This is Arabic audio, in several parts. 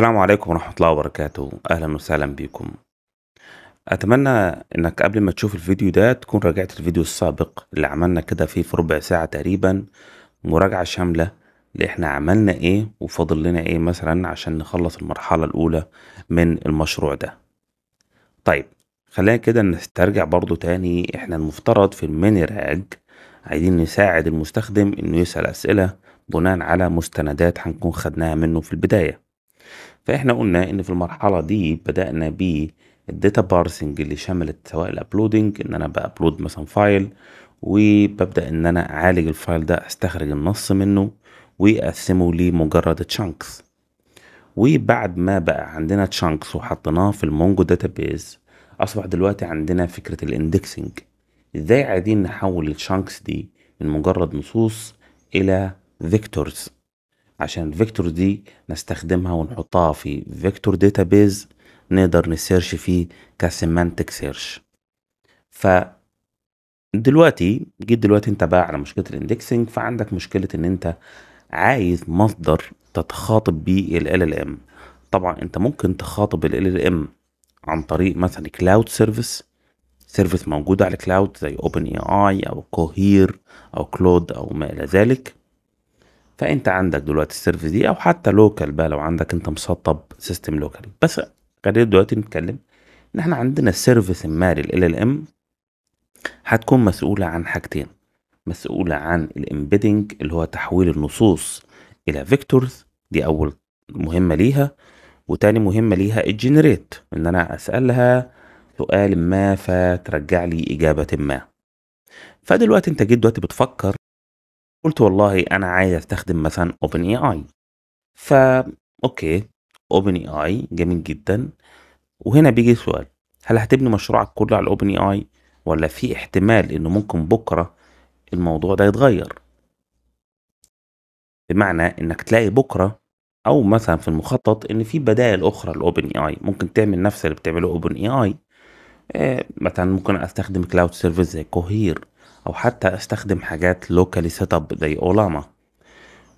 السلام عليكم ورحمة الله وبركاته أهلا وسهلا بكم أتمنى أنك قبل ما تشوف الفيديو ده تكون راجعت الفيديو السابق اللي عملنا كده فيه في ربع ساعة تقريبا مراجعة شاملة اللي احنا عملنا ايه وفضل لنا ايه مثلا عشان نخلص المرحلة الأولى من المشروع ده طيب خلينا كده نسترجع برضو تاني احنا المفترض في الميني راج عايزين نساعد المستخدم انه يسأل أسئلة بناء على مستندات هنكون خدناها منه في البداية فاحنا قلنا ان في المرحله دي بدانا الداتا بارسنج اللي شملت سواء الابلودنج ان انا بابلود مثلا فايل وببدا ان انا اعالج الفايل ده استخرج النص منه واقسمه لمجرد تشانكس وبعد ما بقى عندنا تشانكس وحطيناه في المونجو داتابيز اصبح دلوقتي عندنا فكره الاندكسنج ازاي عايزين نحول التشانكس دي من مجرد نصوص الى فيكتورز عشان الفيكتور دي نستخدمها ونحطها في فيكتور داتابيز نقدر نسيرش فيه كسيمانتك سيرش ف دلوقتي جيت دلوقتي انت بقى على مشكله الاندكسنج فعندك مشكله ان انت عايز مصدر تتخاطب بيه ال ال ام طبعا انت ممكن تخاطب ال ال ام عن طريق مثلا كلاود سيرفيس سيرفيس موجوده على كلاود زي اوبن اي اي او كوهير او كلود او ما الى ذلك فانت عندك دلوقتي السيرفيس دي او حتى لوكال بقى لو عندك انت مسطب سيستم لوكال بس خلينا دلوقتي نتكلم ان احنا عندنا السيرفيس المالي ال ال ام هتكون مسؤوله عن حاجتين مسؤوله عن الامبيدنج اللي هو تحويل النصوص الى فيكتورز دي اول مهمه ليها وتاني مهمه ليها الجنريت ان انا اسالها سؤال ما فترجع لي اجابه ما فدلوقتي انت جيت دلوقتي بتفكر قلت والله انا عايز استخدم مثلا اوبن اي اي فا اوكي اوبن اي اي جميل جدا وهنا بيجي سؤال هل هتبني مشروعك كله على الاوبن اي اي ولا في احتمال انه ممكن بكره الموضوع ده يتغير بمعنى انك تلاقي بكره او مثلا في المخطط ان في بدائل اخرى للاوبن اي اي ممكن تعمل نفس اللي بتعمله اوبن اي اي مثلا ممكن استخدم كلاود سيرفيس زي كوهير او حتى استخدم حاجات لوكالي سيت اب زي اولاما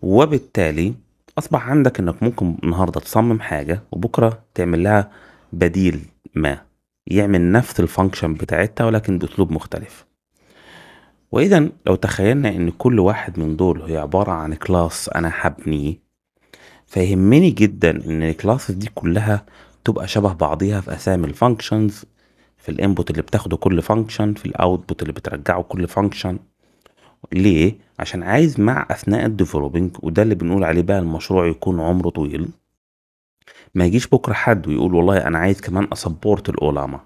وبالتالي اصبح عندك انك ممكن النهارده تصمم حاجه وبكره تعمل لها بديل ما يعمل نفس الفانكشن بتاعتها ولكن باسلوب مختلف واذا لو تخيلنا ان كل واحد من دول هي عباره عن كلاس انا هبنيه فيهمني جدا ان الكلاسز دي كلها تبقى شبه بعضيها في اسامي الفانكشنز في الانبوت اللي بتاخده كل فانكشن في الاوتبوت اللي بترجعه كل فانكشن ليه عشان عايز مع اثناء الديفلوبينج وده اللي بنقول عليه بقى المشروع يكون عمره طويل ما يجيش بكره حد ويقول والله انا عايز كمان اسبورت الاولاما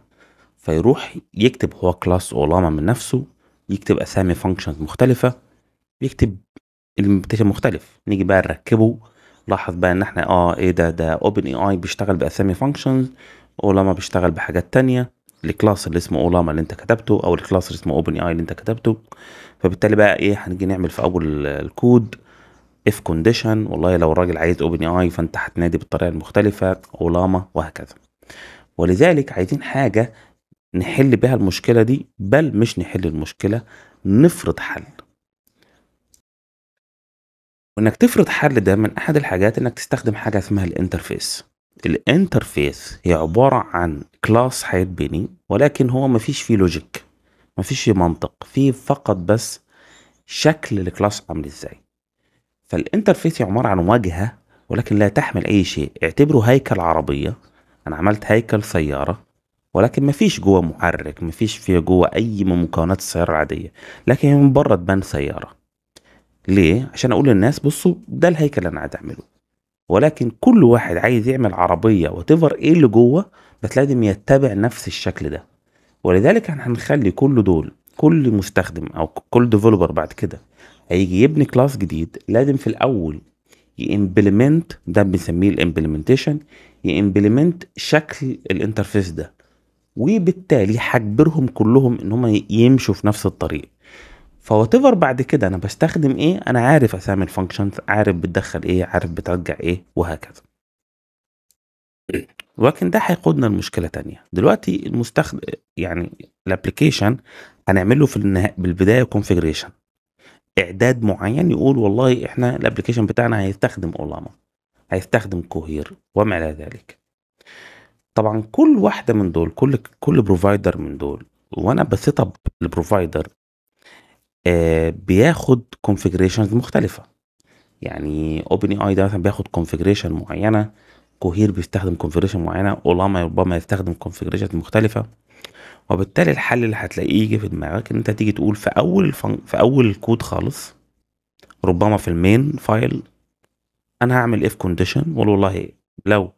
فيروح يكتب هو كلاس اولاما من نفسه يكتب اسامي فانكشنز مختلفه يكتب الامبيتيشن مختلف نيجي بقى نركبه لاحظ بقى ان احنا اه ايه ده ده اوبن اي اي بيشتغل باسامي فانكشنز اولاما بيشتغل بحاجات تانية الكلاس اللي اسمه اولاما اللي انت كتبته او الكلاس اللي اسمه اوبن اي اللي انت كتبته فبالتالي بقى ايه هنيجي نعمل في اول الكود اف كونديشن والله لو الراجل عايز اوبن اي فانت هتنادي بالطريقه المختلفه اولاما وهكذا ولذلك عايزين حاجه نحل بها المشكله دي بل مش نحل المشكله نفرض حل وانك تفرض حل ده من احد الحاجات انك تستخدم حاجه اسمها الانترفيس الانترفيس هي عباره عن كلاس هيتبني ولكن هو مفيش فيه لوجيك مفيش فيه منطق فيه فقط بس شكل الكلاس عامل ازاي فالانترفيس عبارة عن واجهة ولكن لا تحمل اي شيء اعتبره هيكل عربية انا عملت هيكل سيارة ولكن مفيش جوه محرك مفيش فيه جوه اي من مكونات السيارة العادية لكن من بره تبان سيارة ليه عشان اقول للناس بصوا ده الهيكل اللي انا عايز اعمله ولكن كل واحد عايز يعمل عربيه وتفر ايه اللي جوه بتلازم لازم يتبع نفس الشكل ده ولذلك احنا هنخلي كل دول كل مستخدم او كل ديفلوبر بعد كده هيجي يبني كلاس جديد لازم في الاول يمبلمنت ده بنسميه الامبلمنتيشن يمبلمنت شكل الانترفيس ده وبالتالي هجبرهم كلهم ان هم يمشوا في نفس الطريق فواتيفر بعد كده انا بستخدم ايه انا عارف اسامي الفانكشنز عارف بتدخل ايه عارف بترجع ايه وهكذا ولكن ده هيقودنا لمشكله تانية دلوقتي المستخدم يعني الابلكيشن هنعمله في النها... بالبدايه كونفيجريشن اعداد معين يقول والله احنا الابلكيشن بتاعنا هيستخدم اولاما هيستخدم كوهير وما الى ذلك طبعا كل واحده من دول كل كل بروفايدر من دول وانا بسيت اب البروفايدر آه، بياخد كونفجريشنز مختلفه يعني اوبن اي اي ده مثلا بياخد كونفجريشن معينه كوهير بيستخدم كونفجريشن معينه اولاما ربما يستخدم كونفجريشنز مختلفه وبالتالي الحل اللي هتلاقيه يجي في دماغك ان انت تيجي تقول في اول الفن... في اول الكود خالص ربما في المين فايل انا هعمل اف كونديشن واقول والله لو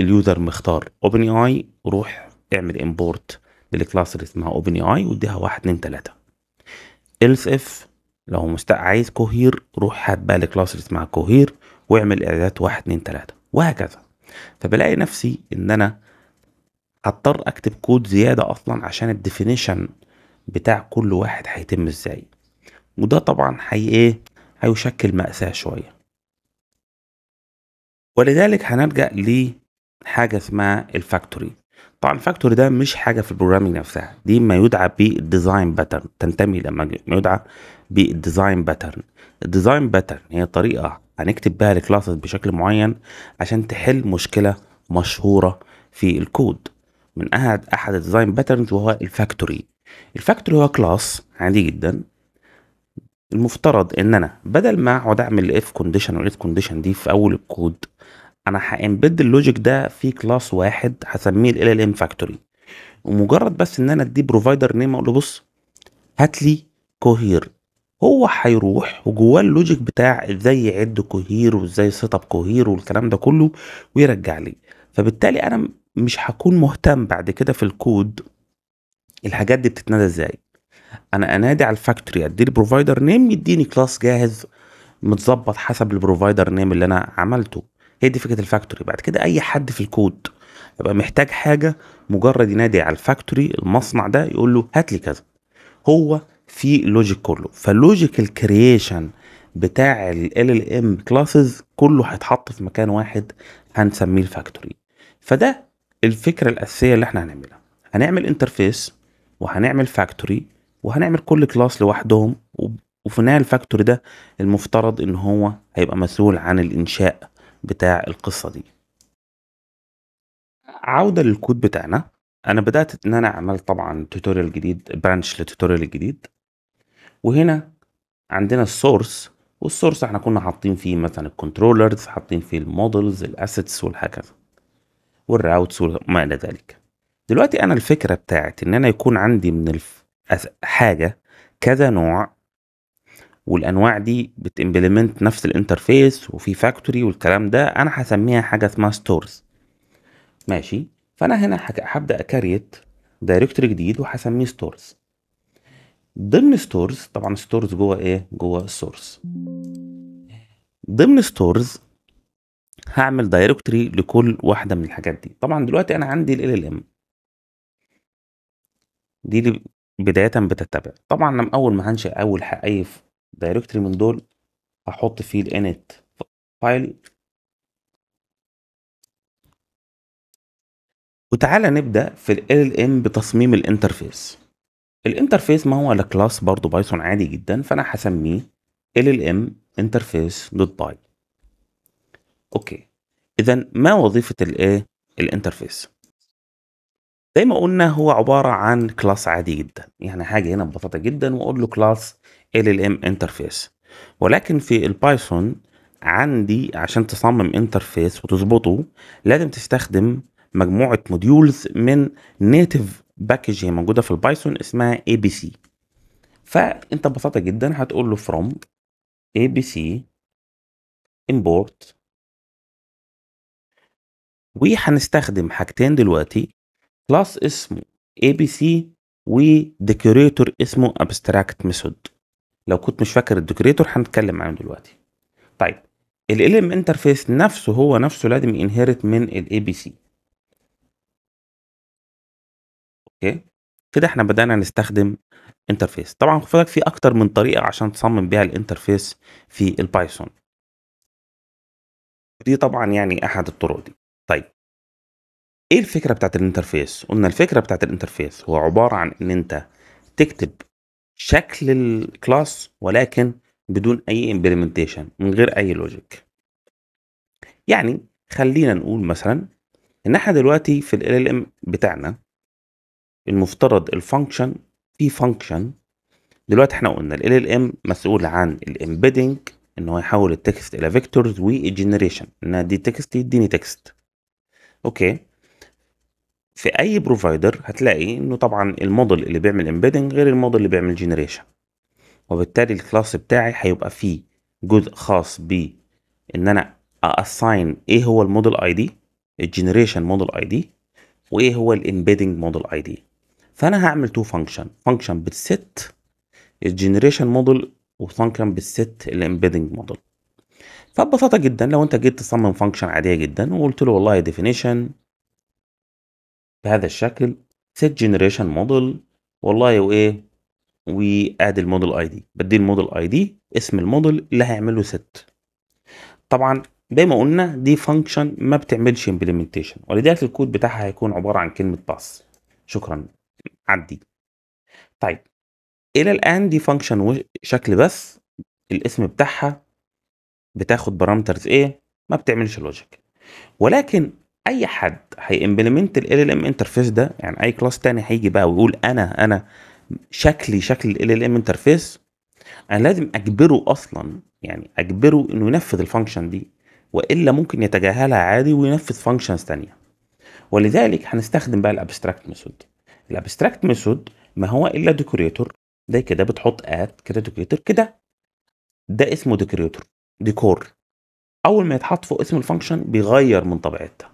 اليوزر مختار اوبن اي روح اعمل امبورت للكلاس اللي اسمها اوبن اي واديها 1 2 3 else if لو مست... عايز كوهير روح هات بقى لكلاس اسمها كوهير واعمل اعدادات 1 2 3 وهكذا فبلاقي نفسي ان انا هضطر اكتب كود زياده اصلا عشان الديفينيشن بتاع كل واحد هيتم ازاي وده طبعا هي ايه هيشكل مأساة شوية ولذلك هنلجأ لحاجة اسمها الفاكتوري طبعا الفاكتور ده مش حاجه في البروجرامينج نفسها دي ما يدعى بالديزاين باترن تنتمي لما ما يدعى بالديزاين باترن الديزاين باترن هي طريقه هنكتب بها الكلاسز بشكل معين عشان تحل مشكله مشهوره في الكود من احد احد الديزاين باترنز وهو الفاكتوري الفاكتوري هو كلاس عادي جدا المفترض ان انا بدل ما اقعد اعمل الاف كونديشن والاف كونديشن دي في اول الكود انا هامبد اللوجيك ده في كلاس واحد هسميه ال ال ام فاكتوري ومجرد بس ان انا اديه بروفايدر نيم اقول له بص هات لي كوهير هو هيروح وجواه اللوجيك بتاع ازاي يعد كوهير وازاي يسيت اب كوهير والكلام ده كله ويرجع لي فبالتالي انا مش هكون مهتم بعد كده في الكود الحاجات دي بتتنادى ازاي انا انادي على الفاكتوري ادي البروفايدر نيم يديني كلاس جاهز متظبط حسب البروفايدر نيم اللي انا عملته هي دي فكره الفاكتوري بعد كده اي حد في الكود يبقى محتاج حاجه مجرد ينادي على الفاكتوري المصنع ده يقول له هات لي كذا هو في لوجيك كله فاللوجيك الكرييشن بتاع ال ال ام كلاسز كله هيتحط في مكان واحد هنسميه الفاكتوري فده الفكره الاساسيه اللي احنا هنعملها هنعمل انترفيس وهنعمل فاكتوري وهنعمل كل كلاس لوحدهم وفي النهايه الفاكتوري ده المفترض ان هو هيبقى مسؤول عن الانشاء بتاع القصه دي عوده للكود بتاعنا انا بدات ان انا عملت طبعا توتوريال جديد برانش لتوتوريال جديد وهنا عندنا السورس والسورس احنا كنا حاطين فيه مثلا الكنترولرز حاطين فيه المودلز الاسيتس والهكذا والراوتس وما الى ذلك دلوقتي انا الفكره بتاعت ان انا يكون عندي من الف... حاجه كذا نوع والانواع دي بتمبلمنت نفس الانترفيس وفي فاكتوري والكلام ده انا هسميها حاجه اسمها ستورز ماشي فانا هنا هبدا اكريت دايركتوري جديد وهسميه ستورز ضمن ستورز طبعا ستورز جوه ايه جوه السورس ضمن ستورز هعمل دايركتوري لكل واحده من الحاجات دي طبعا دلوقتي انا عندي ال ال ام دي اللي بدايه بتتبع طبعا لما اول ما هنشئ اول اي دايركتري من دول هحط فيه الانت فايل وتعالى نبدأ في ال LLM بتصميم الانترفيس الانترفيس ما هو كلاس برضه بايثون عادي جدا فأنا هسميه LLM انترفيس دوت باي اوكي اذا ما وظيفة الايه الانترفيس زي ما قلنا هو عبارة عن كلاس عادي جدا يعني حاجة هنا ببساطة جدا واقول له كلاس LLM interface ولكن في البايثون عندي عشان تصمم انترفيس وتظبطه لازم تستخدم مجموعة موديولز من نيتف باكج هي موجودة في البايثون اسمها ABC فانت ببساطة جدا هتقول له from ABC import وهنستخدم حاجتين دلوقتي كلاس اسمه ABC وديكوريتور اسمه abstract method لو كنت مش فاكر الديكوريتور هنتكلم عنه دلوقتي طيب ال ام انترفيس نفسه هو نفسه لازم ينهرت من الاي بي سي اوكي كده احنا بدأنا نستخدم انترفيس طبعا خد في اكتر من طريقة عشان تصمم بيها الانترفيس في البايثون دي طبعا يعني احد الطرق دي طيب ايه الفكرة بتاعت الانترفيس قلنا الفكرة بتاعت الانترفيس هو عبارة عن ان انت تكتب شكل الكلاس ولكن بدون اي امبلمنتيشن من غير اي لوجيك يعني خلينا نقول مثلا ان احنا دلوقتي في ال ام بتاعنا المفترض الفانكشن في فانكشن دلوقتي احنا قلنا ال ال ام مسؤول عن الامبيدنج ان هو يحول التكست الى فيكتورز والجنريشن ان دي تكست يديني تكست اوكي في اي بروفايدر هتلاقي انه طبعا الموديل اللي بيعمل امبيدنج غير الموديل اللي بيعمل جنريشن وبالتالي الكلاس بتاعي هيبقى فيه جزء خاص ب ان انا اساين ايه هو الموديل اي دي الجنريشن موديل اي دي وايه هو الامبيدنج موديل اي دي فانا هعمل تو فانكشن فانكشن بتست الجنريشن موديل وفانكشن بتست الامبيدنج موديل فببساطه جدا لو انت جيت تصمم فانكشن عاديه جدا وقلت له والله ديفينيشن بهذا الشكل set generation model والله وايه واد الموديل اي دي بدي الموديل اي دي اسم الموديل اللي هيعمل له set طبعا زي ما قلنا دي فانكشن ما بتعملش امبلمنتيشن ولذلك الكود بتاعها هيكون عباره عن كلمه باس شكرا عدي طيب الى الان دي فانكشن شكل بس الاسم بتاعها بتاخد بارامترز ايه ما بتعملش لوجيك ولكن اي حد هيمبلمنت ال ال ام انترفيس ده يعني اي كلاس تاني هيجي بقى ويقول انا انا شكلي شكل ال ال ام انترفيس انا لازم اجبره اصلا يعني اجبره انه ينفذ الفانكشن دي والا ممكن يتجاهلها عادي وينفذ فانكشنز تانية ولذلك هنستخدم بقى الابستراكت ميثود الابستراكت ميثود ما هو الا ديكوريتور ده كده بتحط ات كده ديكوريتور كده ده اسمه ديكوريتور ديكور اول ما يتحط فوق اسم الفانكشن بيغير من طبيعتها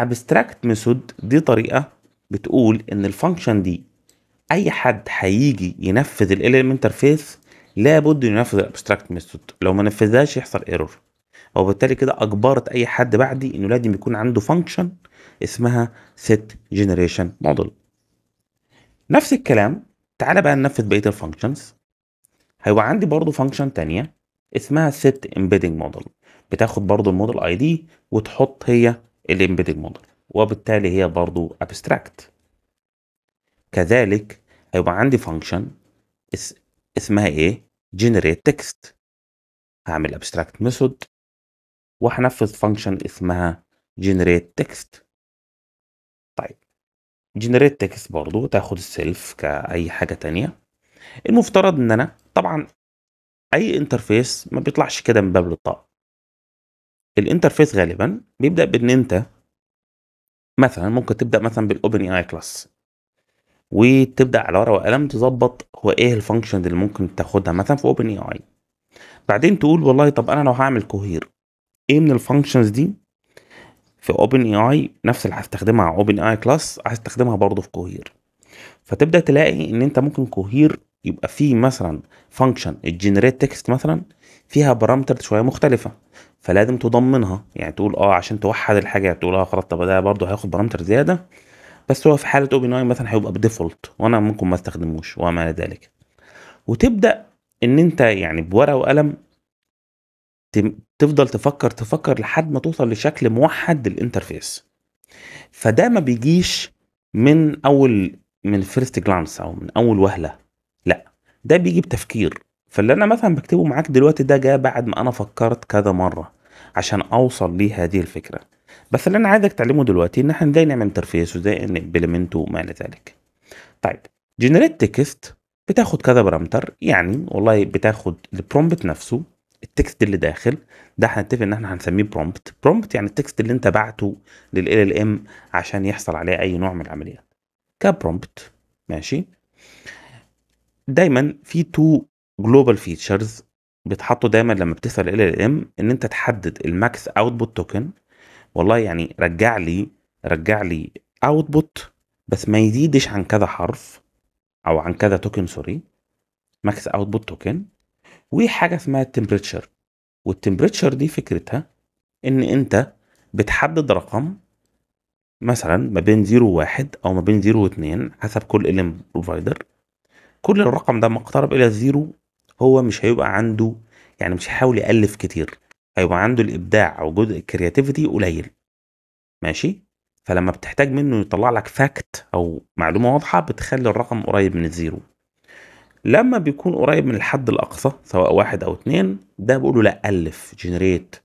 abstract ميثود دي طريقه بتقول ان الفانكشن دي اي حد هيجي ينفذ الالم انترفيس لابد ينفذ الابستراكت ميثود لو ما نفذهاش يحصل ايرور وبالتالي كده اجبرت اي حد بعدي انه لازم يكون عنده فانكشن اسمها set generation model نفس الكلام تعالى بقى ننفذ بقيه الفانكشنز هيبقى عندي برضه فانكشن تانية اسمها set embedding model بتاخد برضه الموديل اي دي وتحط هي الامبيدنج موديل وبالتالي هي برضو ابستراكت كذلك هيبقى عندي فانكشن اسمها ايه generate text هعمل abstract method وهنفذ فانكشن اسمها generate text طيب generate text برضو تاخد السيلف كأي حاجة تانية المفترض ان انا طبعا اي انترفيس ما بيطلعش كده من باب للطاقة الانترفيس غالبا بيبدا بان انت مثلا ممكن تبدا مثلا بالاوبن اي اي كلاس وتبدا على ورقه وقلم تظبط هو ايه الفانكشن اللي ممكن تاخدها مثلا في اوبن اي اي بعدين تقول والله طب انا لو هعمل كوهير ايه من الفانكشنز دي في اوبن اي اي نفس اللي هستخدمها على اوبن اي كلاس هستخدمها برضه في كوهير فتبدا تلاقي ان انت ممكن كوهير يبقى فيه مثلا فانكشن الجنريت تكست مثلا فيها بارامتر شويه مختلفه فلازم تضمنها يعني تقول اه عشان توحد الحاجه تقول اه خلاص طب ده برضه هياخد بارامتر زياده بس هو في حاله اوبن اي مثلا هيبقى بديفولت وانا ممكن ما استخدموش وما الى ذلك وتبدا ان انت يعني بورقه وقلم تفضل تفكر تفكر لحد ما توصل لشكل موحد للانترفيس فده ما بيجيش من اول من فيرست جلانس او من اول وهله لا ده بيجي بتفكير فاللي انا مثلا بكتبه معاك دلوقتي ده جه بعد ما انا فكرت كذا مره عشان اوصل لهذه الفكره بس اللي انا عايزك تعلمه دلوقتي ان احنا ازاي نعمل انترفيس وازاي نمبلمنت وما الى ذلك طيب جنريت تكست بتاخد كذا برامتر يعني والله بتاخد البرومبت نفسه التكست اللي داخل ده هنتفق ان احنا هنسميه برومبت برومبت يعني التكست اللي انت بعته للال ال ام عشان يحصل عليه اي نوع من العمليات كبرومبت ماشي دايما في تو جلوبال فيتشرز بيتحطوا دايما لما بتسال ال ال ام ان انت تحدد الماكس اوتبوت توكن والله يعني رجع لي رجع لي اوتبوت بس ما يزيدش عن كذا حرف او عن كذا توكن سوري ماكس اوتبوت توكن وحاجه اسمها التمبريتشر والتمبريتشر دي فكرتها ان انت بتحدد رقم مثلا ما بين 0 و 1 او ما بين 0 و 2 حسب كل ال ام بروفايدر كل الرقم ده ما اقترب الى 0 هو مش هيبقى عنده يعني مش هيحاول يالف كتير هيبقى عنده الابداع او جزء الكرياتيفيتي قليل ماشي فلما بتحتاج منه يطلع لك فاكت او معلومه واضحه بتخلي الرقم قريب من الزيرو لما بيكون قريب من الحد الاقصى سواء واحد او اتنين ده بقول له لا الف جنريت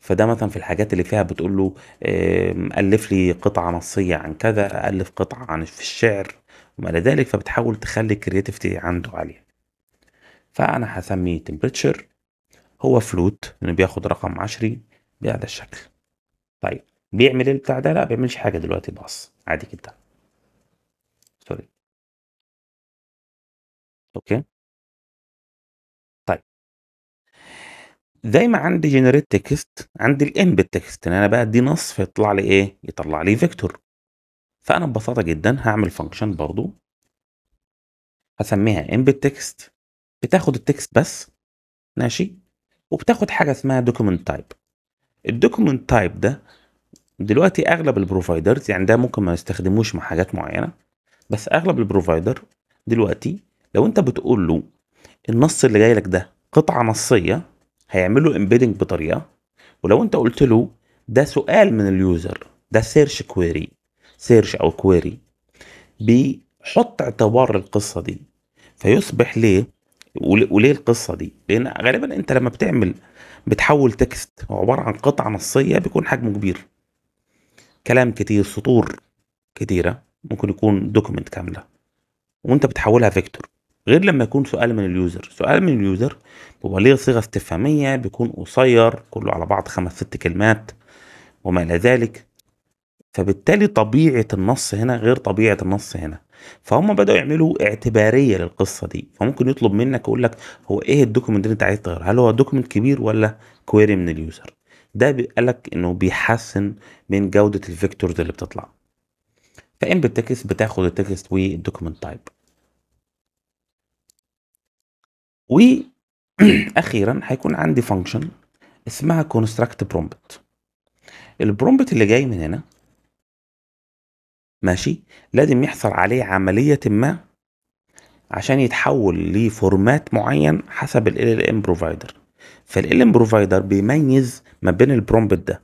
فده مثلا في الحاجات اللي فيها بتقول له الف لي قطعه نصيه عن كذا الف قطعه عن في الشعر وما الى ذلك فبتحاول تخلي الكرياتيفيتي عنده عاليه فأنا هسميه temperature هو فلوت لأنه بياخد رقم عشري بهذا الشكل طيب بيعمل ايه البتاع ده؟ لا بيعملش حاجة دلوقتي باص عادي جدا سوري اوكي طيب زي ما عندي جنريت تكست عندي الانبت تكست ان انا بقى دي نص فيطلع لي ايه؟ يطلع لي فيكتور فانا ببساطة جدا هعمل فانكشن برضو هسميها input text بتاخد التكست بس ماشي وبتاخد حاجه اسمها دوكيمنت تايب الدوكيمنت تايب ده دلوقتي اغلب البروفايدرز يعني ده ممكن ما يستخدموش مع حاجات معينه بس اغلب البروفايدر دلوقتي لو انت بتقول له النص اللي جاي لك ده قطعه نصيه هيعمل له امبيدنج بطريقه ولو انت قلت له ده سؤال من اليوزر ده سيرش كويري سيرش او كويري بيحط اعتبار القصه دي فيصبح ليه وليه القصه دي لان غالبا انت لما بتعمل بتحول تكست هو عباره عن قطعه نصيه بيكون حجمه كبير كلام كتير سطور كتيره ممكن يكون دوكيمنت كامله وانت بتحولها فيكتور غير لما يكون سؤال من اليوزر سؤال من اليوزر بيبقى ليه صيغه استفهاميه بيكون قصير كله على بعض خمس ست كلمات وما الى ذلك فبالتالي طبيعه النص هنا غير طبيعه النص هنا فهم بداوا يعملوا اعتباريه للقصه دي فممكن يطلب منك يقول لك هو ايه الدوكيمنت اللي انت عايز تغيره هل هو دوكيمنت كبير ولا كويري من اليوزر ده بيقول لك انه بيحسن من جوده الفيكتورز اللي بتطلع فان بالتكست بتاخد التكست والدوكيمنت تايب واخيرا هيكون عندي فانكشن اسمها كونستراكت برومبت البرومبت اللي جاي من هنا ماشي لازم يحصل عليه عملية ما عشان يتحول لفورمات معين حسب ال LLM بروفايدر فال LLM بروفايدر بيميز ما بين البرومبت ده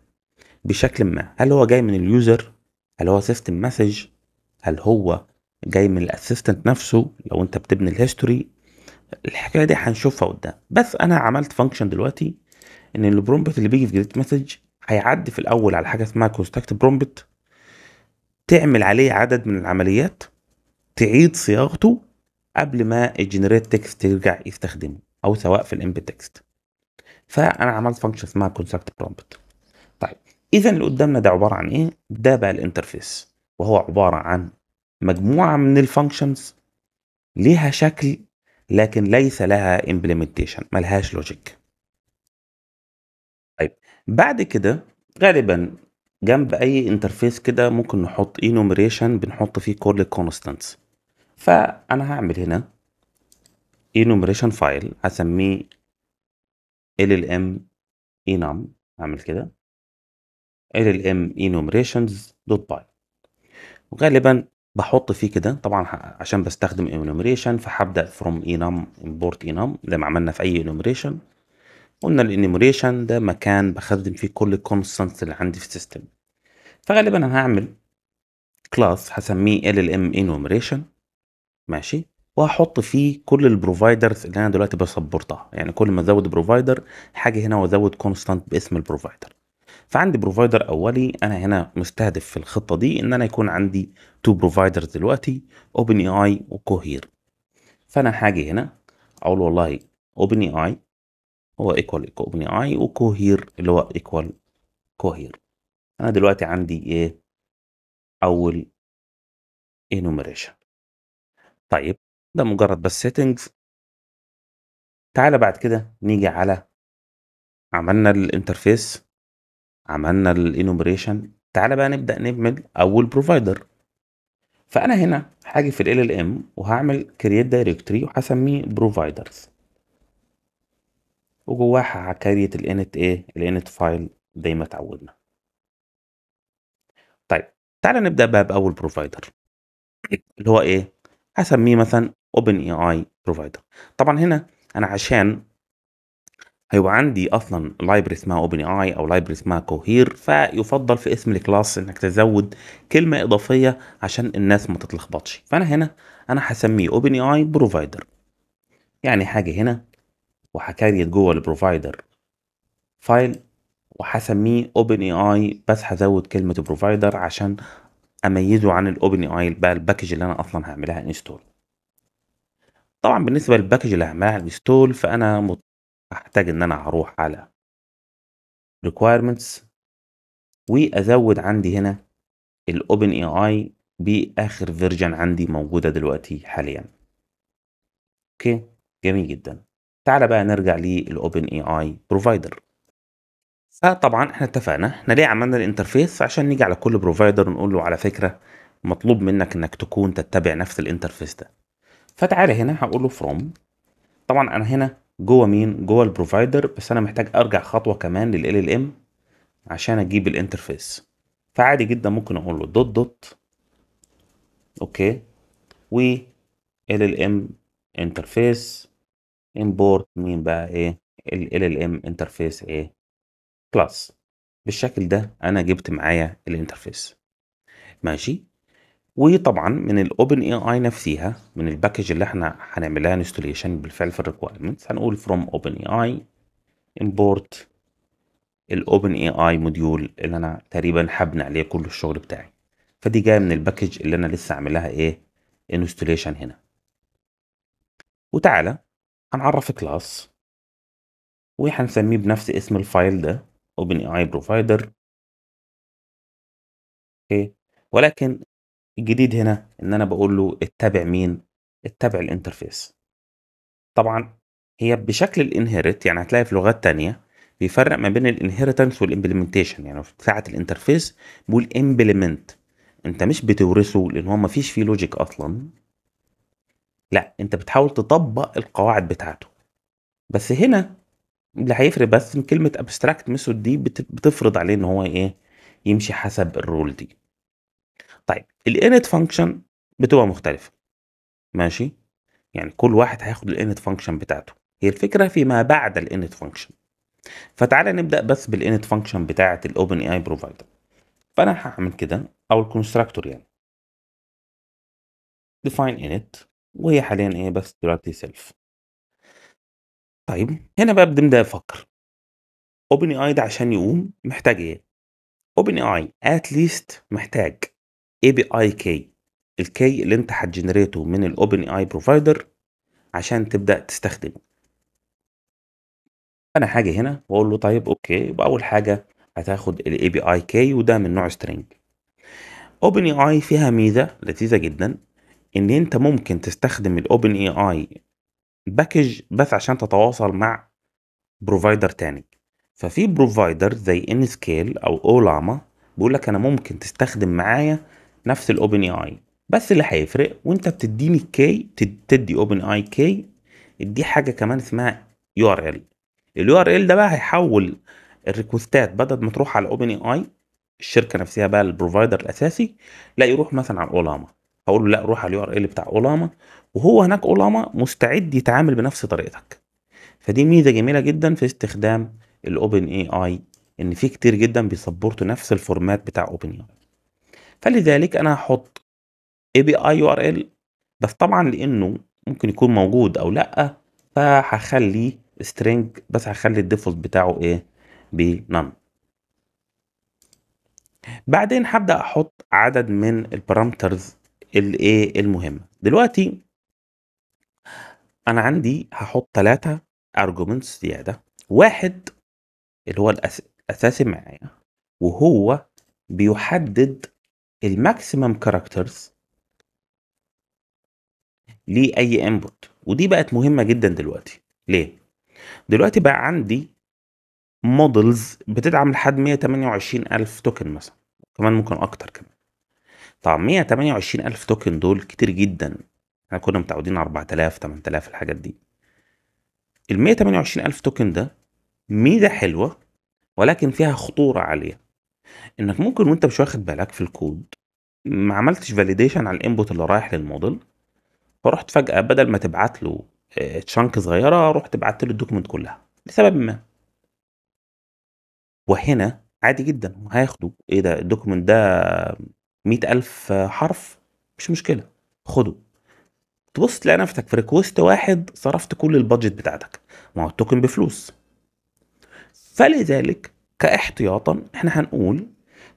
بشكل ما هل هو جاي من اليوزر هل هو سيستم مسج هل هو جاي من الاسيستنت نفسه لو انت بتبني الهيستوري الحكايه دي هنشوفها قدام بس انا عملت فانكشن دلوقتي ان البرومبت اللي بيجي في جريت مسج هيعدي في الاول على حاجه اسمها كونستكت برومبت تعمل عليه عدد من العمليات تعيد صياغته قبل ما الجنريت تكست يرجع يستخدمه او سواء في الانبت تكست فانا عملت فانكشن اسمها كونستراكت برومبت طيب اذا اللي قدامنا ده عباره عن ايه ده بقى الانترفيس وهو عباره عن مجموعه من الفانكشنز ليها شكل لكن ليس لها امبلمنتيشن ملهاش لوجيك طيب بعد كده غالبا جنب اي انترفيس كده ممكن نحط enumeration بنحط فيه كل constants فانا هعمل هنا enumeration file هسميه llm enum هعمل كده llm enumerations.py وغالبا بحط فيه كده طبعا عشان بستخدم enumeration فهبدا from enum import enum زي ما عملنا في اي enumeration قلنا الانيميريشن ده مكان بخدم فيه كل الكونستانتس اللي عندي في السيستم فغالبا انا هعمل كلاس هسميه LLM enumeration ماشي وهحط فيه كل البروفايدرز اللي انا دلوقتي بسبورتها يعني كل ما ازود بروفايدر حاجه هنا وازود كونستانت باسم البروفايدر فعندي بروفايدر اولي انا هنا مستهدف في الخطه دي ان انا يكون عندي تو بروفايدرز دلوقتي اوبن اي اي وكوهير فانا هاجي هنا اقول والله اوبن اي اي هو ايكوال ايكوال اي وكوهير اللي هو ايكوال كوهير انا دلوقتي عندي ايه اول انوميريشن طيب ده مجرد بس سيتنجز تعالى بعد كده نيجي على عملنا الانترفيس عملنا الانوميريشن تعالى بقى نبدا نعمل اول بروفايدر فانا هنا هاجي في ال ام وهعمل كرييت دايركتوري وهسميه بروفايدرز وجواها عكارية ال init ال init file زي ما اتعودنا طيب تعالى نبدأ بقى بأول بروفايدر اللي هو ايه هسميه مثلا open AI provider. طبعا هنا انا عشان هيبقى عندي اصلا لايبرري اسمها اوبن اي او لايبرري اسمها كوهير فيفضل في اسم الكلاس انك تزود كلمه اضافيه عشان الناس ما تتلخبطش فانا هنا انا هسميه اوبن اي بروفايدر يعني حاجه هنا وهكريت جوه البروفايدر فايل وهسميه اوبن اي اي بس هزود كلمه بروفايدر عشان اميزه عن الاوبن اي اي بقى الباكج اللي انا اصلا هعملها انستول طبعا بالنسبه للباكج اللي هعملها انستول فانا هحتاج ان انا هروح على requirements وازود عندي هنا الاوبن اي اي باخر فيرجن عندي موجوده دلوقتي حاليا اوكي جميل جدا تعال بقى نرجع للاوبن اي اي بروفايدر فطبعا احنا اتفقنا احنا ليه عملنا الانترفيس عشان نيجي على كل بروفايدر ونقول له على فكره مطلوب منك انك تكون تتبع نفس الانترفيس ده فتعالى هنا هقول له فروم طبعا انا هنا جوه مين جوه البروفايدر بس انا محتاج ارجع خطوه كمان للال ال ام عشان اجيب الانترفيس فعادي جدا ممكن اقول له دوت دوت اوكي و ال ال ام انترفيس import مين بقى ايه ال LLM interface ايه class بالشكل ده انا جبت معايا الانترفيس ماشي وطبعا من الاوبن اي اي نفسها من الباكج اللي احنا هنعمل لها انستوليشن بالفعل في الريكوايرمنتس هنقول فروم اوبن اي اي امبورت الاوبن اي اي موديول اللي انا تقريبا هبني عليه كل الشغل بتاعي فدي جايه من الباكج اللي انا لسه عاملها ايه انستوليشن هنا وتعالى هنعرف كلاس وهنسميه بنفس اسم الفايل ده اوبن اي بروفايدر اوكي ولكن الجديد هنا ان انا بقول له اتبع مين اتبع الانترفيس طبعا هي بشكل الانهيرت يعني هتلاقي في لغات تانية بيفرق ما بين الانهيرتنس والامبلمنتيشن يعني في ساعه الانترفيس بيقول امبلمنت انت مش بتورثه لان هو ما فيش فيه لوجيك اصلا لا انت بتحاول تطبق القواعد بتاعته بس هنا اللي هيفرق بس ان كلمه ابستراكت ميثود دي بتفرض عليه ان هو ايه يمشي حسب الرول دي طيب الانت فانكشن بتبقى مختلفه ماشي يعني كل واحد هياخد الانت فانكشن بتاعته هي الفكره فيما بعد الانت فانكشن فتعالى نبدا بس بالانت فانكشن بتاعه الاوبن اي اي بروفايدر فانا هعمل كده او الكونستراكتور يعني define init وهي حاليا ايه بس دلوقتي سيلف طيب هنا بقى بنبدا نفكر اوبن اي ده عشان يقوم محتاج ايه اوبن اي ات ليست محتاج اي بي اي كي الكي اللي انت هتجنريته من الاوبن اي بروفايدر عشان تبدا تستخدمه انا حاجه هنا واقول له طيب اوكي يبقى اول حاجه هتاخد الاي بي اي كي وده من نوع سترينج اوبن اي فيها ميزه لذيذه جدا ان انت ممكن تستخدم الاوبن اي اي باكج بس عشان تتواصل مع بروفايدر تاني ففي بروفايدر زي ان سكيل او اولاما بيقول لك انا ممكن تستخدم معايا نفس الاوبن اي اي بس اللي هيفرق وانت بتديني كي تدي اوبن اي كي ادي حاجه كمان اسمها يو ار ال اليو ار ال ده بقى هيحول الريكوستات بدل ما تروح على اوبن اي اي الشركه نفسها بقى البروفايدر الاساسي لا يروح مثلا على اولاما هقول له لا روح على اليو ار ال بتاع اولاما وهو هناك اولاما مستعد يتعامل بنفس طريقتك فدي ميزه جميله جدا في استخدام الاوبن اي اي ان في كتير جدا بيسبورتوا نفس الفورمات بتاع اوبن اي فلذلك انا هحط اي بي اي يو ار ال بس طبعا لانه ممكن يكون موجود او لا فهخليه سترينج بس هخلي الديفولت بتاعه ايه بنون بعدين هبدا احط عدد من البارامترز الايه المهمه دلوقتي انا عندي هحط ثلاثة ارجومنتس زياده واحد اللي هو الاساسي معايا وهو بيحدد الماكسيمم كاركترز لاي انبوت ودي بقت مهمه جدا دلوقتي ليه دلوقتي بقى عندي مودلز بتدعم لحد 128000 توكن مثلا كمان ممكن اكتر كمان طبعا 128 ألف توكن دول كتير جدا احنا كنا متعودين 4000 8000 الحاجات دي ال 128 ألف توكن ده ميزة حلوة ولكن فيها خطورة عالية انك ممكن وانت مش واخد بالك في الكود ما عملتش فاليديشن على الانبوت اللي رايح للموديل فرحت فجأة بدل ما تبعت له تشانك آه، صغيرة رحت بعت له الدوكمنت كلها لسبب ما وهنا عادي جدا هياخده ايه ده الدوكمنت ده 100,000 حرف مش مشكلة خده تبص تلاقي نفسك في ريكوست واحد صرفت كل البادجت بتاعتك ما هو التوكن بفلوس فلذلك كاحتياطا احنا هنقول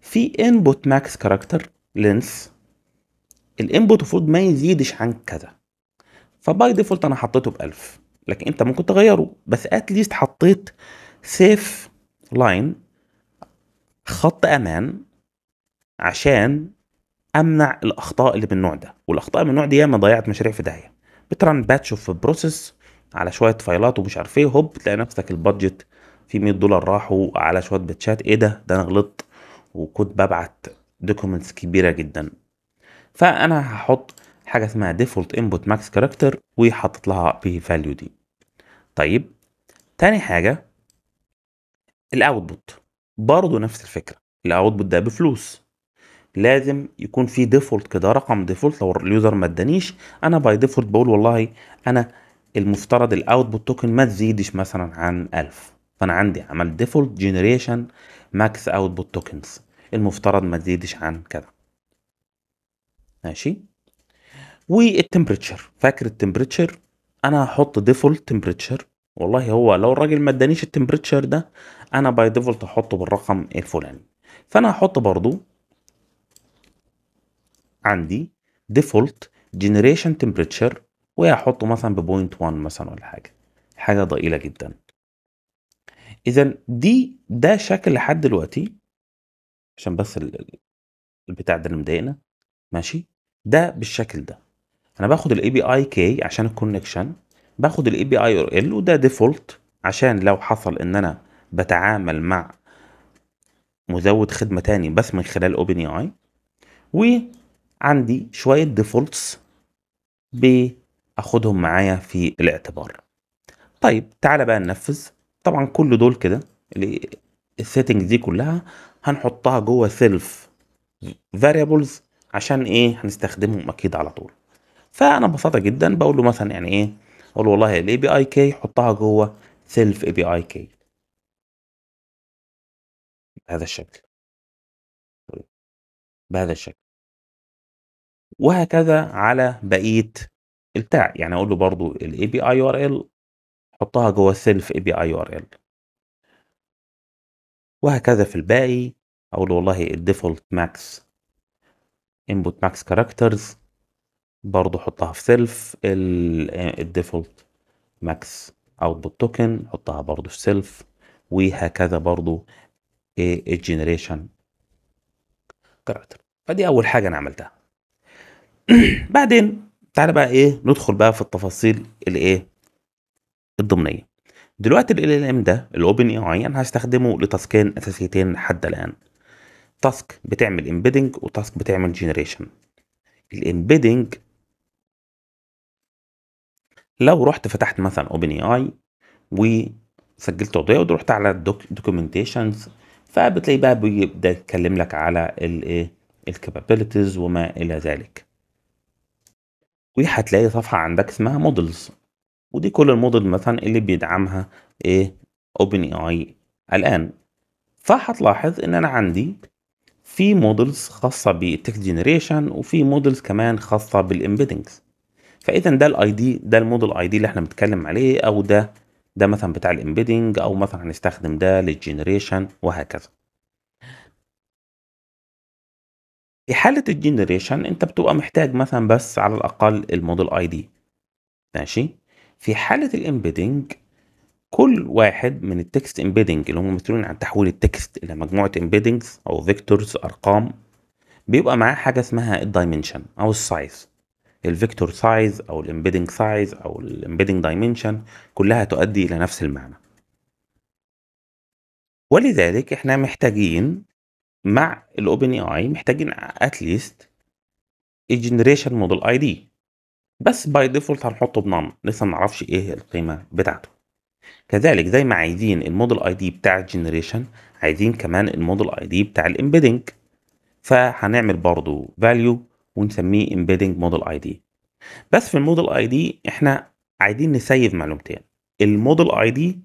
في انبوت ماكس كاركتر لينس الانبوت المفروض ما يزيدش عن كذا فباي ديفولت انا حطيته ب 1000 لكن انت ممكن تغيره بس اتليست حطيت سيف لاين خط امان عشان امنع الاخطاء اللي من النوع ده والاخطاء من النوع دي ياما ضيعت مشاريع في داهيه بترن باتش اوف بروسيس على شويه فايلات ومش عارف ايه هوب تلاقي نفسك البادجت في 100 دولار راحوا على شويه باتشات ايه ده ده انا غلطت وكنت ببعت دوكيومنتس كبيره جدا فانا هحط حاجه اسمها ديفولت انبوت ماكس كاركتر وحطيت لها بي فاليو دي طيب تاني حاجه الاوتبوت برضه نفس الفكره الاوتبوت ده بفلوس لازم يكون في ديفولت كده رقم ديفولت لو اليوزر ما ادانيش انا باي ديفولت بقول والله انا المفترض الاوتبوت توكن ما تزيدش مثلا عن 1000 فانا عندي عمل ديفولت جنريشن ماكس اوتبوت توكنز المفترض ما تزيدش عن كده ماشي والتمبريتشر فاكر التمبريتشر انا هحط ديفولت تمبريتشر والله هو لو الراجل ما ادانيش التمبريتشر ده انا باي ديفولت هحطه بالرقم الفلاني فانا هحط برضو عندي ديفولت جنريشن تمبريتشر وهحطه مثلا ببوينت 1 مثلا ولا حاجه حاجه ضئيله جدا اذا دي ده شكل لحد دلوقتي عشان بس البتاع ده اللي مضايقنا ماشي ده بالشكل ده انا باخد الاي بي اي كي عشان الكونكشن باخد الاي بي اي اور ال وده ديفولت عشان لو حصل ان انا بتعامل مع مزود خدمه تاني بس من خلال اوبن اي اي عندي شوية ديفولتس باخدهم معايا في الاعتبار طيب تعالى بقى ننفذ طبعا كل دول كده السيتنج دي كلها هنحطها جوه سيلف فاريبلز عشان ايه هنستخدمهم اكيد على طول فانا ببساطه جدا بقول له مثلا يعني ايه اقول له والله الاي بي اي كي حطها جوه سيلف اي بي اي كي بهذا الشكل طيب. بهذا الشكل وهكذا على بقيه البتاع يعني اقول له برضو الاي بي اي ار ال حطها جوه السيلف اي بي اي ار ال وهكذا في الباقي اقول له والله الديفولت ماكس انبوت ماكس كاركترز برضو حطها في سيلف الديفولت ماكس اوتبوت توكن حطها برضو في سيلف وهكذا برضو الجنريشن كاركتر فدي اول حاجه انا عملتها بعدين تعالى بقى ايه ندخل بقى في التفاصيل الايه الضمنيه دلوقتي ال ال ام ده الاوبن اي اي انا هستخدمه لتاسكين اساسيتين حتى الان تاسك بتعمل امبيدنج وتاسك بتعمل جنريشن الامبيدنج لو رحت فتحت مثلا اوبن اي اي وسجلت قضيه ورحت على الدوكيومنتيشنز فبتلاقي بقى بيبدا يتكلم لك على الايه الكابابيلتيز وما الى ذلك وهتلاقي صفحة عندك اسمها مودلز ودي كل المودل مثلا اللي بيدعمها ايه اوبن اي اي الان فهتلاحظ ان انا عندي في مودلز خاصة بالتكست جنريشن وفي مودلز كمان خاصة بالامبيدنجز فاذا ده الاي دي ده الموديل اي دي اللي احنا بنتكلم عليه او ده ده مثلا بتاع الامبيدنج او مثلا هنستخدم ده للجنريشن وهكذا في حالة الجنريشن انت بتبقى محتاج مثلا بس على الأقل الموديل اي دي ماشي في حالة الامبيدنج كل واحد من التكست امبيدنج اللي هم مسؤولين عن تحويل التكست إلى مجموعة امبيدنجز أو فيكتورز أرقام بيبقى معاه حاجة اسمها الدايمنشن أو السايز الفيكتور سايز أو الامبيدنج سايز أو الامبيدنج دايمنشن كلها تؤدي إلى نفس المعنى ولذلك احنا محتاجين مع الاوبن اي اي محتاجين اتليست الجنريشن موديل اي دي بس باي ديفولت هنحطه بنم لسه ما نعرفش ايه القيمه بتاعته كذلك زي ما عايزين الموديل اي دي بتاع الجنريشن عايزين كمان الموديل اي دي بتاع الامبيدنج فهنعمل برضو فاليو ونسميه امبيدنج موديل اي دي بس في الموديل اي دي احنا عايزين نسيف معلومتين الموديل اي دي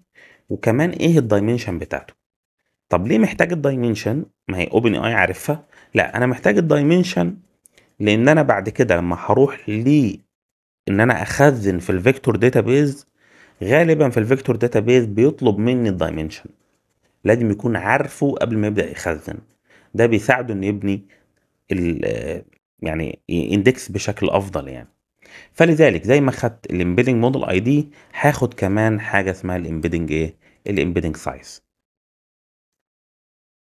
وكمان ايه الدايمنشن بتاعته طب ليه محتاج الدايمنشن ما هي اوبن اي عارفها لا انا محتاج الدايمنشن لان انا بعد كده لما هروح ل ان انا اخزن في الفيكتور داتابيز غالبا في الفيكتور داتابيز بيطلب مني الدايمنشن لازم يكون عارفه قبل ما يبدا يخزن ده بيساعده انه يبني يعني اندكس بشكل افضل يعني فلذلك زي ما خدت الامبيدنج موديل اي دي هاخد كمان حاجه اسمها الامبيدنج ايه الامبيدنج سايز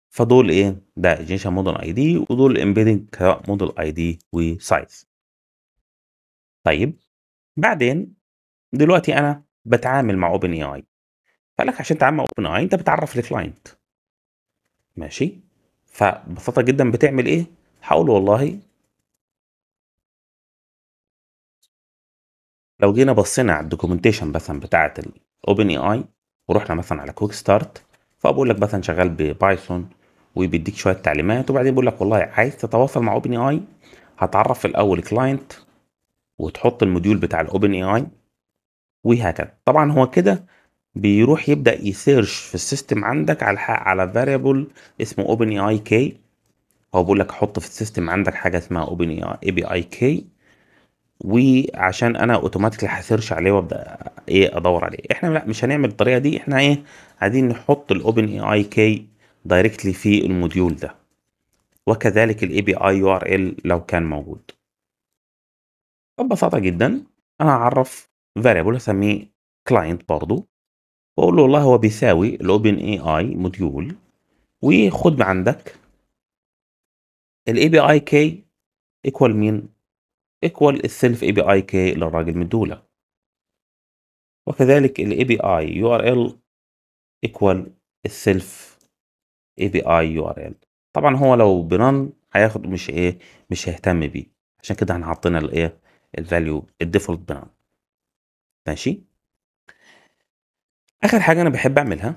فدول ايه ده جينشن موديل اي دي ودول امبيدنج موديل اي دي وسايز طيب بعدين دلوقتي انا بتعامل مع اوبن اي اي فقال لك عشان تتعامل مع اوبن اي انت بتعرف الكلاينت ماشي فببساطه جدا بتعمل ايه هقول والله لو جينا بصينا على الدوكيومنتيشن مثلا بتاعه الاوبن اي اي ورحنا مثلا على كويك ستارت فبقول لك مثلا شغال ببايثون وبيديك شويه تعليمات وبعدين بيقول لك والله عايز تتواصل مع اوبن اي اي هتعرف في الاول كلاينت وتحط الموديول بتاع الاوبن اي اي وهكذا طبعا هو كده بيروح يبدا يسيرش في السيستم عندك على على فاريبل اسمه اوبن اي اي كي هو بيقول لك حط في السيستم عندك حاجه اسمها اوبن اي بي اي كي وعشان انا اوتوماتيكلي هسيرش عليه وابدا ايه ادور عليه احنا لا مش هنعمل الطريقه دي احنا ايه عايزين نحط الاوبن اي اي كي دايركتلي في الموديول ده وكذلك يو API URL لو كان موجود ببساطة جدا أنا هعرف variable اسميه client برضو وأقول له والله هو بيساوي اي اي موديول وخد من عندك بي API كي equal مين؟ equal السيلف API K اللي الراجل مديهولك وكذلك يو API URL equal السيلف اي بي اي يو ار ال طبعا هو لو بنن هياخد مش ايه مش هيهتم بيه عشان كده احنا الايه الفاليو الديفولت بنن ماشي اخر حاجه انا بحب اعملها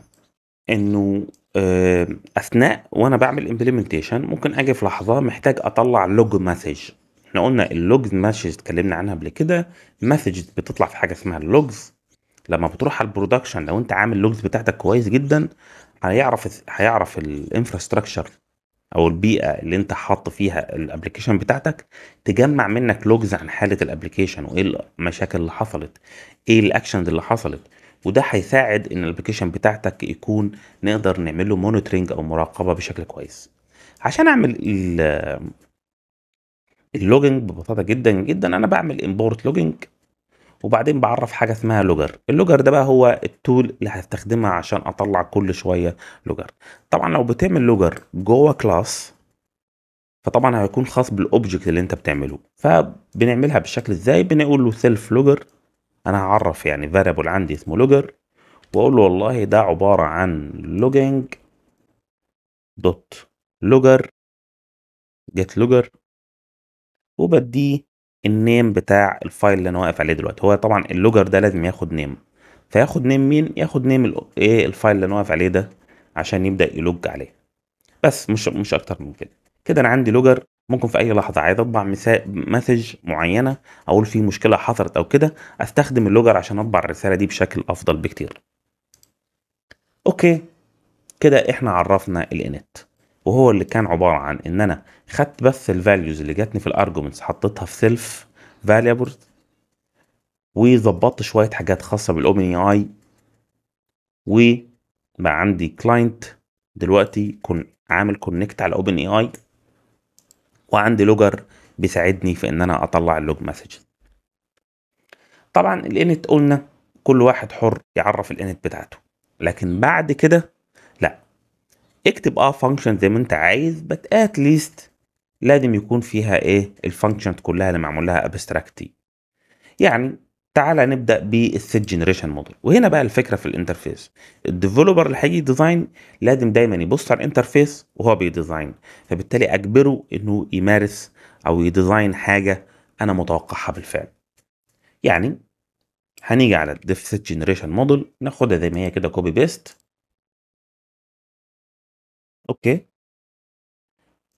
انه آه، اثناء وانا بعمل امبلمنتيشن ممكن اجي في لحظه محتاج اطلع لوج مسج احنا قلنا اللوج مسج اتكلمنا عنها قبل كده مسج بتطلع في حاجه اسمها اللوجز لما بتروح على البرودكشن لو انت عامل اللوجز بتاعتك كويس جدا هيعرف هيعرف الانفراستراكشر او البيئه اللي انت حاط فيها الابلكيشن بتاعتك تجمع منك لوجز عن حاله الابلكيشن وايه المشاكل اللي حصلت ايه الاكشنز اللي حصلت وده هيساعد ان الابلكيشن بتاعتك يكون نقدر نعمل له مونيتورنج او مراقبه بشكل كويس عشان اعمل اللوجنج ببساطه جدا جدا انا بعمل امبورت لوجنج وبعدين بعرف حاجه اسمها لوجر اللوجر ده بقى هو التول اللي هستخدمها عشان اطلع كل شويه لوجر طبعا لو بتعمل لوجر جوه كلاس فطبعا هيكون خاص بالاوبجكت اللي انت بتعمله فبنعملها بالشكل ازاي بنقول له سيلف لوجر انا هعرف يعني فاريبل عندي اسمه لوجر واقول له والله ده عباره عن لوجينج دوت لوجر جيت لوجر وبديه النيم بتاع الفايل اللي انا واقف عليه دلوقتي هو طبعا اللوجر ده لازم ياخد نيم فياخد نيم مين ياخد نيم ايه الفايل اللي انا واقف عليه ده عشان يبدا يلوج عليه بس مش مش اكتر من كده كده انا عندي لوجر ممكن في اي لحظه عايز اطبع مسج معينه اقول في مشكله حصلت او كده استخدم اللوجر عشان اطبع الرساله دي بشكل افضل بكتير اوكي كده احنا عرفنا الانت وهو اللي كان عباره عن ان انا خدت بس الفاليوز اللي جاتني في الأرجومنتس حطيتها في سيلف فاليبلز وظبطت شويه حاجات خاصه بالاوبن اي وبقى عندي كلاينت دلوقتي كن عامل كونكت على اوبن اي اي وعندي لوجر بيساعدني في ان انا اطلع اللوج مسج طبعا الانت قلنا كل واحد حر يعرف الانت بتاعته لكن بعد كده اكتب اه فانكشن زي ما انت عايز بس ات ليست لازم يكون فيها ايه الفانكشنز كلها اللي معمول لها ابستراكتي يعني تعالى نبدا بالثيرد جنريشن موديل وهنا بقى الفكره في الانترفيس الديفلوبر اللي هيجي ديزاين لازم دايما يبص على الانترفيس وهو بيديزاين فبالتالي اجبره انه يمارس او يديزاين حاجه انا متوقعها بالفعل يعني هنيجي على الديف سيت جنريشن موديل ناخدها زي ما هي كده كوبي بيست أوكي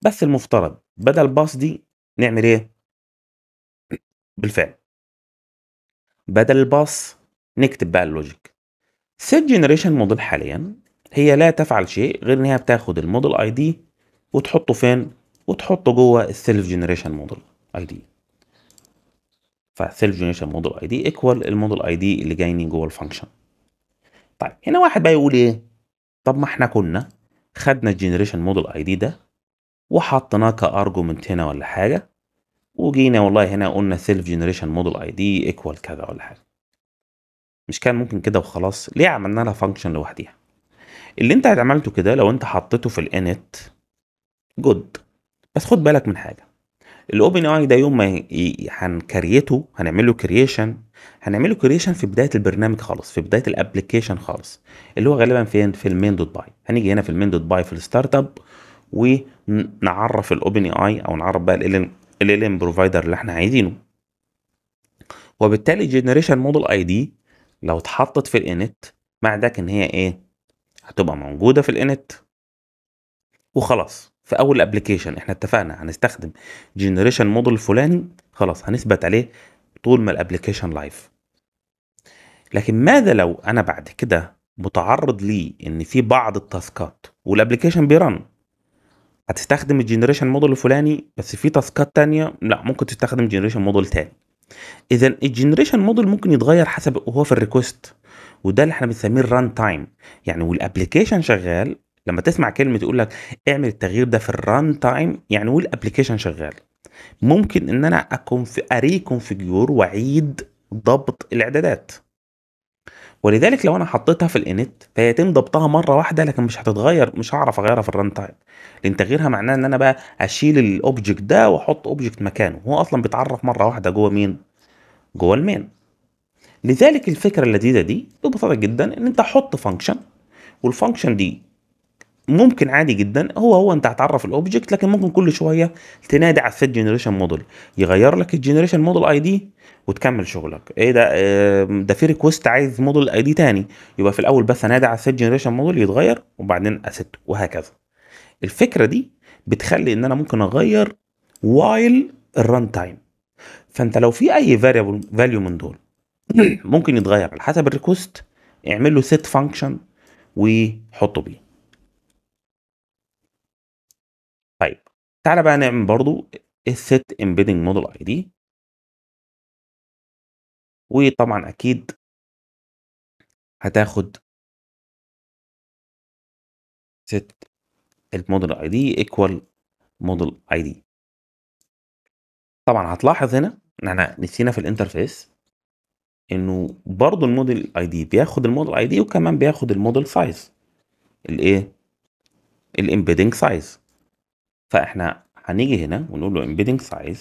بس المفترض بدل باص دي نعمل إيه؟ بالفعل بدل الباص نكتب بقى اللوجيك سيت جنريشن موديل حاليا هي لا تفعل شيء غير ان هي بتاخد الموديل اي دي وتحطه فين وتحطه جوه السيلف جنريشن موديل اي دي فسيلف جنريشن موديل اي دي ايكوال الموديل اي دي اللي جايني جوه الفانكشن طيب هنا واحد بقى يقول ايه طب ما احنا كنا خدنا الجنريشن موديل اي دي ده وحطيناه كارجومنت هنا ولا حاجه وجينا والله هنا قلنا سيلف جنريشن موديل اي دي ايكوال كذا ولا حاجه مش كان ممكن كده وخلاص ليه عملنا لها فانكشن لوحديها اللي انت عملته كده لو انت حطيته في الانت جود بس خد بالك من حاجه الاوبن اي ده يوم ما هنكريته هنعمل له كرييشن هنعمله كريشن في بدايه البرنامج خالص في بدايه الابلكيشن خالص اللي هو غالبا فين في المين دوت باي هنيجي هنا في المين دوت باي في الستارت اب ونعرف الاوبن اي اي او نعرف بقى ال ال ام بروفايدر اللي احنا عايزينه وبالتالي جنريشن موديل اي دي لو اتحطت في الانت مع ده ان هي ايه هتبقى موجوده في الانت وخلاص في اول ابلكيشن احنا اتفقنا هنستخدم جنريشن موديل فلاني خلاص هنثبت عليه طول ما الابلكيشن لايف لكن ماذا لو انا بعد كده متعرض ليه ان في بعض التاسكات والابلكيشن بيرن هتستخدم الجنريشن موديل الفلاني بس في تاسكات تانية لا ممكن تستخدم جنريشن موديل تاني اذا الجنريشن موديل ممكن يتغير حسب هو في الريكوست وده اللي احنا بنسميه الران تايم يعني والابلكيشن شغال لما تسمع كلمه تقول لك اعمل التغيير ده في الران تايم يعني والابلكيشن شغال ممكن ان انا اكون في اري كونفيجيور واعيد ضبط الاعدادات ولذلك لو انا حطيتها في الانت فيتم ضبطها مره واحده لكن مش هتتغير مش هعرف اغيرها في الران تايم لان تغييرها معناه ان انا بقى اشيل الاوبجكت ده واحط اوبجكت مكانه هو اصلا بيتعرف مره واحده جوه مين جوه المين لذلك الفكره اللذيذه دي ببساطه جدا ان انت حط فانكشن والفانكشن دي ممكن عادي جدا هو هو انت هتعرف الاوبجكت لكن ممكن كل شويه تنادي على الثيرد جنريشن موديل يغير لك الجنريشن موديل اي دي وتكمل شغلك ايه ده ده في ريكوست عايز موديل اي دي تاني يبقى في الاول بس انادي على الثيرد جنريشن موديل يتغير وبعدين اسيت وهكذا الفكره دي بتخلي ان انا ممكن اغير وايل الران تايم فانت لو في اي فاريبل فاليو من دول ممكن يتغير على حسب الريكوست اعمل له سيت فانكشن وحطه بيه طيب تعالى بقى نعمل برضو الست امبيدنج موديل اي دي وطبعا اكيد هتاخد set الموديل اي دي ايكوال موديل اي دي طبعا هتلاحظ هنا ان احنا نسينا في الانترفيس انه برضه الموديل اي دي بياخد الموديل اي دي وكمان بياخد الموديل سايز الايه الامبيدنج سايز فاحنا هنيجي هنا ونقول له embedding size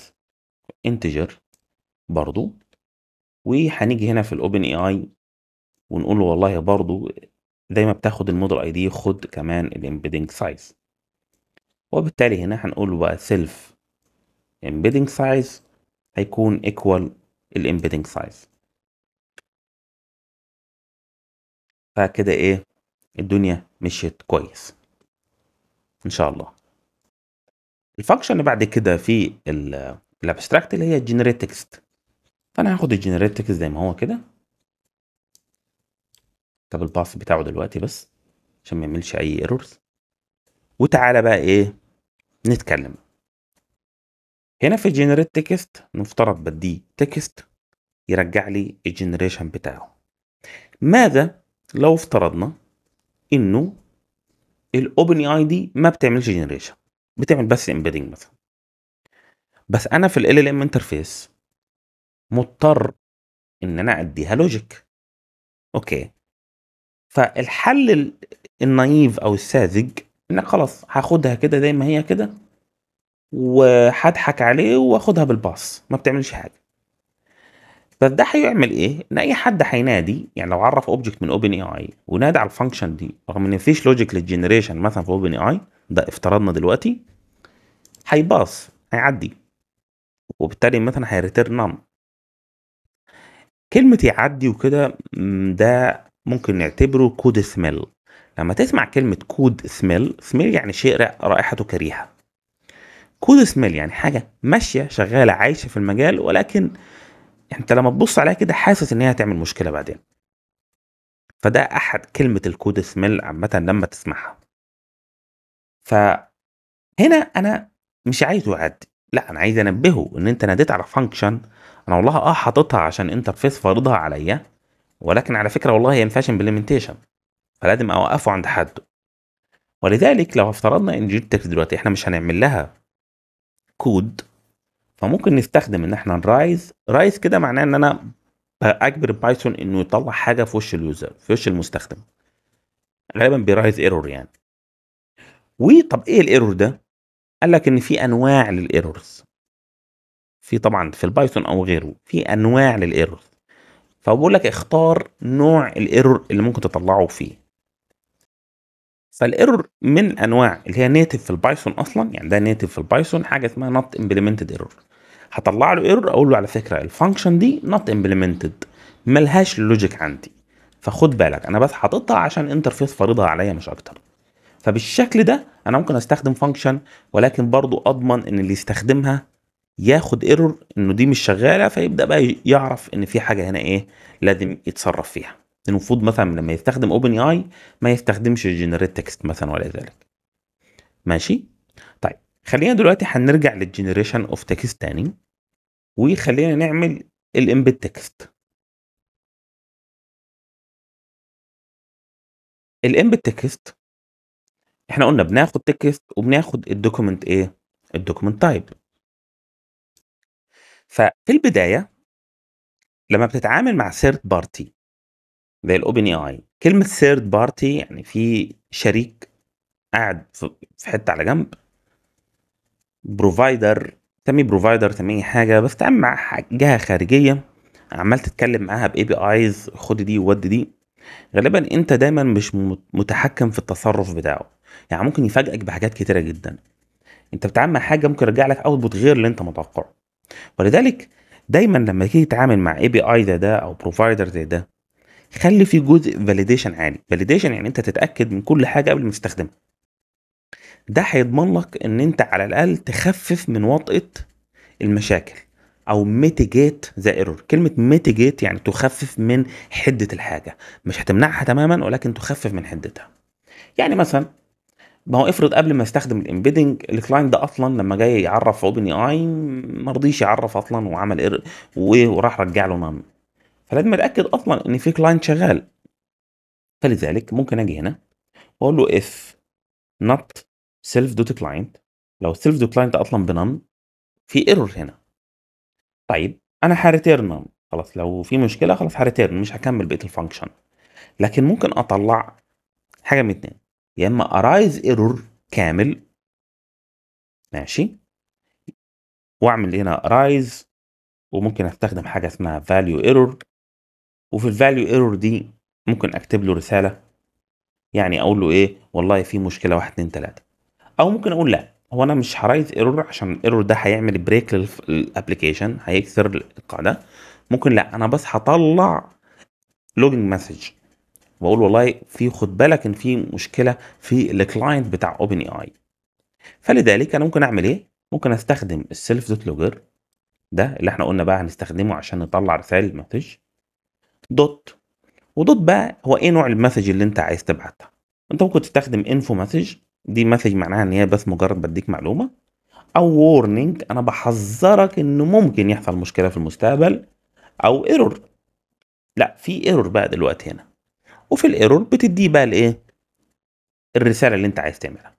integer برضو وهنيجي هنا في الاوبن اي اي ونقول له والله برضو زي ما بتاخد المودل اي دي خد كمان الامبيدنج سايز وبالتالي هنا هنقول له بقى سيلف embedding سايز هيكون equal الامبيدنج سايز فكده ايه الدنيا مشيت كويس ان شاء الله الفانكشن بعد كده في الابستراكت اللي هي الجنريت تكست فانا هاخد الجنريت تكست زي ما هو كده طب الباس بتاعه دلوقتي بس عشان ما يعملش اي ايرورز وتعالى بقى ايه نتكلم هنا في جنريت تكست نفترض بديه تكست يرجع لي الجنريشن بتاعه ماذا لو افترضنا انه الاوبن اي دي ما بتعملش جنريشن بتعمل بس امبيدنج مثلا بس انا في ال ام انترفيس مضطر ان انا اديها لوجيك اوكي فالحل النايف او الساذج انك خلاص هاخدها كده زي ما هي كده وهضحك عليه واخدها بالباص ما بتعملش حاجه بس ده هيعمل ايه؟ ان اي حد هينادي يعني لو عرف اوبجكت من اوبن اي اي ونادى على الفانكشن دي رغم ان مفيش لوجيك للجنريشن مثلا في اوبن اي اي ده افترضنا دلوقتي هيباص هيعدي وبالتالي مثلا هيريتيرن نم كلمة يعدي وكده ده ممكن نعتبره كود سميل لما تسمع كلمة كود سميل سميل يعني شيء رائحته كريهة كود سميل يعني حاجة ماشية شغالة عايشة في المجال ولكن انت لما تبص عليها كده حاسس ان هي هتعمل مشكلة بعدين فده احد كلمة الكود سميل عامة لما تسمعها فهنا انا مش عايزه يعدي لا انا عايز انبهه ان انت ناديت على فانكشن انا والله اه حاططها عشان انترفيس فارضها عليا ولكن على فكره والله هي ما فيهاش امبلمنتيشن فلازم اوقفه عند حده ولذلك لو افترضنا ان جيت دلوقتي احنا مش هنعمل لها كود فممكن نستخدم ان احنا نرايز رايز كده معناه ان انا اجبر بايثون انه يطلع حاجه في وش اليوزر في وش المستخدم غالبا بيرايز ايرور يعني وطب ايه الايرور ده قال لك ان في انواع للايرورز في طبعا في البايثون او غيره في انواع للايرورز فبقول لك اختار نوع الايرور اللي ممكن تطلعه فيه فالايرور من الانواع اللي هي نيتف في البايثون اصلا يعني ده نيتف في البايثون حاجه اسمها نوت امبلمنتد ايرور هطلع له ايرور اقول له على فكره الفانكشن دي نوت امبلمنتد ملهاش لوجيك عندي فخد بالك انا بس حاططها عشان انترفيس فرضها عليا مش اكتر فبالشكل ده انا ممكن استخدم فانكشن ولكن برضو اضمن ان اللي يستخدمها ياخد ايرور انه دي مش شغاله فيبدا بقى يعرف ان في حاجه هنا ايه لازم يتصرف فيها المفروض مثلا لما يستخدم اوبن اي ما يستخدمش الجنريت تكست مثلا ولا ذلك ماشي طيب خلينا دلوقتي هنرجع للجنريشن اوف تكست تاني وخلينا نعمل الامبيد تكست الامبيد تكست احنا قلنا بناخد تكست وبناخد الدوكيمنت ايه الدوكيمنت تايب ففي البدايه لما بتتعامل مع ثيرد بارتي زي الاوبن اي اي كلمه ثيرد بارتي يعني في شريك قاعد في حته على جنب بروفايدر تمي بروفايدر تمي حاجه بس تعمل مع جهه خارجيه عمال تتكلم معاها باي بي ايز خد دي وود دي غالبا انت دايما مش متحكم في التصرف بتاعه يعني ممكن يفاجئك بحاجات كتيره جدا انت بتتعامل مع حاجه ممكن يرجع لك اوتبوت غير اللي انت متوقعه ولذلك دايما لما تيجي تتعامل مع اي بي اي زي ده او بروفايدر زي ده خلي في جزء فاليديشن عالي فاليديشن يعني انت تتاكد من كل حاجه قبل ما تستخدمها ده هيضمن لك ان انت على الاقل تخفف من وطئه المشاكل او ميتيجيت ذا ايرور كلمه ميتيجيت يعني تخفف من حده الحاجه مش هتمنعها تماما ولكن تخفف من حدتها يعني مثلا ما هو افرض قبل ما استخدم الامبيدنج الكلاينت ده اصلا لما جاي يعرف اوبن اي اي ما رضيش يعرف اصلا وعمل ايرور وراح رجع له نان نعم. فلازم اتاكد اصلا ان في كلاينت شغال فلذلك ممكن اجي هنا واقول له اف نوت سيلف دوت كلاينت لو سيلف دوت كلاينت اصلا بنان في ايرور هنا طيب انا هريتيرن نعم. خلاص لو في مشكله خلاص هريتيرن مش هكمل بقيه الفانكشن لكن ممكن اطلع حاجه من اتنين يا اما ارايز ايرور كامل ماشي واعمل هنا ارايز وممكن استخدم حاجه اسمها فاليو ايرور وفي الفاليو ايرور دي ممكن اكتب له رساله يعني اقول له ايه والله في مشكله 1 2 3 او ممكن اقول لا هو انا مش هرايز ايرور عشان الايرور ده هيعمل بريك للابلكيشن هيكسر القاعده ممكن لا انا بس هطلع لوجنج مسج بقول والله في خد بالك ان في مشكله في الكلاينت بتاع اوبن اي اي فلذلك انا ممكن اعمل ايه ممكن استخدم السيلف دوت لوجر ده اللي احنا قلنا بقى هنستخدمه عشان نطلع رسائل المسج دوت ودوت بقى هو ايه نوع المسج اللي انت عايز تبعتها انت ممكن تستخدم انفو مسج دي مسج معناها ان هي بس مجرد بديك معلومه او وورنينج انا بحذرك انه ممكن يحصل مشكله في المستقبل او ايرور لا في ايرور بقى دلوقتي هنا وفي الايرور بتديه بقى الايه الرساله اللي انت عايز تعملها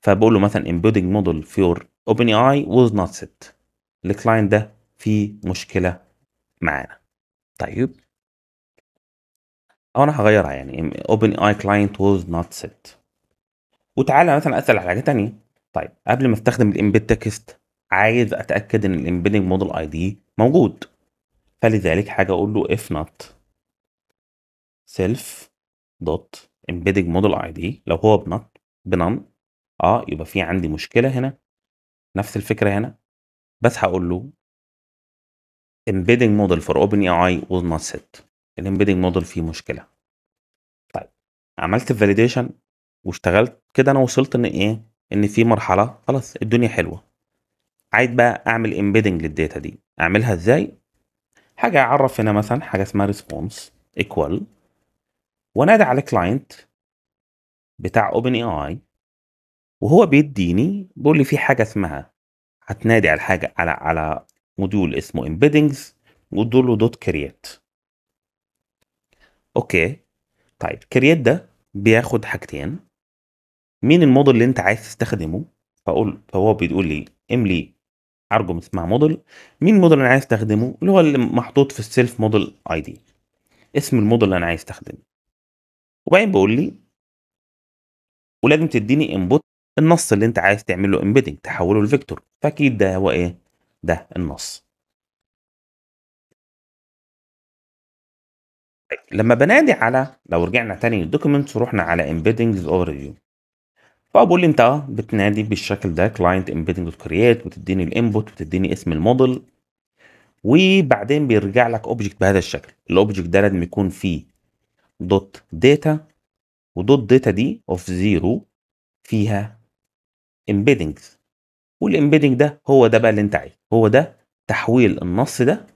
فبقول له مثلا embedding model for AI was not set الكلاينت ده فيه مشكله معانا طيب او انا هغيرها يعني open اي client was not set وتعالى مثلا اسال على حاجه تانية طيب قبل ما استخدم الامبيد تكست عايز اتاكد ان الامبيدنج موديل اي دي موجود فلذلك حاجه اقول له if not self دوت امبيدنج موديل اي دي لو هو بنط بنن اه يبقى في عندي مشكله هنا نفس الفكره هنا بس هقول له embedding model for open AI was not set الامبيدنج موديل فيه مشكله طيب عملت فاليديشن واشتغلت كده انا وصلت ان ايه ان في مرحله خلاص الدنيا حلوه عايز بقى اعمل امبيدنج للداتا دي اعملها ازاي حاجه اعرف هنا مثلا حاجه اسمها ريسبونس ايكوال ونادى على كلاينت بتاع اوبن اي اي وهو بيديني بيقول لي في حاجه اسمها هتنادي على حاجه على على موديول اسمه امبيدنجز وتقول له دوت كرييت اوكي طيب كرييت ده بياخد حاجتين مين الموديل اللي انت عايز تستخدمه فاقول فهو بيقول لي املي ارجو اسمها موديل مين الموديل اللي انا عايز استخدمه اللي هو اللي محطوط في السيلف موديل اي دي اسم الموديل اللي انا عايز استخدمه وبعدين بيقول لي ولازم تديني انبوت النص اللي انت عايز تعمل له امبيدنج تحوله لفيكتور فاكيد ده هو ايه ده النص لما بنادي على لو رجعنا تاني للدوكيومنتس ورحنا على امبيدنجز اوفر فيو فبقول لي انت آه، بتنادي بالشكل ده كلاينت امبيدنج كرييت وتديني الانبوت وتديني اسم الموديل وبعدين بيرجع لك اوبجكت بهذا الشكل الاوبجكت ده لازم يكون فيه دوت داتا ودوت داتا دي اوف زيرو فيها امبيدنجز والامبيدنج ده هو ده بقى اللي انت عايزه هو ده تحويل النص ده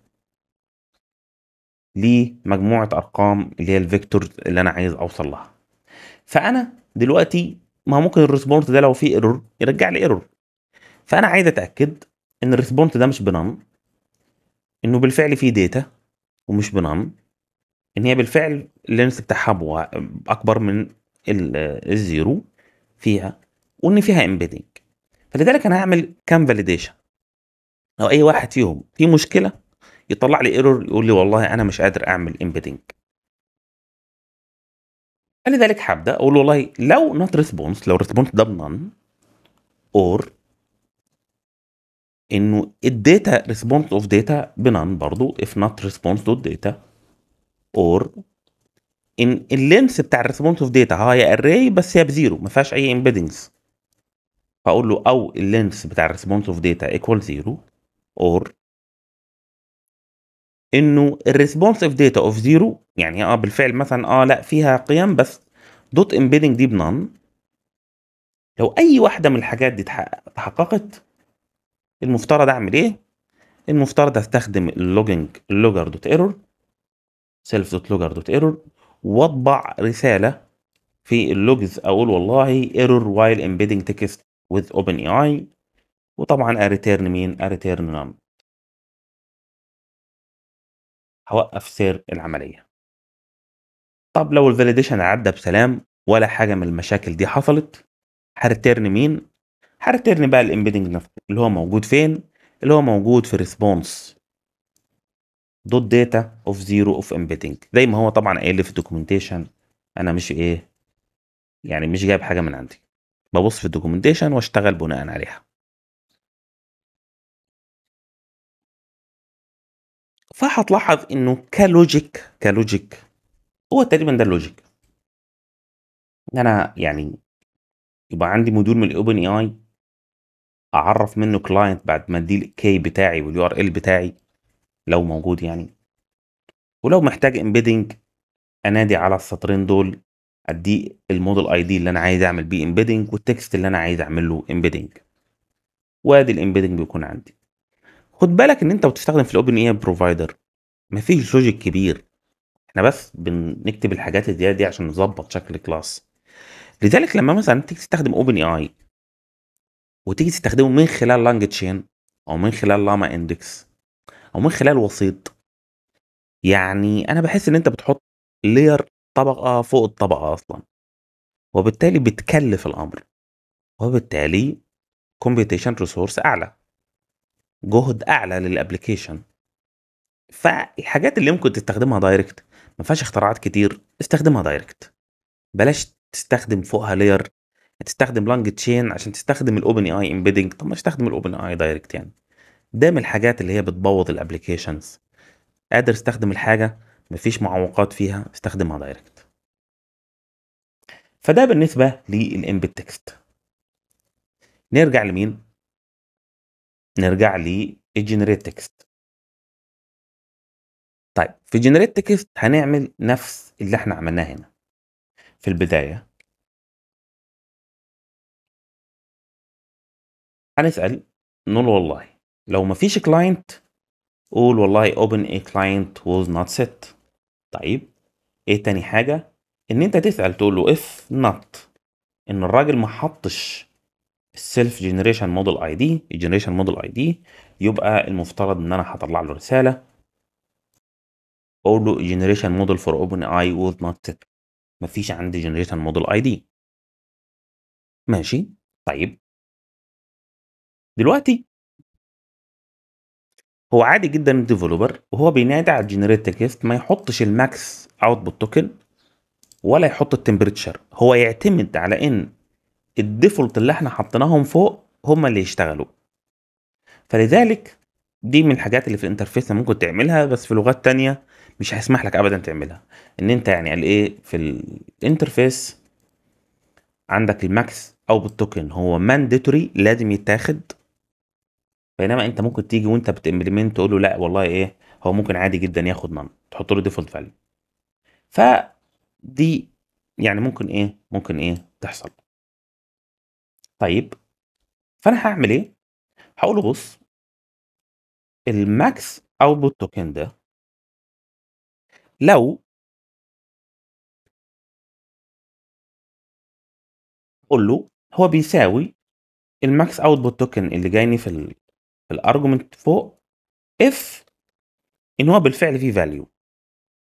لمجموعه ارقام اللي هي الفيكتور اللي انا عايز اوصل لها فانا دلوقتي ما ممكن الريسبونس ده لو فيه ايرور يرجع لي ايرور فانا عايز اتاكد ان الريسبونس ده مش بنان انه بالفعل فيه داتا ومش بنان ان هي بالفعل اللينث بتاعها هو اكبر من الزيرو فيها وان فيها امبيدنج فلذلك انا هعمل كام فاليديشن لو اي واحد فيهم في مشكله يطلع لي ايرور يقول لي والله انا مش قادر اعمل امبيدنج فلذلك هبدا اقول والله لو نوت ريسبونس لو ريسبونس ده بنان اور انه الداتا ريسبونس اوف داتا بنان برضو اف نوت ريسبونس دوت داتا اور ان اللينث بتاع الريسبونس اوف داتا هاي اري بس هي بزيرو ما فيهاش اي امبيدنجز فاقول له او اللينث بتاع الريسبونس اوف داتا ايكوال زيرو اور انه الريسبونس اوف داتا اوف زيرو يعني اه بالفعل مثلا اه لا فيها قيم بس دوت امبيدنج دي بنان لو اي واحده من الحاجات دي تحققت المفترض اعمل ايه المفترض استخدم اللوجنج اللوجر دوت ايرور self.logger.error واطبع رساله في اللوجز اقول والله error while embedding text with اي وطبعا return مين return num هوقف سير العمليه طب لو الفاليديشن عدى بسلام ولا حاجه من المشاكل دي حصلت هرترن مين هرترن بقى الامبيدنج نفسه اللي هو موجود فين اللي هو موجود في ريسبونس دوت داتا اوف زيرو اوف امبيدنج زي ما هو طبعا قايل لي في الدوكيومنتيشن انا مش ايه يعني مش جايب حاجه من عندي ببص في الدوكيومنتيشن واشتغل بناء عليها فهتلاحظ انه كلوجيك كلوجيك هو تقريبا ده اللوجيك ان انا يعني يبقى عندي موديول من الاوبن اي اي اعرف منه كلاينت بعد ما اديه الكي بتاعي واليو ار ال بتاعي لو موجود يعني ولو محتاج امبيدنج انادي على السطرين دول ادي الموديل اي دي اللي انا عايز اعمل بيه امبيدنج والتكست اللي انا عايز اعمل له امبيدنج وادي الامبيدنج بيكون عندي خد بالك ان انت بتستخدم في الاوبن اي بروفايدر مفيش لوجيك كبير احنا بس بنكتب الحاجات الزياده دي عشان نظبط شكل الكلاس لذلك لما مثلا تيجي تستخدم اوبن اي وتيجي تستخدمه من خلال لانج تشين او من خلال لاما اندكس او من خلال وسيط يعني انا بحس ان انت بتحط لير طبقه فوق الطبقه اصلا وبالتالي بتكلف الامر وبالتالي كومبيتيشن ريسورس اعلى جهد اعلى للابلكيشن فالحاجات اللي ممكن تستخدمها دايركت ما فيهاش اختراعات كتير استخدمها دايركت بلاش تستخدم فوقها لير تستخدم لانج تشين عشان تستخدم الاوبن اي امبيدنج طب ما تستخدم الاوبن اي دايركت يعني ده من الحاجات اللي هي بتبوظ الابلكيشنز قادر استخدم الحاجه مفيش معوقات فيها استخدمها دايركت فده بالنسبه للانبت تكست نرجع لمين نرجع للجنريت تكست طيب في جنريت تكست هنعمل نفس اللي احنا عملناه هنا في البدايه هنسال نقول والله لو مفيش كلاينت قول والله open a client was not set طيب ايه تاني حاجة ان انت تسأل تقول له if not ان الراجل ما حطش السيلف جنريشن موديل اي دي الجنريشن موديل اي دي يبقى المفترض ان انا هطلع له رسالة اقول له جنريشن موديل فور اوبن اي was not set مفيش عندي جنريشن موديل اي دي ماشي طيب دلوقتي هو عادي جدا الديفلوبر وهو بينادي على الجنريت تكست ما يحطش الماكس اوتبوت توكن ولا يحط التمبريتشر هو يعتمد على ان الديفولت اللي احنا حطيناهم فوق هما اللي يشتغلوا فلذلك دي من الحاجات اللي في الانترفيس ممكن تعملها بس في لغات تانية مش هيسمح لك ابدا تعملها ان انت يعني قال ايه في الانترفيس عندك الماكس او بالتوكن هو مانديتوري لازم يتاخد بينما انت ممكن تيجي وانت بتمبلمنت تقول له لا والله ايه هو ممكن عادي جدا ياخد نان تحط له ديفولت فاليو فدي يعني ممكن ايه ممكن ايه تحصل طيب فانا هعمل ايه هقول له بص الماكس اوتبوت توكن ده لو قول له هو بيساوي الماكس اوتبوت توكن اللي جايني في الارجمنت فوق اف ان هو بالفعل فيه فاليو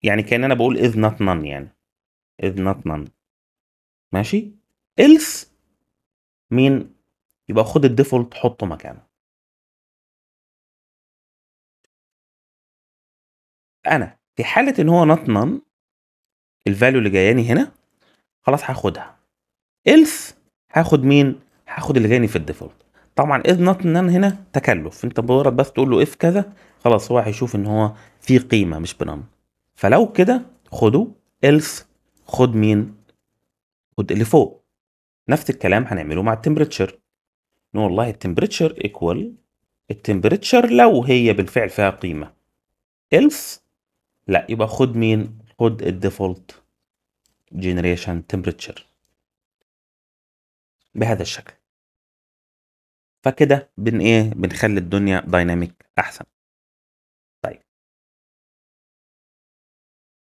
يعني كان انا بقول اذ نوت نان يعني اذ نوت نان ماشي else مين يبقى خد الديفولت حطه مكانه انا في حاله ان هو نوت نان الفاليو اللي جاياني هنا خلاص هاخدها else هاخد مين هاخد اللي جاني في الديفولت طبعا اذ نوت نان هنا تكلف انت مجرد بس تقول له اف كذا خلاص هو هيشوف ان هو في قيمه مش بنمر فلو كده خده الف خد مين خد اللي فوق نفس الكلام هنعمله مع التمبريتشر نو والله التمبريتشر ايكوال التمبريتشر لو هي بالفعل فيها قيمه الف لا يبقى خد مين خد الديفولت جنريشن تمبريتشر بهذا الشكل فكده بن ايه بنخلي الدنيا دايناميك احسن طيب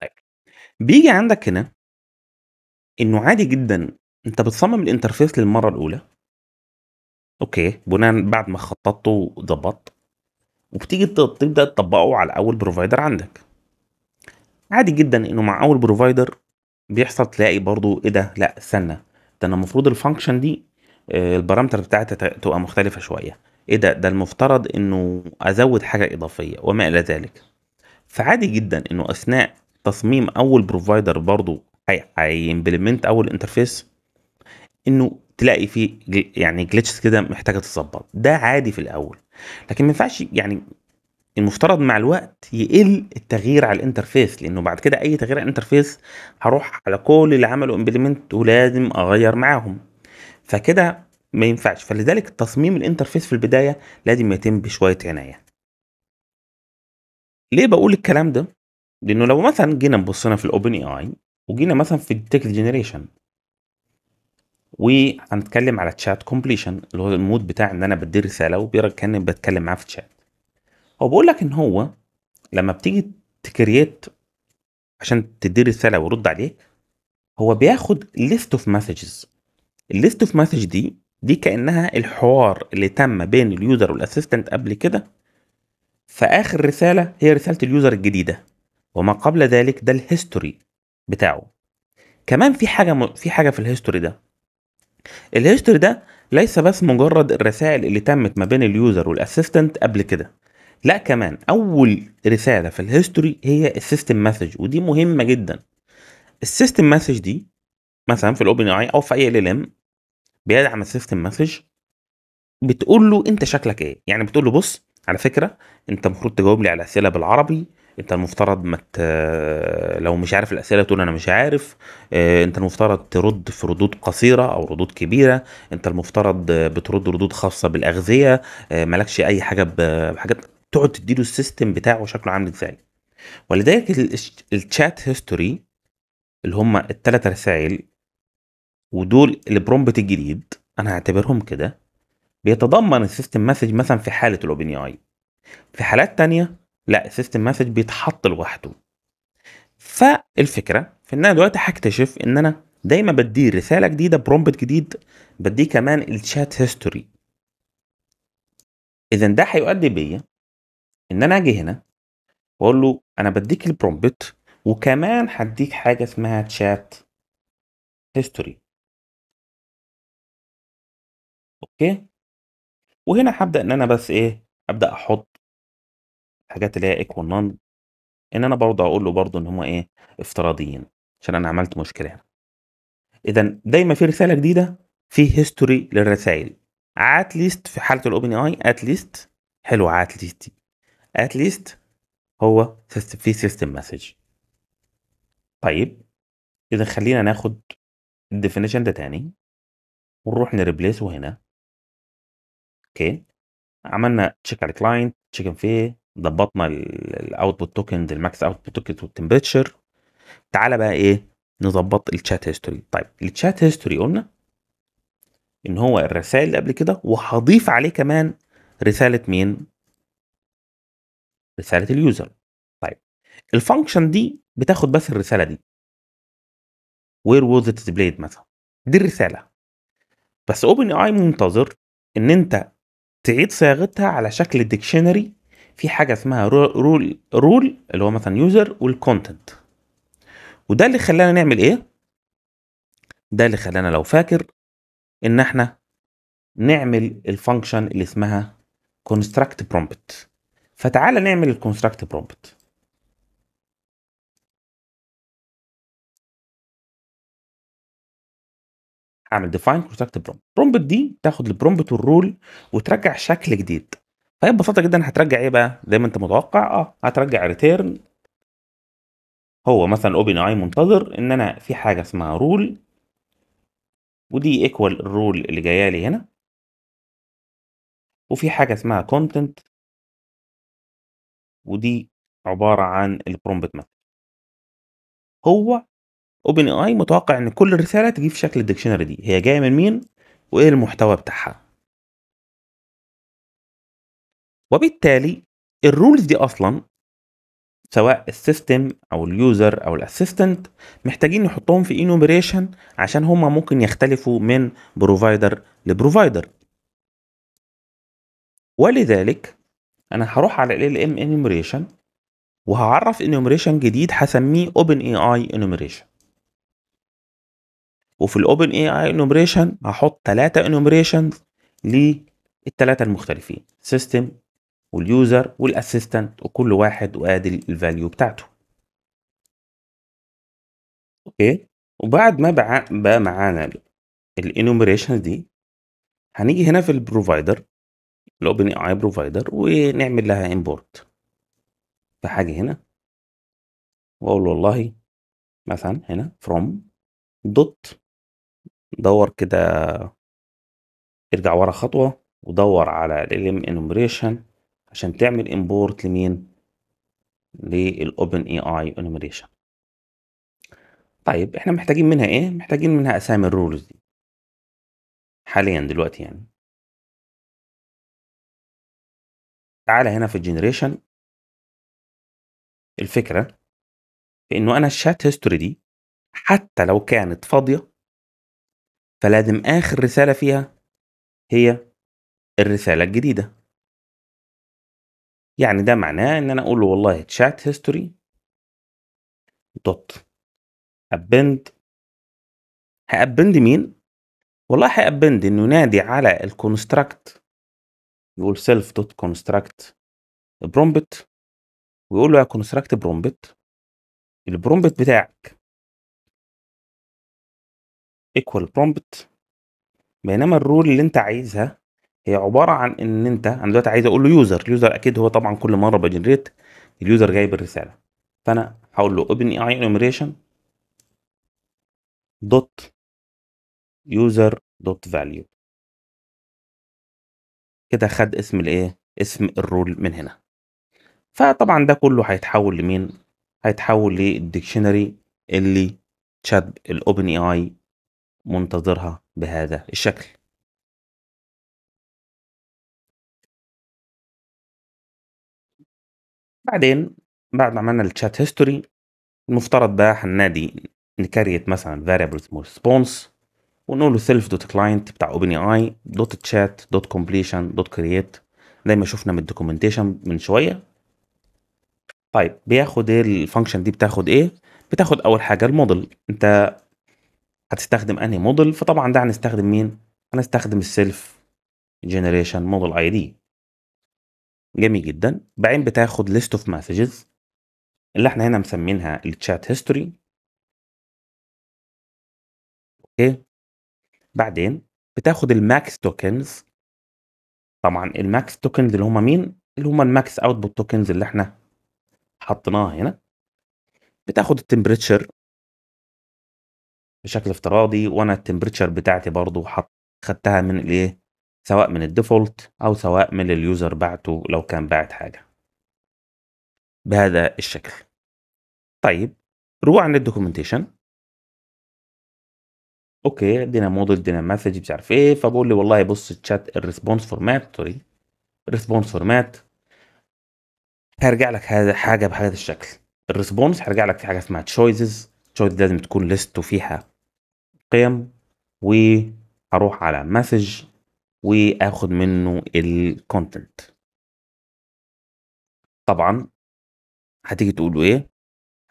طيب بيجي عندك هنا انه عادي جدا انت بتصمم الانترفيس للمره الاولى اوكي بناء بعد ما خططته وظبطت وبتيجي تبدا تطبقه على اول بروفايدر عندك عادي جدا انه مع اول بروفايدر بيحصل تلاقي برضو ايه ده لا استنى ده انا المفروض الفانكشن دي آه، البارامتر بتاعتها تبقى مختلفة شوية ايه ده ده المفترض انه ازود حاجة اضافية وما الى ذلك فعادي جدا انه اثناء تصميم اول بروفايدر برضو هيمبلمنت اول انترفيس انه تلاقي فيه يعني جلتشز كده محتاجه تتظبط ده عادي في الاول لكن ما ينفعش يعني المفترض مع الوقت يقل التغيير على الانترفيس لانه بعد كده اي تغيير على الانترفيس هروح على كل اللي عملوا امبلمنت ولازم اغير معاهم فكده ما ينفعش فلذلك تصميم الانترفيس في البدايه لازم يتم بشويه عنايه ليه بقول الكلام ده لانه لو مثلا جينا بصينا في الاوبن اي اي وجينا مثلا في التكست جنريشن وهنتكلم على تشات كومبليشن اللي هو المود بتاع ان انا بدي رساله وبيركني بتكلم معاه في تشات هو بقول لك ان هو لما بتيجي تكريت عشان تدي رساله ويرد عليك هو بياخد ليست اوف مسجز الليست اوف مسج دي دي كانها الحوار اللي تم بين اليوزر والاسيستنت قبل كده فاخر رساله هي رساله اليوزر الجديده وما قبل ذلك ده الهيستوري بتاعه كمان في حاجه م... في حاجه في الهيستوري ده الهيستوري ده ليس بس مجرد الرسائل اللي تمت ما بين اليوزر والاسيستنت قبل كده لا كمان اول رساله في الهيستوري هي السيستم مسج ودي مهمه جدا السيستم مسج دي مثلا في الاوبن اي او في اي ال ام بيدعم السيستم مسج بتقول له انت شكلك ايه يعني بتقول له بص على فكره انت المفروض تجاوب لي على اسئله بالعربي انت المفترض ما مت... لو مش عارف الاسئله تقول انا مش عارف آه، انت المفترض ترد في ردود قصيره او ردود كبيره انت المفترض بترد ردود خاصه بالاغذيه آه، مالكش اي حاجه بحاجات تقعد تديله السيستم بتاعه شكله عامل ازاي ولذلك الشات هيستوري اللي هم الثلاث رسائل ودول البرومبت الجديد انا هعتبرهم كده بيتضمن السيستم مسج مثلا في حاله الاوبن اي في حالات تانية لا السيستم مسج بيتحط لوحده فالفكره في ان انا دلوقتي هكتشف ان انا دايما بديه رساله جديده برومبت جديد بديه كمان الشات هيستوري اذا ده هيؤدي بيا ان انا اجي هنا واقول له انا بديك البرومبت وكمان هديك حاجه اسمها تشات هيستوري أوكي، وهنا هبدا إن أنا بس إيه، أبدأ أحط الحاجات اللي هي ايكوال نون إن أنا برضه أقول له برضه إن هما إيه، افتراضيين، عشان أنا عملت مشكلة هنا. إذا دايما في رسالة جديدة في هيستوري للرسايل. ات ليست في حالة الأوبن أي ات ليست حلوة ات ليست دي. ليست هو في سيستم مسج طيب إذا خلينا ناخد الديفينيشن ده تاني ونروح نريبليسه هنا اوكي عملنا تشيك على الكلاينت تشيكن فيه ضبطنا الاوتبوت توكنز الماكس اوتبوت توكنز والتمبريتشر تعالى بقى ايه نظبط الشات هيستوري طيب الشات هيستوري قلنا ان هو الرسائل اللي قبل كده وهضيف عليه كمان رساله مين رساله اليوزر طيب الفانكشن دي بتاخد بس الرساله دي وير ووز ات مثلا دي الرساله بس اوبن اي منتظر ان انت تعيد صياغتها على شكل ديكشنري في حاجه اسمها رول رول اللي هو مثلا يوزر والكونتنت وده اللي خلانا نعمل ايه ده اللي خلانا لو فاكر ان احنا نعمل الفانكشن اللي اسمها construct prompt فتعالى نعمل الكونستراكت برومبت اعمل ديفاين كونستراكت برومبت برومبت دي تاخد البرومبت والرول وترجع شكل جديد فهي ببساطه جدا هترجع ايه بقى زي ما انت متوقع اه هترجع ريتيرن هو مثلا اوبن اي منتظر ان انا في حاجه اسمها رول ودي ايكوال الرول اللي جايه لي هنا وفي حاجه اسمها كونتنت ودي عباره عن البرومبت مثلا هو اوبن اي متوقع ان كل رساله تجي في شكل الديكشنري دي هي جايه من مين وايه المحتوى بتاعها وبالتالي الرولز دي اصلا سواء السيستم او اليوزر او الاسيستنت محتاجين نحطهم في انوميريشن عشان هما ممكن يختلفوا من بروفايدر لبروفايدر ولذلك انا هروح على ال ام انوميريشن وهعرف انوميريشن جديد هسميه اوبن اي اي انوميريشن وفي الاوبن اي اي انومريشن هحط ثلاثه انومريشن للثلاثه المختلفين سيستم واليوزر والاسيستنت وكل واحد وادي الفاليو بتاعته اوكي وبعد ما بقى معانا الانومريشن دي هنيجي هنا في البروفايدر الاوبن اي اي بروفايدر ونعمل لها امبورت حاجة هنا واقول والله مثلا هنا from dot دور كده ارجع ورا خطوة ودور على الالم enumeration عشان تعمل امبورت لمين للأوبن اي اي enumeration طيب احنا محتاجين منها ايه محتاجين منها اسامي الرولز دي حاليا دلوقتي يعني تعالى هنا في الجنريشن الفكرة في انه انا الشات هيستوري دي حتى لو كانت فاضية فلازم آخر رسالة فيها هي الرسالة الجديدة يعني ده معناه إن أنا أقول له والله chat history dot append هأبند مين؟ والله هأبند إنه نادي على الكونستراكت يقول self dot construct برومبت ويقول له يا كونستراكت برومبت البرومبت بتاعك ايكوال برومبت بينما الرول اللي انت عايزها هي عباره عن ان انت انا دلوقتي عايز اقول له يوزر اليوزر اكيد هو طبعا كل مره بجنريت اليوزر جايب الرساله فانا هقول له اوبن اي enumeration دوت يوزر دوت فاليو كده خد اسم الايه اسم الرول من هنا فطبعا ده كله هيتحول لمين هيتحول للديكشنري اللي تشات الاوبن اي اي منتظرها بهذا الشكل بعدين بعد ما عملنا الشات هيستوري المفترض بقى هننادي نكريت مثلا variables response ونقول له self dot client بتاع open اي dot chat dot completion dot create زي ما شفنا من الدوكيومنتيشن من شويه طيب بياخد ايه الفانكشن دي بتاخد ايه بتاخد اول حاجه الموديل انت هتستخدم انهي موديل فطبعا ده هنستخدم مين هنستخدم السيلف جنريشن موديل اي دي جميل جدا بعدين بتاخد ليست اوف مسجز اللي احنا هنا مسمينها الشات هيستوري اوكي بعدين بتاخد الماكس توكنز طبعا الماكس توكنز اللي هم مين اللي هم الماكس اوتبوت توكنز اللي احنا حطيناها هنا بتاخد التمبريتشر بشكل افتراضي وانا التمبريتشر بتاعتي برضو حط خدتها من الايه سواء من الديفولت او سواء من اليوزر بعته لو كان بعت حاجه بهذا الشكل طيب روح عن الدوكيومنتيشن اوكي ادينا موديل ادينا مسج مش عارف ايه فبقول لي والله بص الشات الريسبونس فورمات سوري الريسبونس فورمات هيرجع لك هذا حاجه بهذا الشكل الريسبونس هيرجع لك في حاجه اسمها تشويزز تشويز لازم تكون ليست وفيها قيم وهروح على مسج واخد منه الكونتنت طبعا هتيجي تقولوا ايه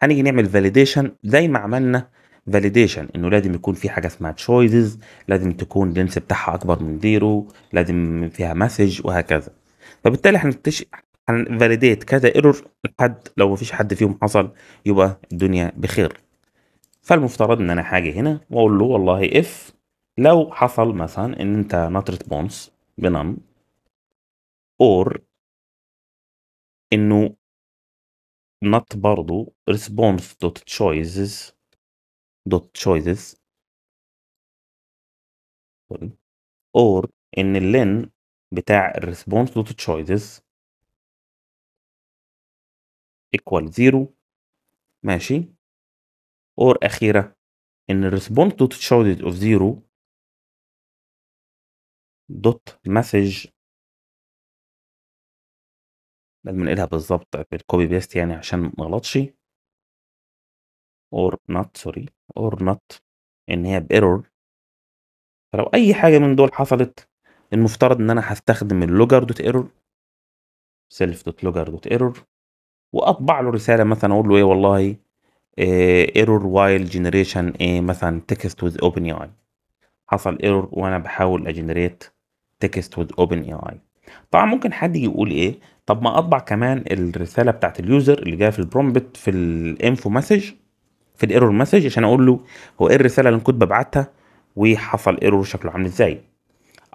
هنيجي نعمل فاليديشن زي ما عملنا فاليديشن انه لازم يكون في حاجه اسمها تشويزز لازم تكون لينس بتاعها اكبر من زيرو لازم فيها مسج وهكذا فبالتالي هنكتشف هنفاليديت كذا ايرور لحد لو مفيش حد فيهم حصل يبقى الدنيا بخير فالمفترض ان انا هاجي هنا واقول له والله اف لو حصل مثلا ان انت not response بنم or انه not برضو response dot choices or ان اللين بتاع الريسبونس دوت choices equal zero ماشي اور اخيرة ان response دوت sharded اوف زيرو دوت مسج لازم نقلها بالظبط بالكوبي بيست يعني عشان ما اغلطش اور نوت سوري اور نوت ان هي بايرور فلو اي حاجه من دول حصلت المفترض ان انا هستخدم اللوجر دوت ايرور سيلف دوت لوجر دوت ايرور واطبع له رساله مثلا اقول له ايه والله ايرور وايل جنريشن ايه مثلا تكست وذ اوبن اي اي حصل ايرور وانا بحاول اجنريت تكست وذ اوبن اي اي طبعا ممكن حد يقول ايه طب ما اطبع كمان الرساله بتاعت اليوزر اللي جايه في البرومبت في الانفو مسج في الايرور مسج عشان اقول له هو ايه الرساله اللي كنت ببعتها وحصل ايرور شكله عامل ازاي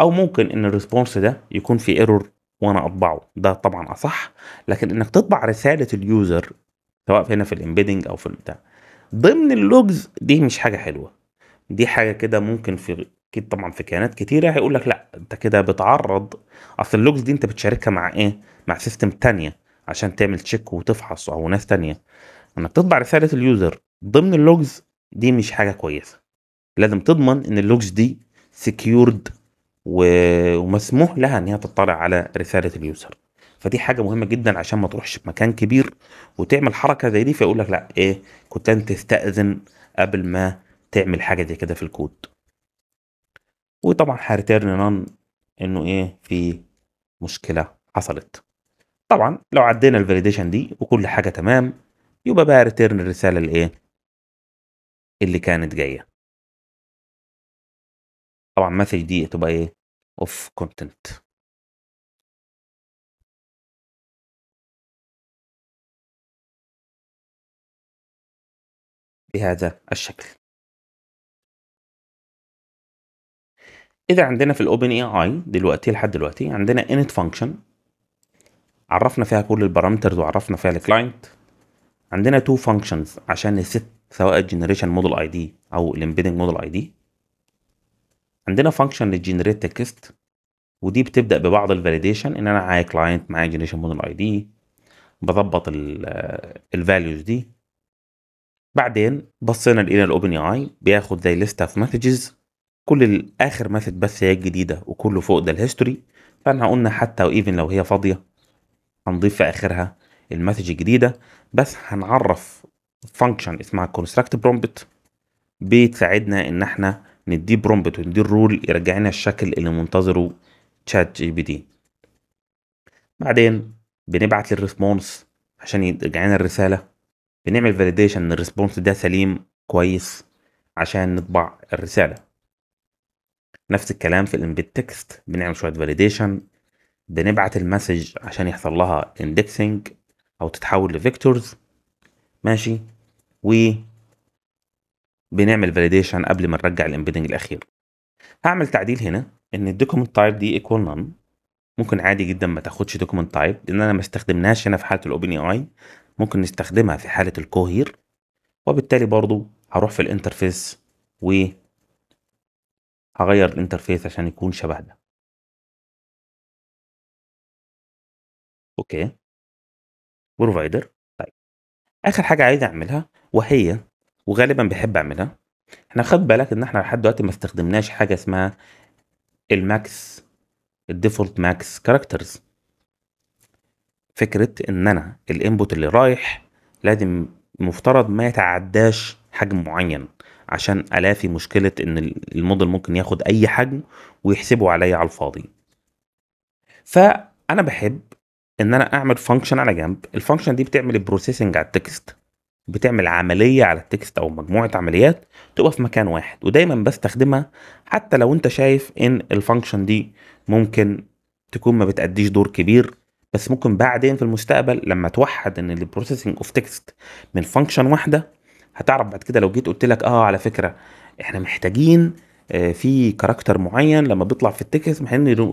او ممكن ان الريسبونس ده يكون في ايرور وانا اطبعه ده طبعا اصح لكن انك تطبع رساله اليوزر سواء هنا في الامبيدنج او في البتاع ضمن اللوجز دي مش حاجه حلوه دي حاجه كده ممكن في اكيد طبعا في كيانات كتيره هيقول لك لا انت كده بتعرض اصل اللوجز دي انت بتشاركها مع ايه مع سيستم تانية عشان تعمل تشيك وتفحص او ناس تانية انك تطبع رساله اليوزر ضمن اللوجز دي مش حاجه كويسه لازم تضمن ان اللوجز دي سكيورد ومسموح لها ان هي تطلع على رساله اليوزر فدي حاجه مهمه جدا عشان ما تروحش في مكان كبير وتعمل حركه زي دي فيقول لك لا ايه كنت انت تستاذن قبل ما تعمل حاجه زي كده في الكود وطبعا هريتيرن نان انه ايه في مشكله حصلت طبعا لو عدينا الفاليديشن دي وكل حاجه تمام يبقى بقى ريتيرن الرساله الايه اللي كانت جايه طبعا مسج دي تبقى ايه اوف كونتنت بهذا الشكل اذا عندنا في الاوبن اي اي دلوقتي لحد دلوقتي عندنا init function عرفنا فيها كل البارامترز وعرفنا فيها الكلاينت عندنا تو فانكشنز عشان نست سواء الجنريشن موديل اي دي او الامبيدنج موديل اي دي عندنا فانكشن للجنريت تكست ودي بتبدا ببعض الفاليديشن ان انا معايا كلاينت معايا جنريشن موديل اي دي بظبط الفاليوز دي بعدين بصينا لقينا الاوبن اي بياخد زي ليست اوف مسجز كل الاخر مسج بس هي الجديده وكله فوق ده الهيستوري فاحنا قلنا حتى وايفن لو هي فاضيه هنضيف في اخرها المسج الجديده بس هنعرف فانكشن اسمها كونستراكت برومبت بتساعدنا ان احنا نديه برومبت ونديه الرول يرجع لنا الشكل اللي منتظره تشات جي بي دي بعدين بنبعت للريسبونس عشان يرجع لنا الرساله بنعمل فاليديشن ان الريسبونس ده سليم كويس عشان نطبع الرسالة نفس الكلام في الامبيد تكست بنعمل شوية فاليديشن بنبعت المسج عشان يحصل لها اندكسنج او تتحول لفيكتورز ماشي و بنعمل فاليديشن قبل ما نرجع الامبيدنج الاخير هعمل تعديل هنا ان الدوكيمنت تايب دي ايكوال نان ممكن عادي جدا ما تاخدش دوكيمنت تايب لان انا ما استخدمناش هنا في حاله الاوبن اي اي ممكن نستخدمها في حالة الكوهير وبالتالي برضو هروح في الانترفيس و هغير الانترفيس عشان يكون شبه ده اوكي بروفايدر طيب اخر حاجه عايز اعملها وهي وغالبا بحب اعملها احنا خد بالك ان احنا لحد دلوقتي ما استخدمناش حاجه اسمها الماكس الديفولت ماكس كاركترز فكره ان انا الانبوت اللي رايح لازم المفترض ما يتعداش حجم معين عشان الافي مشكله ان الموديل ممكن ياخد اي حجم ويحسبه عليا على الفاضي فانا بحب ان انا اعمل فانكشن على جنب الفانكشن دي بتعمل بروسيسنج على التكست بتعمل عمليه على التكست او مجموعه عمليات تبقى في مكان واحد ودايما بستخدمها حتى لو انت شايف ان الفانكشن دي ممكن تكون ما بتأديش دور كبير بس ممكن بعدين في المستقبل لما توحد ان البروسيسنج اوف تكست من فانكشن واحده هتعرف بعد كده لو جيت قلت لك اه على فكره احنا محتاجين آه في كاركتر معين لما بيطلع في التكست محتاجين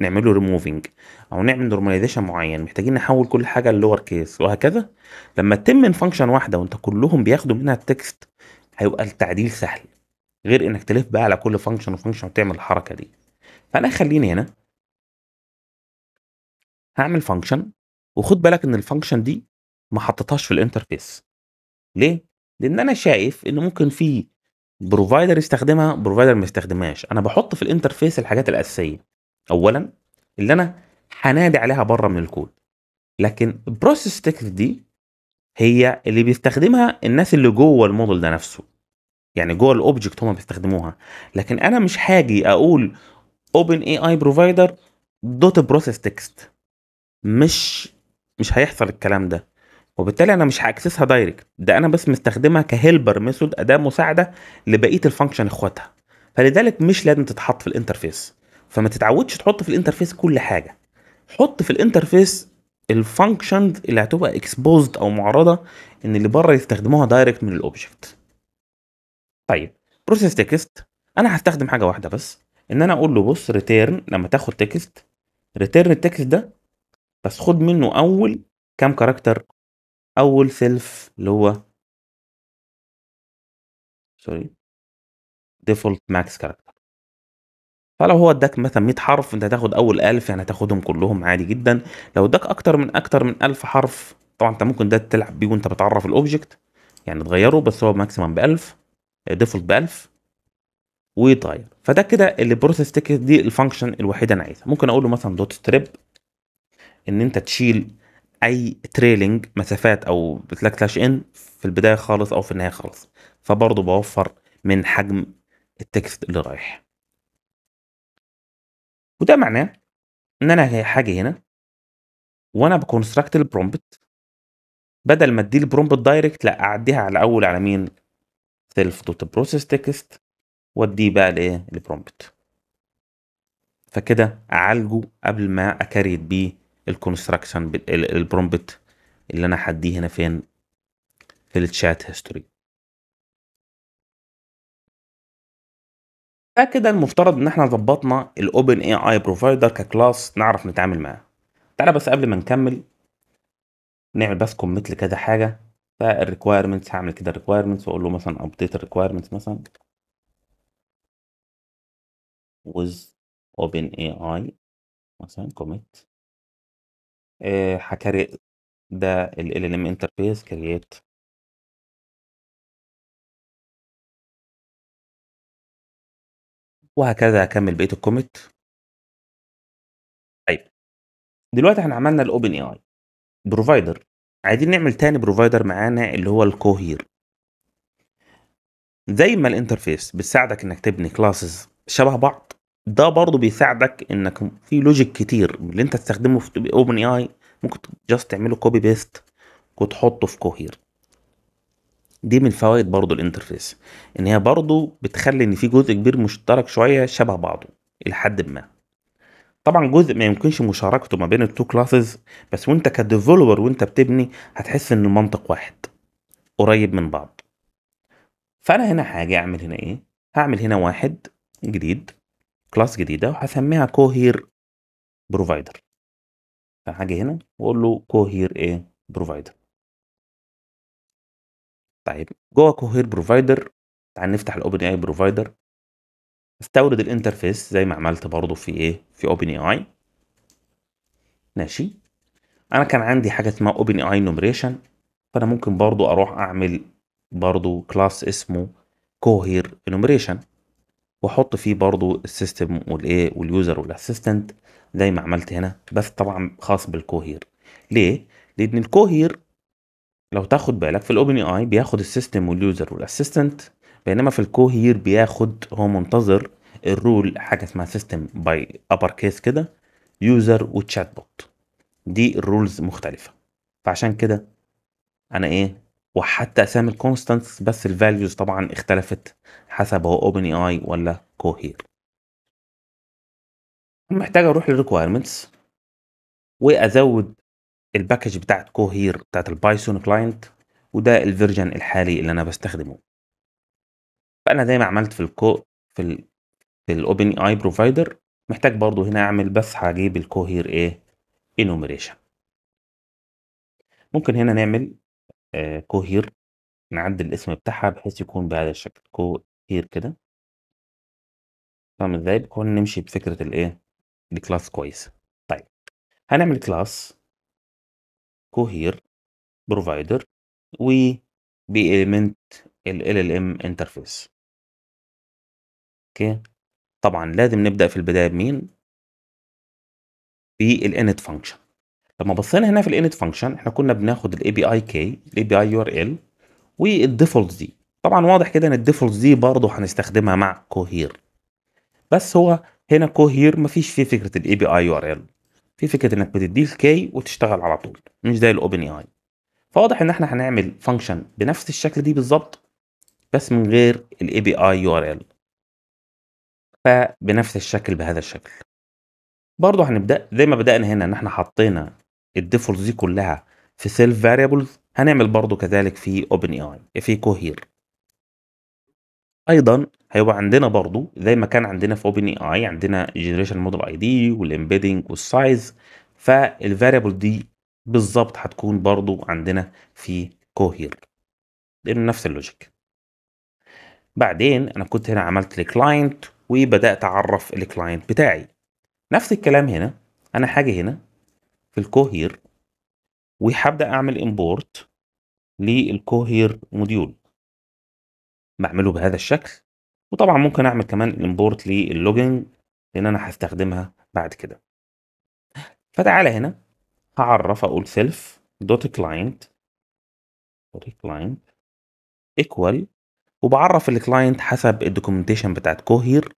نعمله ريموفنج او نعمل نورماليزيشن معين محتاجين نحول كل حاجه للور كيس وهكذا لما تتم من فانكشن واحده وانت كلهم بياخدوا منها التكست هيبقى التعديل سهل غير انك تلف بقى على كل فانكشن وفانكشن وتعمل الحركه دي فانا خليني هنا هعمل فانكشن وخد بالك ان الفانكشن دي ما حطيتهاش في الانترفيس ليه لان انا شايف ان ممكن في بروفايدر يستخدمها بروفايدر ما يستخدمهاش انا بحط في الانترفيس الحاجات الاساسيه اولا اللي انا هنادي عليها بره من الكود لكن البروسيس تكست دي هي اللي بيستخدمها الناس اللي جوه الموديل ده نفسه يعني جوه الاوبجكت هم بيستخدموها لكن انا مش هاجي اقول اوبن اي اي بروفايدر دوت بروسيس تكست مش مش هيحصل الكلام ده وبالتالي انا مش هاكسسها دايركت ده انا بس مستخدمها كهيلبر ميثود اداه مساعده لبقيه الفانكشن اخواتها فلذلك مش لازم تتحط في الانترفيس فما تتعودش تحط في الانترفيس كل حاجه حط في الانترفيس الفانكشنز اللي هتبقى اكسبوزد او معرضه ان اللي بره يستخدموها دايركت من الاوبجكت طيب بروسيس تكست انا هستخدم حاجه واحده بس ان انا اقول له بص ريتيرن لما تاخد تكست ريتيرن التكست ده بس خد منه اول كام كاركتر اول سيلف اللي هو سوري ديفولت ماكس كاركتر فلو هو اداك مثلا 100 حرف انت هتاخد اول 1000 يعني هتاخدهم كلهم عادي جدا لو اداك اكتر من اكتر من 1000 حرف طبعا انت ممكن ده تلعب بيه وانت بتعرف الاوبجكت يعني تغيره بس هو ماكسيمم ب 1000 ديفولت ب 1000 ويتغير فده كده البروسيس تيكت دي الفانكشن الوحيده انا عايزها ممكن اقول له مثلا دوت ستريب ان انت تشيل اي تريلينج مسافات او بتلاك تلاش ان في البدايه خالص او في النهايه خالص فبرضه بوفر من حجم التكست اللي رايح وده معناه ان انا حاجه هنا وانا بكونستراكت البرومبت بدل ما اديه البرومبت دايركت لا اعديها على اول على مين سيلف دوت بروسيس تكست واديه بقى لايه البرومبت فكده اعالجه قبل ما اكريت بيه الكونستراكشن البرومبت اللي انا هديه هنا فين في الشات هيستوري ده كده المفترض ان احنا ظبطنا الاوبن اي اي بروفايدر ككلاس نعرف نتعامل معاه تعالى بس قبل ما نكمل نعمل بس كوميت لكذا حاجه فالريكويرمنتس هعمل كده ريكويرمنتس واقول له مثلا ابديت الريكويرمنتس مثلا with open AI مثلا commit هكريت آه، حكارئ، ده LLM interface create وهكذا اكمل بقية الكوميت طيب دلوقتي إحنا عملنا اي بروفايدر عايزين نعمل تاني بروفايدر معانا اللي هو الكوهير زي ما الانترفيس بتساعدك إنك تبني كلاسز شبه بعض ده برضو بيساعدك انك في لوجيك كتير اللي انت تستخدمه في اوبن اي اي ممكن جاست تعمله كوبي بيست وتحطه في كوهير دي من فوائد برضو الانترفيس ان هي برضو بتخلي ان في جزء كبير مشترك شويه شبه بعضه الى حد ما طبعا جزء ما يمكنش مشاركته ما بين التو كلاسز بس وانت كديفلوبر وانت بتبني هتحس ان المنطق واحد قريب من بعض فانا هنا حاجه اعمل هنا ايه هعمل هنا واحد جديد كلاس جديده وهسميها كوهير بروفايدر فهاجي هنا واقول له كوهير ايه بروفايدر طيب جوه كوهير بروفايدر تعال نفتح الاوبن اي بروفايدر استورد الانترفيس زي ما عملت برضو في ايه في اوبن اي اي ماشي انا كان عندي حاجه اسمها اوبن اي نومريشن فانا ممكن برضو اروح اعمل برضو كلاس اسمه كوهير نومريشن واحط فيه برضو السيستم والايه واليوزر والاسيستنت زي ما عملت هنا بس طبعا خاص بالكوهير ليه لان الكوهير لو تاخد بالك في الاوبن اي اي بياخد السيستم واليوزر والاسيستنت بينما في الكوهير بياخد هو منتظر الرول حاجه اسمها سيستم باي ابر كيس كده يوزر وتشات بوت دي الرولز مختلفه فعشان كده انا ايه وحتى اسامي الكونستانتس بس الفاليوز طبعا اختلفت حسب هو اوبن اي اي ولا كوهير محتاج اروح للريكويرمنتس وازود الباكج بتاعت كوهير بتاعت البايثون كلاينت وده الفيرجن الحالي اللي انا بستخدمه فانا زي ما عملت في الكو في ال في الاوبن اي بروفايدر محتاج برضو هنا اعمل بس هجيب الكوهير ايه انوميريشن ممكن هنا نعمل كوهير، آه، نعدّل الاسم بتاعها بحيث يكون بهذا الشكل، كوهير كده. فاهم إزاي؟ بحيث نمشي بفكرة الإيه، الكلاس كويس. طيب، هنعمل class كوهير بروفايدر و ال ام interface. أوكي، طبعًا لازم نبدأ في البداية بمين؟ بالانت function. لما بصينا هنا في الانت فانكشن احنا كنا بناخد الاي بي اي كي الاي بي اي يو ار ال والديفولت دي طبعا واضح كده ان الديفولت دي برضه هنستخدمها مع كوهير بس هو هنا كوهير مفيش فيه فكره الاي بي اي يو ار ال في فكره انك بتديه الكي وتشتغل على طول مش زي الاوبن اي اي فواضح ان احنا هنعمل فانكشن بنفس الشكل دي بالظبط بس من غير الاي بي اي يو ار ال فبنفس الشكل بهذا الشكل برضه هنبدا زي ما بدانا هنا ان احنا حطينا الديفولت دي كلها في سيلف فاريبلز هنعمل برضو كذلك في اوبن اي اي في كوهير ايضا هيبقى عندنا برضو زي ما كان عندنا في اوبن اي اي عندنا جنريشن موديل اي دي والامبيدنج والسايز فالفاريبل دي بالظبط هتكون برضو عندنا في كوهير لانه نفس اللوجيك بعدين انا كنت هنا عملت الكلاينت وبدات اعرف الكلاينت بتاعي نفس الكلام هنا انا حاجه هنا في الكوهير وهبدأ أعمل امبورت للكوهير موديول بعمله بهذا الشكل وطبعا ممكن أعمل كمان الامبورت لللوجن لأن أنا هستخدمها بعد كده فتعالى هنا هعرف أقول سيلف دوت كلاينت كلاينت ايكوال وبعرف الكلاينت حسب الدوكيومنتيشن بتاعت كوهير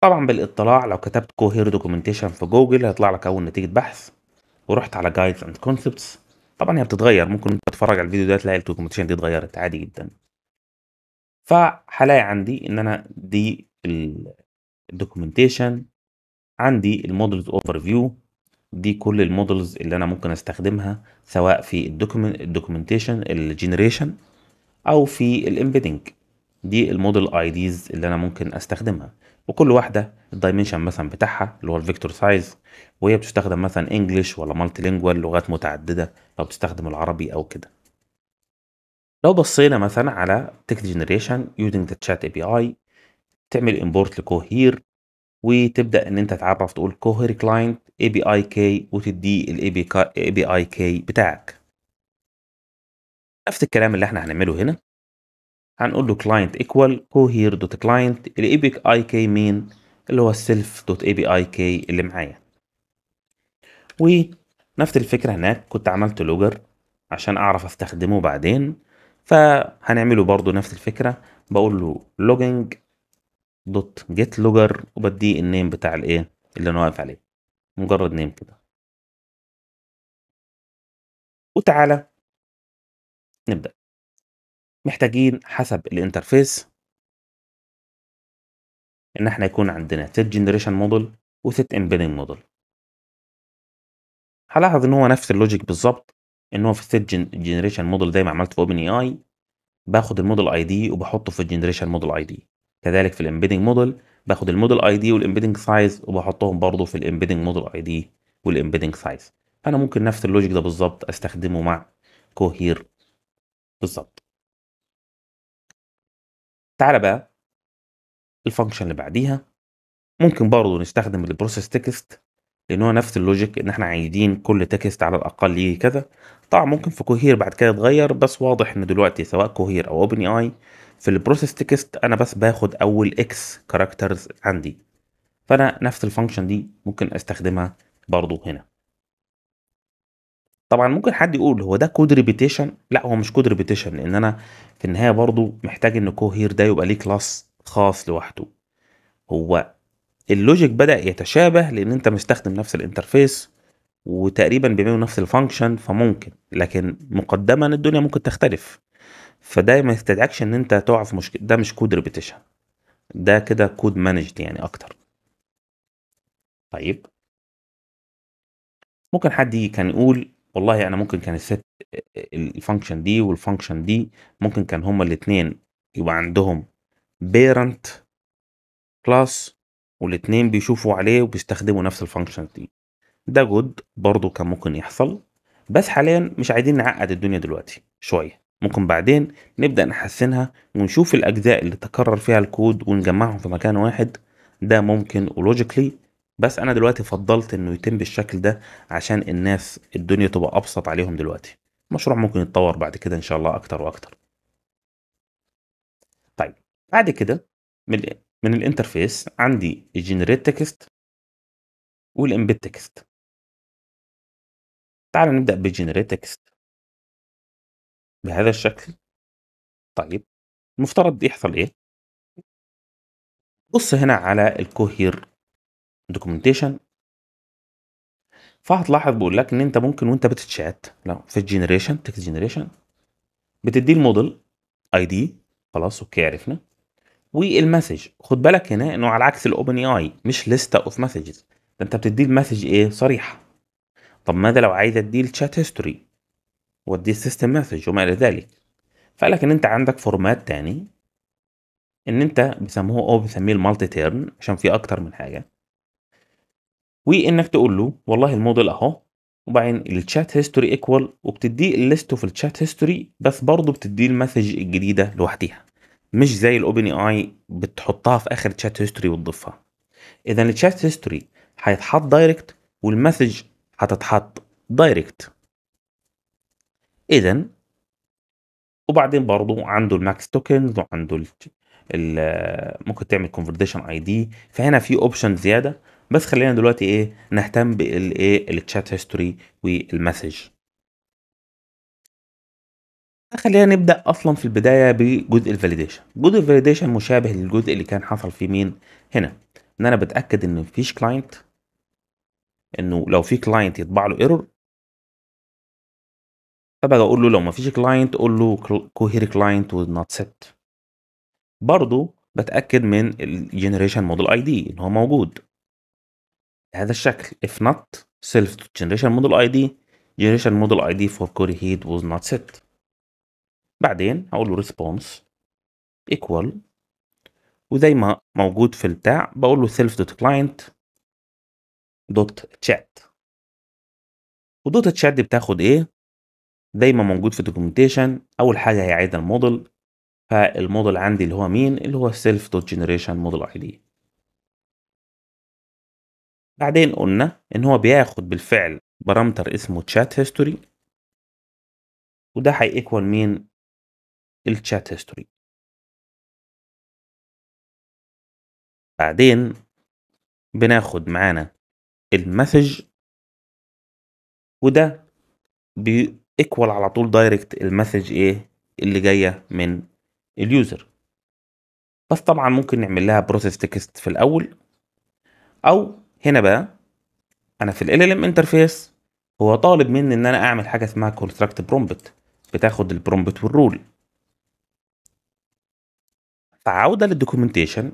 طبعا بالاطلاع لو كتبت كوهير دوكيومنتيشن في جوجل هيطلع لك اول نتيجه بحث ورحت على جايدز اند كونسبتس طبعا هي بتتغير ممكن تتفرج على الفيديو ده تلاقي الدوكيومنتيشن دي اتغيرت عادي جدا فهلاقي عندي ان انا دي الدوكيومنتيشن عندي المودلز اوفر فيو دي كل المودلز اللي انا ممكن استخدمها سواء في الدوكيومنتيشن الجنريشن او في الامبيدنج دي المودل اي ديز اللي انا ممكن استخدمها وكل واحده الدايمنشن مثلا بتاعها اللي هو الفيكتور سايز وهي بتستخدم مثلا انجلش ولا مالتي لينجوال لغات متعدده لو بتستخدم العربي او كده لو بصينا مثلا على تكست جنريشن يوزنج ذا تشات اي بي اي تعمل امبورت لكوهير وتبدا ان انت تعرف تقول كوهير كلاينت اي بي اي كي وتديه الاي بي اي كي بتاعك نفس الكلام اللي احنا هنعمله هنا هنقول له client equal cohere dot client الايبك اي كي مين اللي هو السيلف دوت اي بي اي كي اللي معايا ونفس الفكره هناك كنت عملت لوجر عشان اعرف استخدمه بعدين فهنعمله برضو نفس الفكره بقول له لوجينج دوت جيت لوجر وبديه النيم بتاع الايه اللي انا واقف عليه مجرد نيم كده وتعالى نبدا محتاجين حسب الانترفيس ان احنا يكون عندنا set جنريشن موديل و امبيدنج موديل هلاحظ ان هو نفس اللوجيك بالظبط ان هو في set جنريشن موديل زي ما عملت في اوبن اي اي باخد الموديل اي دي وبحطه في الجنريشن موديل اي دي كذلك في الامبيدنج موديل باخد الموديل اي دي والامبيدنج سايز وبحطهم برضه في الامبيدنج موديل اي دي والامبيدنج سايز فانا ممكن نفس اللوجيك ده بالظبط استخدمه مع كوهير بالظبط تعال بقى الفانكشن اللي بعديها ممكن برضه نستخدم البروسيس تكست لان هو نفس اللوجيك ان احنا عايزين كل تكست على الاقل يجي كذا طبعا ممكن في كوهير بعد كده يتغير بس واضح ان دلوقتي سواء كوهير او اوبن اي في البروسيس تكست انا بس باخد اول اكس كاركترز عندي فانا نفس الفانكشن دي ممكن استخدمها برضه هنا طبعًا ممكن حد يقول هو ده كود ريبيتيشن؟ لأ هو مش كود ريبيتيشن لأن أنا في النهاية برضه محتاج إن كوهير ده يبقى ليه كلاس خاص لوحده. هو اللوجيك بدأ يتشابه لأن أنت مستخدم نفس الانترفيس وتقريبًا بيعملوا نفس الفانكشن فممكن لكن مقدما الدنيا ممكن تختلف. فده ما يستدعكش إن أنت تقع في مشكلة ده مش كود ريبيتيشن. ده كده كود مانجد يعني أكتر. طيب ممكن حد كان يقول والله انا ممكن كان الست الفانكشن دي والفانكشن دي ممكن كان هما الاثنين يبقى عندهم بيرنت كلاس والاثنين بيشوفوا عليه وبيستخدموا نفس الفانكشن دي ده جود برضه كان ممكن يحصل بس حاليا مش عايزين نعقد الدنيا دلوقتي شويه ممكن بعدين نبدا نحسنها ونشوف الاجزاء اللي تكرر فيها الكود ونجمعهم في مكان واحد ده ممكن ولوجيكلي بس انا دلوقتي فضلت انه يتم بالشكل ده عشان الناس الدنيا تبقى ابسط عليهم دلوقتي مشروع ممكن يتطور بعد كده ان شاء الله اكتر واكتر طيب بعد كده من من الانترفيس عندي الجنريت تكست والامبيد تكست تعال نبدا بجنريت تكست بهذا الشكل طيب المفترض يحصل ايه بص هنا على الكوهير دوكيومنتيشن فهتلاحظ بيقول لك ان انت ممكن وانت بتتشات لو في الجنريشن تكست جنريشن بتدي الموديل اي دي خلاص اوكي عرفنا والمسج خد بالك هنا انه على عكس الاوبن اي اي مش ليست اوف مسجز ده انت بتدي المسج ايه صريحه طب ماذا لو عايز اديه الشات هيستوري واديه السيستم مسج وما الى ذلك فقال لك ان انت عندك فورمات تاني ان انت بيسموه او بيسميه المالتي تيرن عشان في اكتر من حاجه وانك تقول له والله الموديل اهو وبعدين الشات هيستوري ايكوال وبتديه الليست اوف الشات هيستوري بس برضه بتديه المسج الجديده لوحديها مش زي الاوبن اي اي بتحطها في اخر الشات هيستوري وتضيفها اذا الشات هيستوري هيتحط دايركت والمسج هتتحط دايركت اذا وبعدين برضه عنده الماكس توكنز وعنده ممكن تعمل كونفرديشن اي دي فهنا في اوبشن زياده بس خلينا دلوقتي ايه نهتم بالايه التشات هيستوري والمسج خلينا نبدا اصلا في البدايه بجزء الفاليديشن جزء الفاليديشن مشابه للجزء اللي كان حصل فيه مين هنا ان انا بتاكد ان مفيش كلاينت انه لو في كلاينت يطبع له ايرور فبقى اقول له لو مفيش كلاينت قول له كوهير كلاينت was نوت سيت برضو بتاكد من الجنريشن موديل اي دي ان هو موجود هذا الشكل if not self to generation model id generation model id for query head was not set بعدين هقول له response equal وزي ما موجود في البتاع بقول له self dot client dot chat ودوت chat دي بتاخد ايه دايما موجود في documentation اول حاجه هي عايزة الموديل فالموديل عندي اللي هو مين اللي هو self dot generation model id بعدين قلنا ان هو بياخد بالفعل بارامتر اسمه chat history وده هيكوال مين الشات history بعدين بناخد معانا المسج وده بيكوال على طول دايركت المسج ايه اللي جايه من اليوزر بس طبعا ممكن نعمل لها بروسيس تكست في الاول او هنا بقى انا في ال LLM انترفيس هو طالب مني ان انا اعمل حاجه اسمها كونستراكت برومبت بتاخد البرومبت والرول فعوده للدوكيومنتيشن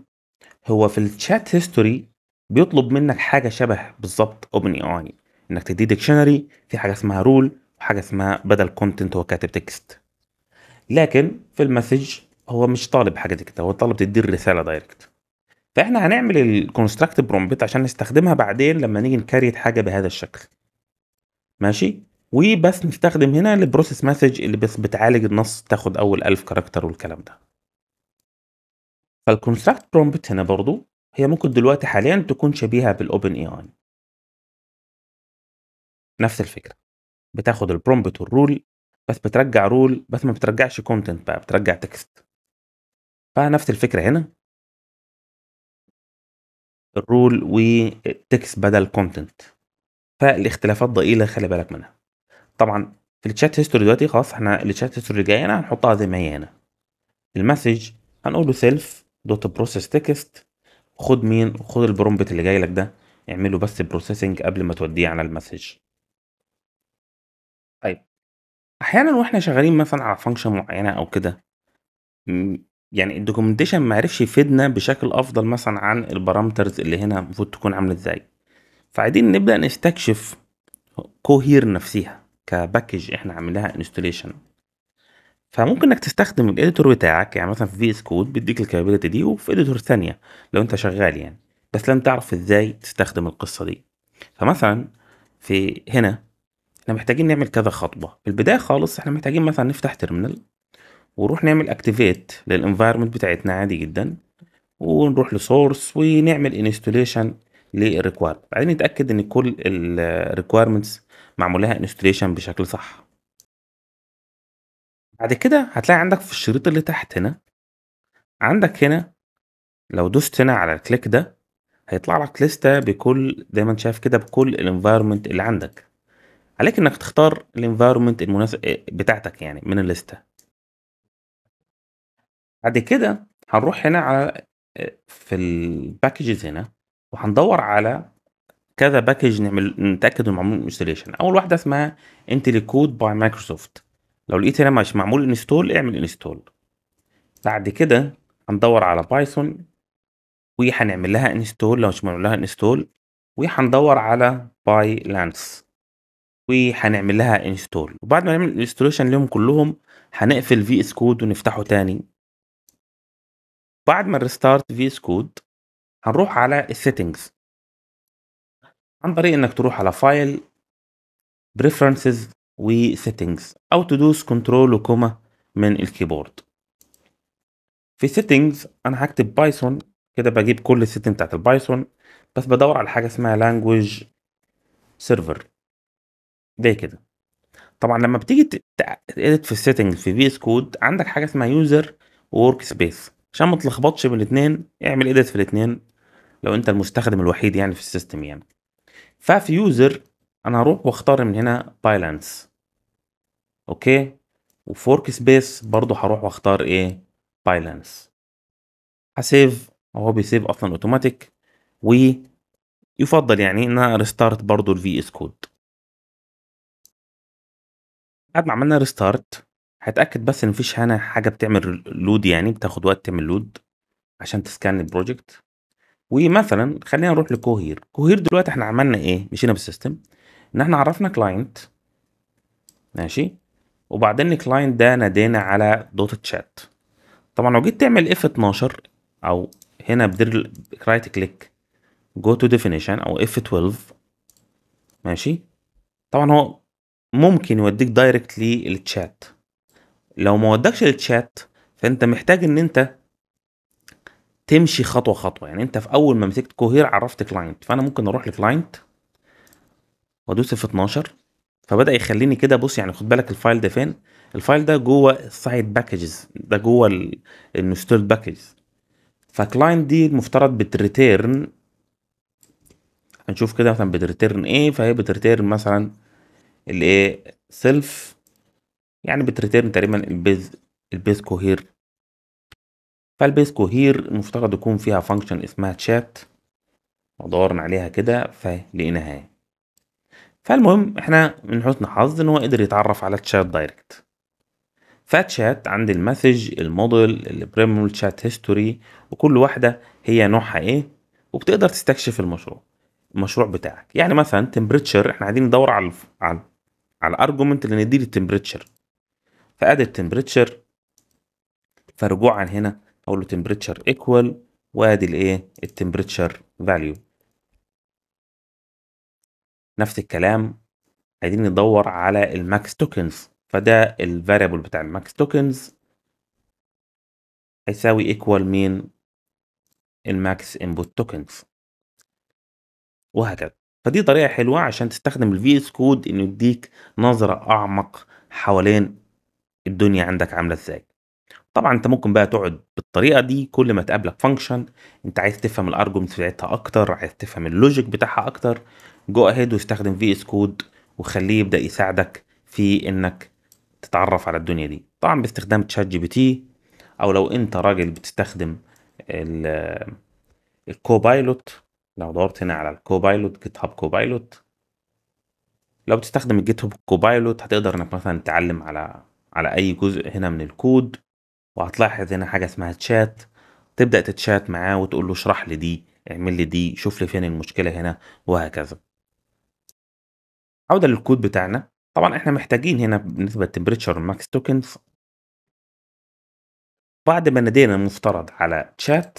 هو في الشات هيستوري بيطلب منك حاجه شبه بالظبط اوبن اي اي انك تدي ديكشنري في حاجه اسمها رول وحاجه اسمها بدل كونتنت هو كاتب تكست لكن في المسج هو مش طالب حاجه كده هو طالب تدي الرساله دايركت فاحنا هنعمل الكونستراكت برومبت عشان نستخدمها بعدين لما نيجي نكريت حاجه بهذا الشكل ماشي وبس نستخدم هنا البروسيس مسج اللي بس بتعالج النص تاخد اول 1000 كاركتر والكلام ده فالكونستراكت برومبت هنا برضو هي ممكن دلوقتي حاليا تكون شبيهه بالاوبن اي اي نفس الفكره بتاخد البرومبت والرول بس بترجع رول بس ما بترجعش كونتنت بقى بترجع تكست فنفس الفكره هنا الرول والتكست بدل كونتنت فالاختلافات ضئيله خلي بالك منها طبعا في الشات هيستوري دلوقتي خلاص احنا الشات هيستوري الجايه انا هنحطها زي ما هي هنا المسج هنقول له سيلف دوت بروسيس تكست خد مين خد البرومبت اللي جاي لك ده اعمله بس بروسيسنج قبل ما توديه على المسج طيب احيانا واحنا شغالين مثلا على فانكشن معينه او كده يعني الدوكيومنتيشن ما عرفش يفيدنا بشكل افضل مثلا عن البارامترز اللي هنا المفروض تكون عامله ازاي فعايزين نبدا نستكشف كوهير نفسها كباكج احنا عاملها انستليشن فممكن انك تستخدم الاديتور بتاعك يعني مثلا في في اس كود بيديك الكابابيلتي دي وفي اديتور ثانيه لو انت شغال يعني بس لم تعرف ازاي تستخدم القصه دي فمثلا في هنا احنا محتاجين نعمل كذا خطوه في البدايه خالص احنا محتاجين مثلا نفتح تيرمينال ونروح نعمل اكتيفيت للانفايرمنت بتاعتنا عادي جدا ونروح لسورس ونعمل انستوليشن للريكوايرمنت بعدين نتاكد ان كل الريكوايرمنتس معمول لها انستوليشن بشكل صح بعد كده هتلاقي عندك في الشريط اللي تحت هنا عندك هنا لو دوست هنا على الكليك ده هيطلع لك لستة بكل زي ما انت شايف كده بكل الانفايرمنت اللي عندك عليك انك تختار الانفايرمنت المناسب آه، بتاعتك يعني من الليستة بعد كده هنروح هنا على آه، في الباكجز هنا وهندور على كذا باكج نعمل نتاكد انه معمول انستليشن اول واحده اسمها انتلي كود باي مايكروسوفت لو لقيت هنا مش معمول انستول اعمل انستول بعد كده هندور على بايثون وهنعمل لها انستول لو مش معمول لها انستول وهندور على باي لانس وهنعمل لها انستول وبعد ما نعمل انستوليشن ليهم كلهم هنقفل في اس كود ونفتحه تاني بعد ما الريستارت في كود هنروح على السيتنجز عن طريق انك تروح على فايل بريفرنسز وسيتنجز او تدوس كنترول وكوما من الكيبورد في سيتنجز انا هكتب بايثون كده بجيب كل السيتنج بتاعت البايثون بس بدور على حاجه اسمها لانجويج سيرفر زي كده طبعا لما بتيجي تedit في السيتنجز في فيس كود عندك حاجه اسمها يوزر وورك سبيس عشان ما تلخبطش بين الاثنين اعمل ايديت في الاثنين لو انت المستخدم الوحيد يعني في السيستم يعني ففي يوزر انا هروح واختار من هنا بايلانس اوكي وفورك سبيس برضو هروح واختار ايه بايلانس هسيف هو بيسيف اصلا اوتوماتيك ويفضل يعني ان انا ريستارت برضو الفي اس كود بعد ما عملنا ريستارت هتأكد بس إن مفيش هنا حاجة بتعمل لود يعني بتاخد وقت تعمل لود عشان تسكان البروجكت ومثلا خلينا نروح لكوهير كوهير دلوقتي احنا عملنا ايه مشينا بالسيستم ان احنا عرفنا كلاينت ماشي وبعدين الكلاينت ده نادينا على دوت تشات طبعا لو جيت تعمل اف 12 او هنا بدير رايت كليك جو تو ديفينيشن او اف 12 ماشي طبعا هو ممكن يوديك دايركت للتشات لو ما ودكش للتشات فانت محتاج ان انت تمشي خطوه خطوه يعني انت في اول ما مسكت كوهير عرفت كلاينت فانا ممكن اروح لكلاينت وادوس في 12 فبدا يخليني كده بص يعني خد بالك الفايل ده فين الفايل ده جوه السايد باكجز ده جوه الانستول باكجز فكلاينت دي المفترض بتريتيرن هنشوف كده مثلا بتريتيرن ايه فهي بتريتيرن مثلا الايه سيلف يعني بتريتيرن تقريبا البيز البيز كوهير فالبيز كوهير المفترض يكون فيها فانكشن اسمها تشات ودورنا عليها كده فلقيناها فالمهم احنا من حسن حظ ان هو قدر يتعرف على تشات دايركت فتشات عند المسج الموديل البريمول تشات هيستوري وكل واحدة هي نوعها ايه وبتقدر تستكشف المشروع المشروع بتاعك يعني مثلا تمبريتشر احنا عايزين ندور على على على الارجومنت اللي نديه للتمبريتشر فادي temperature عن هنا اقول له temperature equal وادي الايه التمبريتشر فاليو نفس الكلام عايزين ندور على الماكس توكنز فده الفاريبل بتاع الماكس توكنز هيساوي ايكوال مين الماكس انبوت توكنز وهكذا فدي طريقه حلوه عشان تستخدم الفي اس كود انه يديك نظره اعمق حوالين الدنيا عندك عامله ازاي طبعا انت ممكن بقى تقعد بالطريقه دي كل ما تقابلك فانكشن انت عايز تفهم الارجومنت بتاعتها اكتر عايز تفهم اللوجيك بتاعها اكتر جو اهيد واستخدم في اس كود وخليه يبدا يساعدك في انك تتعرف على الدنيا دي طبعا باستخدام تشات جي بي تي او لو انت راجل بتستخدم الكوبايلوت لو دورت هنا على الكوبايلوت جيت هاب كوبايلوت لو بتستخدم الجيت هاب كوبايلوت هتقدر انك مثلا تعلم على على اي جزء هنا من الكود وهتلاحظ هنا حاجه اسمها تشات تبدا تتشات معاه وتقول له اشرح لي دي اعمل لي دي شوف لي فين المشكله هنا وهكذا عوده للكود بتاعنا طبعا احنا محتاجين هنا بالنسبه للتمبريتشر ماكس توكنز بعد ما نادينا المفترض على تشات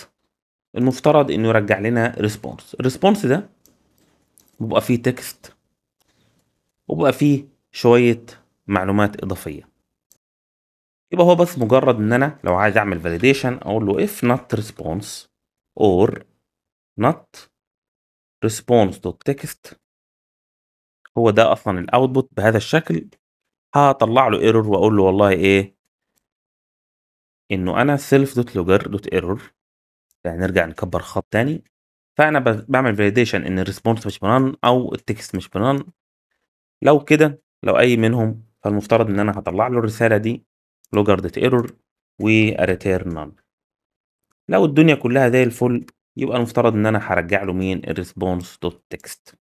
المفترض انه يرجع لنا ريسبونس الريسبونس ده بيبقى فيه تكست وبقى فيه شويه معلومات اضافيه يبقى هو بس مجرد ان انا لو عايز اعمل فاليديشن اقول له if not response or not response.txt هو ده اصلا الاوتبوت بهذا الشكل هطلع له ايرور واقول له والله ايه انه انا self دوت لوجر دوت ايرور نكبر خط تاني فانا بعمل فاليديشن ان الريسبونس مش بنان او التكست مش بنان لو كده لو اي منهم فالمفترض ان انا هطلع له الرساله دي لوجارد ايرور وريتيرن نان لو الدنيا كلها زي الفل يبقى المفترض ان انا هرجع له مين الريسبونس دوت تكست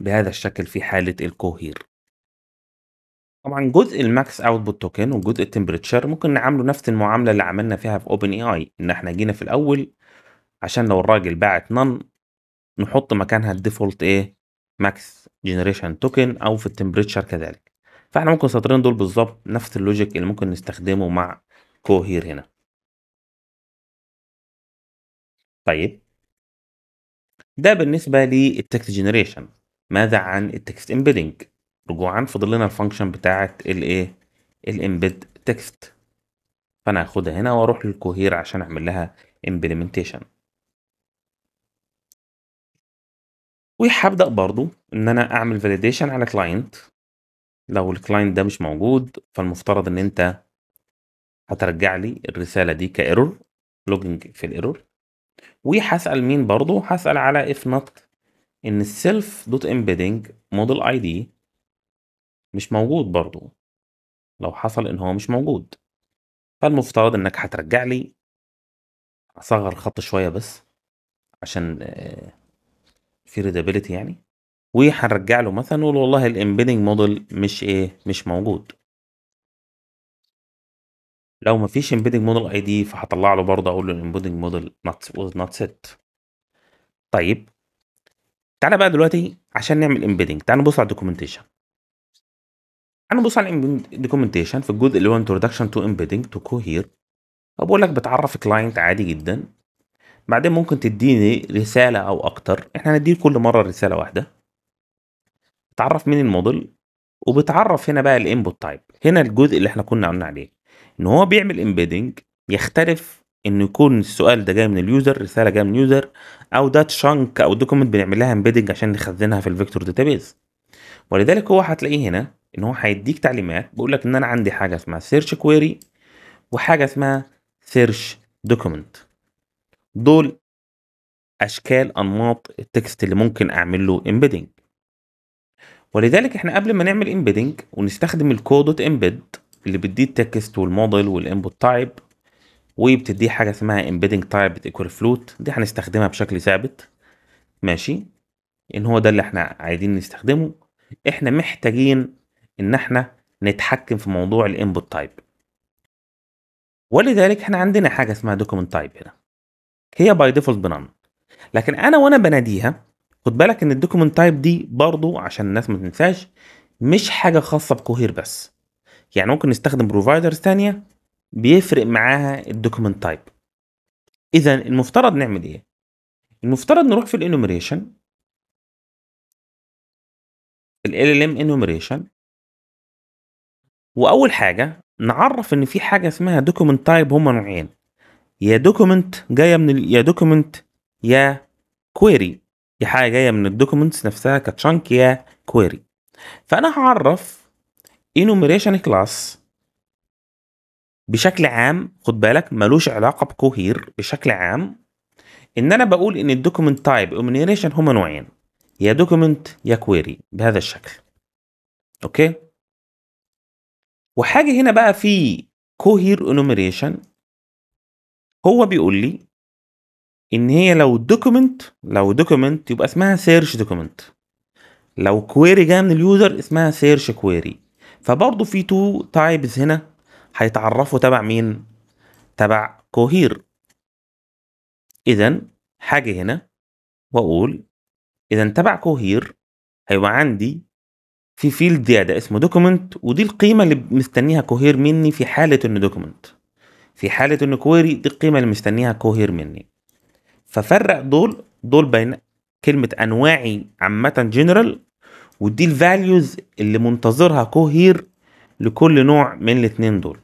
بهذا الشكل في حاله الكوهير طبعا جزء الماكس اوتبوت توكن وجزء التمبريتشر ممكن نعامله نفس المعامله اللي عملنا فيها في اوبن اي اي ان احنا جينا في الاول عشان لو الراجل باعت نن نحط مكانها الديفولت ايه ماكس جنريشن توكن او في التمبريتشر كذلك فاحنا ممكن السطرين دول بالظبط نفس اللوجيك اللي ممكن نستخدمه مع كوهير هنا طيب ده بالنسبه للتكست جنريشن ماذا عن التكست امبيدنج رجوعا فاضل لنا الفانكشن بتاعه الايه الامبيد تكست فانا هاخدها هنا واروح للكوهير عشان اعمل لها امبلمنتيشن وهبدا برضو ان انا اعمل فاليديشن على كلاينت لو الكلاينت ده مش موجود فالمفترض ان انت هترجع لي الرساله دي كايرور لوجنج في الايرور وهسال مين برضو هسال على اف نوت ان السيلف دوت امبيدنج موديل اي دي مش موجود برضو لو حصل ان هو مش موجود فالمفترض انك هترجع لي اصغر الخط شويه بس عشان آه، في ريدابيلتي يعني وهنرجع له مثلا نقول والله الامبيدنج موديل مش ايه مش موجود لو مفيش امبيدنج موديل اي دي فهطلع له برضه اقول له الامبيدنج موديل was not set طيب تعالى بقى دلوقتي عشان نعمل امبيدنج تعالى نبص على الدوكيومنتيشن انا بص على الدوكيومنتيشن في الجزء اللي هو انتروداكشن تو امبيدنج تو كوهير بقول لك بتعرف كلاينت عادي جدا بعدين ممكن تديني رساله او اكتر احنا هنديه كل مره رساله واحده بتعرف مين الموديل وبتعرف هنا بقى الانبوت تايب هنا الجزء اللي احنا كنا قلنا عليه ان هو بيعمل امبيدنج يختلف ان يكون السؤال ده جاي من اليوزر رساله جايه من اليوزر او ده تشانك او دوكيمنت بنعمل لها امبيدنج عشان نخزنها في الفيكتور داتابيز ولذلك هو هتلاقيه هنا ان هو هيديك تعليمات بيقول لك ان انا عندي حاجه اسمها سيرش كويري وحاجه اسمها سيرش دوكيمنت دول اشكال انماط التكست اللي ممكن اعمل له امبيدنج ولذلك احنا قبل ما نعمل امبيدنج ونستخدم الكود دوت امبيد اللي بتديه التكست والموديل والانبوت تايب وبتديه حاجه اسمها امبيدنج تايب ايكوال فلوت دي هنستخدمها بشكل ثابت ماشي ان هو ده اللي احنا عايزين نستخدمه احنا محتاجين ان احنا نتحكم في موضوع الانبوت تايب ولذلك احنا عندنا حاجه اسمها دوكيمنت تايب هنا هي باي ديفولت بنان لكن انا وانا بناديها خد بالك ان الدوكيمنت تايب دي برضو عشان الناس ما تنساش مش حاجه خاصه بكوهير بس يعني ممكن نستخدم بروفايدرز تانية بيفرق معاها الدوكيمنت تايب اذا المفترض نعمل ايه المفترض نروح في الانوميريشن ال LLM enumeration واول حاجه نعرف ان في حاجه اسمها دوكيمنت تايب هما نوعين يا دوكيمنت جايه من ال... يا دوكيمنت يا كويري دي حاجه جايه من الدوكيومنتس نفسها كتشانك يا كويري فانا هعرف انوميريشن كلاس بشكل عام خد بالك ملوش علاقه بكوهير بشكل عام ان انا بقول ان الدوكيومنت تايب انوميريشن هما نوعين يا دوكيومنت يا كويري بهذا الشكل اوكي وحاجه هنا بقى في كوهير انوميريشن هو بيقول لي ان هي لو دوكيمنت لو دوكيمنت يبقى اسمها سيرش دوكيمنت لو كويري جايه من اليوزر اسمها سيرش كويري فبرضه في تو تايبز هنا هيتعرفوا تبع مين تبع كوهير اذا حاجه هنا واقول اذا تبع كوهير هيبقى عندي في فيلد زياده اسمه دوكيمنت ودي القيمه اللي مستنيها كوهير مني في حاله ان دوكيمنت في حاله ان كويري دي القيمه اللي مستنيها كوهير مني ففرق دول دول بين كلمه انواعي عامه جنرال ودي الفاليوز اللي منتظرها كوهير لكل نوع من الاتنين دول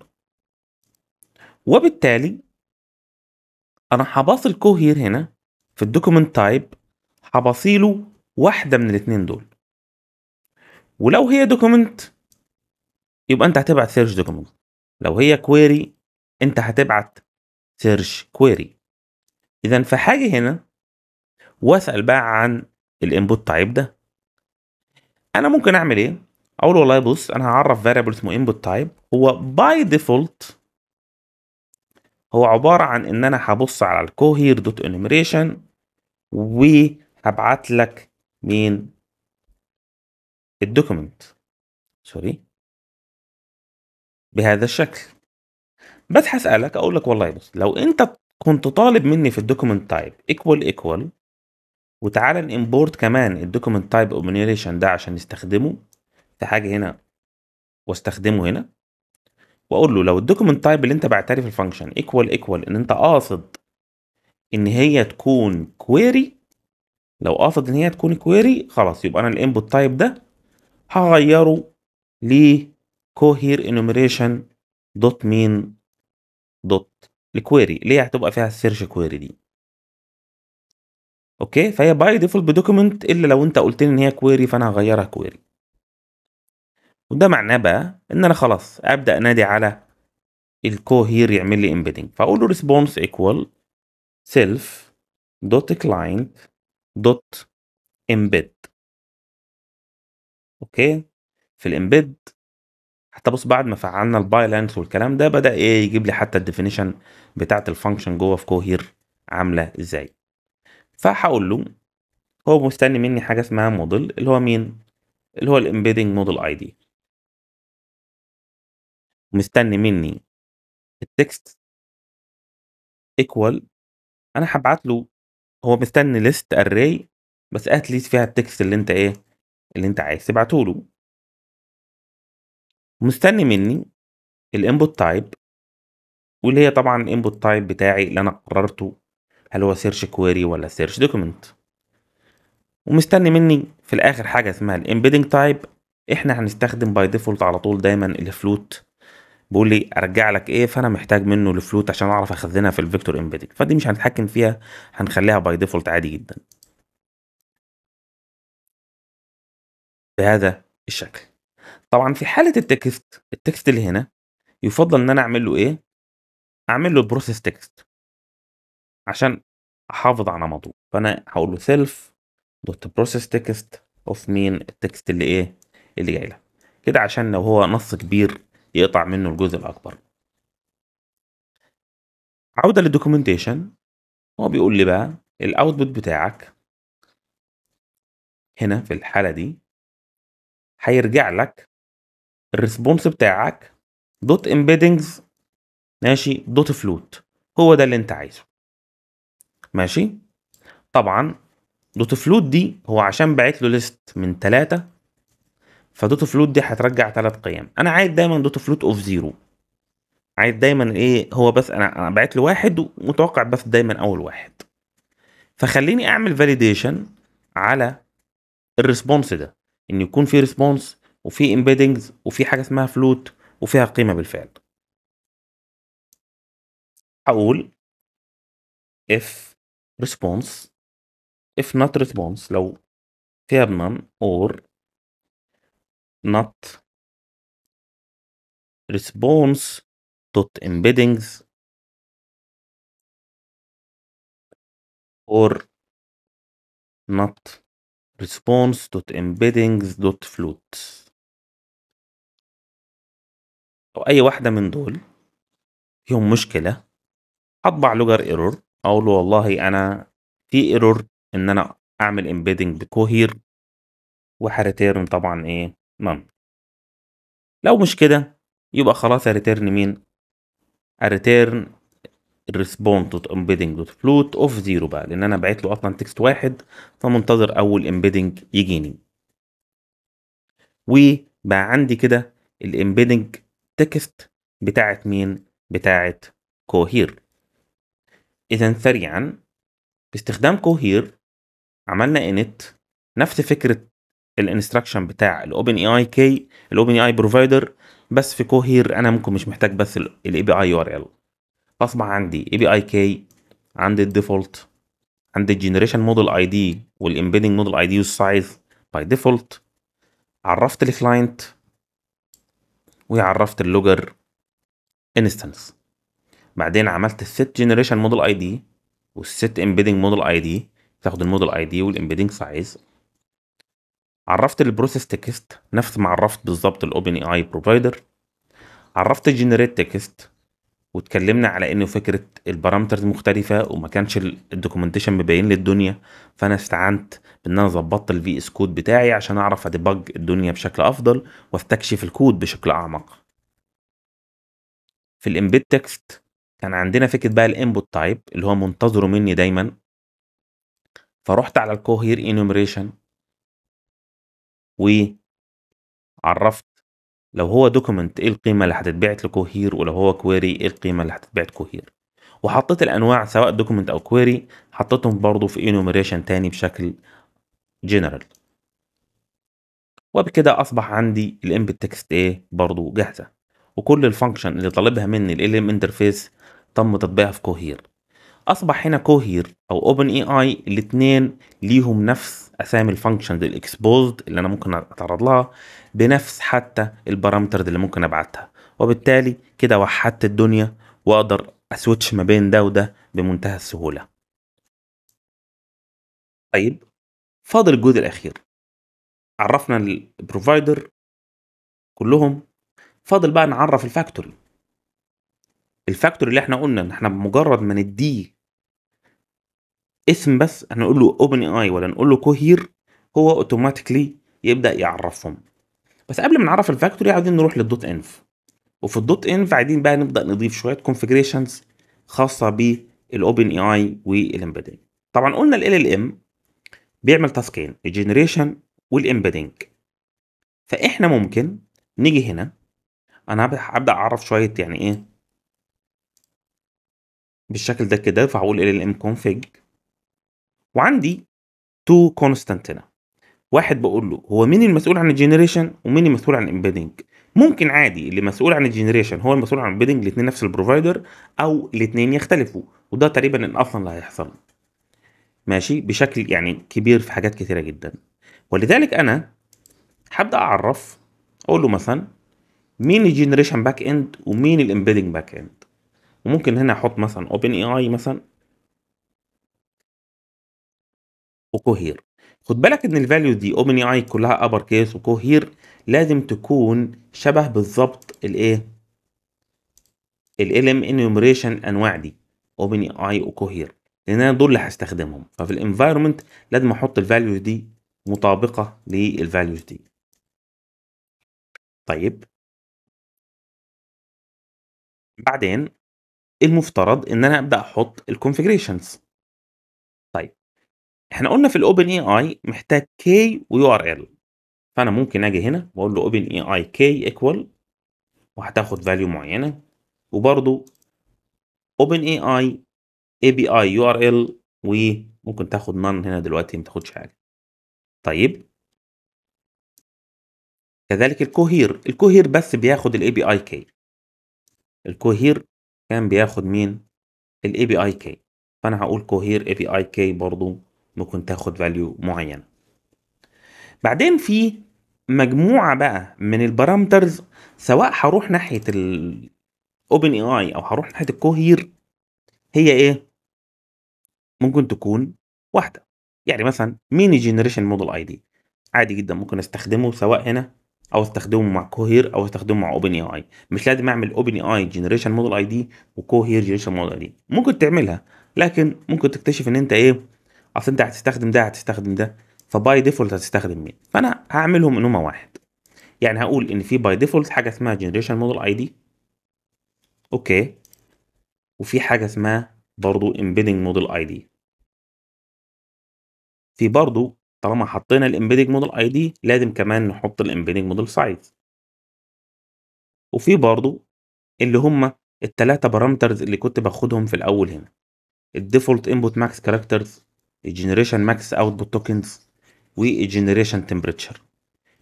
وبالتالي انا هباصل كوهير هنا في الدوكومنت تايب هباصيله واحده من الاتنين دول ولو هي دوكومنت يبقى انت هتبعت سيرش دوكومنت لو هي كويري انت هتبعت سيرش كويري اذا فحاجه هنا واسال بقى عن الانبوت تايب ده انا ممكن اعمل ايه اقول والله بص انا هعرف فاريبل اسمه انبوت تايب هو باي ديفولت هو عباره عن ان انا هبص على الكوهير دوت انيميريشن وهبعت لك مين الدوكيمنت سوري بهذا الشكل بس هسألك أقول لك والله بص لو أنت كنت طالب مني في الدوكيمنت تايب ايكوال ايكوال وتعالى نimport كمان الدوكيمنت تايب اوبنيليشن ده عشان نستخدمه في حاجه هنا واستخدمه هنا واقول له لو الدوكيمنت تايب اللي انت بعتري في الفانكشن ايكوال ايكوال ان انت قاصد ان هي تكون كويري لو قاصد ان هي تكون كويري خلاص يبقى انا الانبوت تايب ده هغيره ل cohere الكويري اللي هي هتبقى فيها السيرش كويري دي اوكي فهي باي ديفولت بدوكيمنت الا لو انت قلت لي ان هي كويري فانا هغيرها كويري وده معناه بقى ان انا خلاص ابدا انادي على الكو هير يعمل لي امبيدنج فاقول له ريسبونس ايكوال سيلف دوت كلاينت دوت امبيد اوكي في الامبيد حتى بص بعد ما فعلنا الباي لينث والكلام ده بدا ايه يجيب لي حتى الديفينيشن بتاعه الفانكشن جوه في كوهير عامله ازاي فهقول له هو مستني مني حاجه اسمها موديل اللي هو مين اللي هو الامبيدنج موديل اي دي مستني مني التكست ايكوال انا هبعت له هو مستني ليست اري بس اتليست فيها التكست اللي انت ايه اللي انت عايز تبعته له مستني مني الانبوت تايب واللي هي طبعا الانبوت تايب بتاعي اللي انا قررته هل هو سيرش كويري ولا سيرش دوكيمنت ومستني مني في الاخر حاجه اسمها الامبيدنج تايب احنا هنستخدم باي ديفولت على طول دايما الفلوت بيقول لي ارجع لك ايه فانا محتاج منه الفلوت عشان اعرف اخزنها في الفيكتور امبيدنج فدي مش هنتحكم فيها هنخليها باي ديفولت عادي جدا بهذا الشكل طبعًا في حالة التكست التكست اللي هنا، يُفضّل إن أنا أعمل له إيه، أعمل له بروسيس تكست عشان أحافظ على نمطه فأنا هقول له سيلف دوت بروسيس تكست اوف مين، التكست اللي إيه، اللي جاي له كده عشان لو هو نص كبير يقطع منه الجزء الأكبر. عودة للدوكيومنتيشن هو بيقول لي بقى الاوتبوت بتاعك هنا في الحالة دي هيرجع لك الريسبونس بتاعك دوت امبيدنجز ماشي دوت فلوت هو ده اللي انت عايزه ماشي طبعا دوت فلوت دي هو عشان بعت له ليست من ثلاثة فدوت فلوت دي هترجع ثلاث قيم انا عايز دايما دوت فلوت اوف زيرو عايز دايما ايه هو بس انا انا بعت له واحد ومتوقع بس دايما اول واحد فخليني اعمل فاليديشن على الريسبونس ده ان يكون في ريسبونس وفي امبيدنجز وفي حاجه اسمها فلوت وفيها قيمه بالفعل هقول if response if not response لو فيها بنان or not response dot embeddings or not response dot embeddings dot float أو أي واحدة من دول فيهم مشكلة هطبع لوجر ايرور أقول له والله أنا في ايرور إن أنا أعمل امبيدنج بكوهير وهريتيرن طبعا إيه نون لو مش كده يبقى خلاص هريتيرن مين؟ هريتيرن الريسبون دوت امبيدنج دوت فلوت اوف زيرو بقى لان انا بعت له اصلا تكست واحد فمنتظر اول امبيدنج يجيني وبقى عندي كده الامبيدنج التكست بتاعت مين؟ بتاعت كوهير إذا سريعا باستخدام كوهير عملنا انت نفس فكرة الانستراكشن بتاع الاوبن اي اي كي الاوبن اي اي بروفايدر بس في كوهير انا ممكن مش محتاج بس الاي بي اي يور ار ال اصبح عندي اي بي اي كي عندي الديفولت عندي الجنريشن موديل اي دي والامبيدنج موديل اي دي والسايز باي ديفولت عرفت الكلاينت وعرفت اللوجر انستنس بعدين عملت الست جنريشن موديل اي دي والست امبيدنج موديل اي دي تاخد الموديل اي دي والامبيدنج سايز عرفت البروسيس تكست نفس ما عرفت بالظبط الاوبن اي اي بروفايدر عرفت جنريت تكست واتكلمنا على انه فكره البارامترز مختلفه وما كانش الدوكيومنتيشن مبين لي الدنيا فانا استعنت بان انا ظبطت الفي اس كود بتاعي عشان اعرف اديبج الدنيا بشكل افضل واستكشف الكود بشكل اعمق في الامبيد تكست كان عندنا فكره بقى الانبوت تايب اللي هو منتظره مني دايما فرحت على الكوهير انيومريشن وعرفت لو هو دوكيمنت ايه القيمه اللي هتتبعت لكوهير ولو هو كويري ايه القيمه اللي هتتبعت كوهير وحطيت الانواع سواء دوكيمنت او كويري حطيتهم برضو في انوميريشن تاني بشكل جنرال وبكده اصبح عندي الانبت تكست ايه برضو جاهزه وكل الفانكشن اللي طالبها مني ال انترفيس تم تطبيقها في كوهير اصبح هنا كوهير او اوبن اي اي الاثنين ليهم نفس اسامي الفانكشنز الاكسبوزد اللي انا ممكن اتعرض لها بنفس حتى البارامترز اللي ممكن ابعتها وبالتالي كده وحدت الدنيا واقدر اسويتش ما بين ده وده بمنتهى السهوله طيب فاضل الجزء الاخير عرفنا البروفايدر كلهم فاضل بقى نعرف الفاكتوري الفاكتوري اللي احنا قلنا ان احنا بمجرد ما نديه اسم بس هنقول له اوبن اي ولا نقول له كوهير هو اوتوماتيكلي يبدا يعرفهم بس قبل ما نعرف الفاكتوري عايزين نروح للدوت انف وفي الدوت انف عايزين بقى نبدا نضيف شويه كونفيجريشنز خاصه بالاوبن اي اي والامبيدنج طبعا قلنا ال ال ام بيعمل تاسكين الجنريشن والامبيدنج فاحنا ممكن نيجي هنا انا هبدا اعرف شويه يعني ايه بالشكل ده كده فهقول ال ال ام كونفيج وعندي تو هنا واحد بقول له هو مين المسؤول عن الجنريشن ومين المسؤول عن الامبيدنج ممكن عادي اللي مسؤول عن الجنريشن هو المسؤول عن الامبيدنج الاثنين نفس البروفايدر او الاثنين يختلفوا وده تقريبا اصلا اللي هيحصل ماشي بشكل يعني كبير في حاجات كثيره جدا ولذلك انا هبدا اعرف اقول له مثلا مين الجنريشن باك اند ومين الامبيدنج باك اند وممكن هنا احط مثلا اوبن اي اي مثلا وكوهير خد بالك ان الفاليو دي اوبن اي كلها ابر كيس وكوهير لازم تكون شبه بالظبط الايه الالم ام انيومريشن انواع دي اوبن اي وكوهير لان انا دول اللي هستخدمهم ففي الانفايرمنت لازم احط الفاليوز دي مطابقه للفاليوز دي طيب بعدين المفترض ان انا ابدا احط الكونفيجريشنز إحنا قلنا في الأوبن إي آي محتاج كي ويو آر إل فأنا ممكن أجي هنا وأقول له أوبن إي آي كي إيكوال وهتاخد فاليو معينة وبرضو أوبن إي آي اي بي اي يو ار ال وممكن تاخد نان هنا دلوقتي ما تاخدش حاجه طيب كذلك الكوهير الكوهير بس بياخد الاي بي اي كي الكوهير كان بياخد مين الاي بي اي كي فانا هقول كوهير اي بي اي كي برضو ممكن تاخد فاليو معينه بعدين في مجموعه بقى من البارامترز سواء هروح ناحيه الاوبن اي اي او هروح ناحيه الكوهير هي ايه ممكن تكون واحده يعني مثلا مين جنريشن موديل اي دي عادي جدا ممكن استخدمه سواء هنا او استخدمه مع كوهير او استخدمه مع اوبن اي اي مش لازم اعمل اوبن اي اي جنريشن موديل اي دي وكوهير جنريشن موديل اي دي ممكن تعملها لكن ممكن تكتشف ان انت ايه اصل انت هتستخدم ده هتستخدم ده فباي ديفولت هتستخدم مين فانا هعملهم ان هما واحد يعني هقول ان في باي ديفولت حاجه اسمها جنريشن موديل اي دي اوكي وفي حاجه اسمها برضو امبيدنج موديل اي دي في برضو طالما حطينا الامبيدنج موديل اي دي لازم كمان نحط الامبيدنج موديل سايز وفي برضو اللي هما التلاتة بارامترز اللي كنت باخدهم في الاول هنا الديفولت انبوت ماكس كاركترز الجنريشن ماكس اوتبوت توكنز والجنريشن تمبريتشر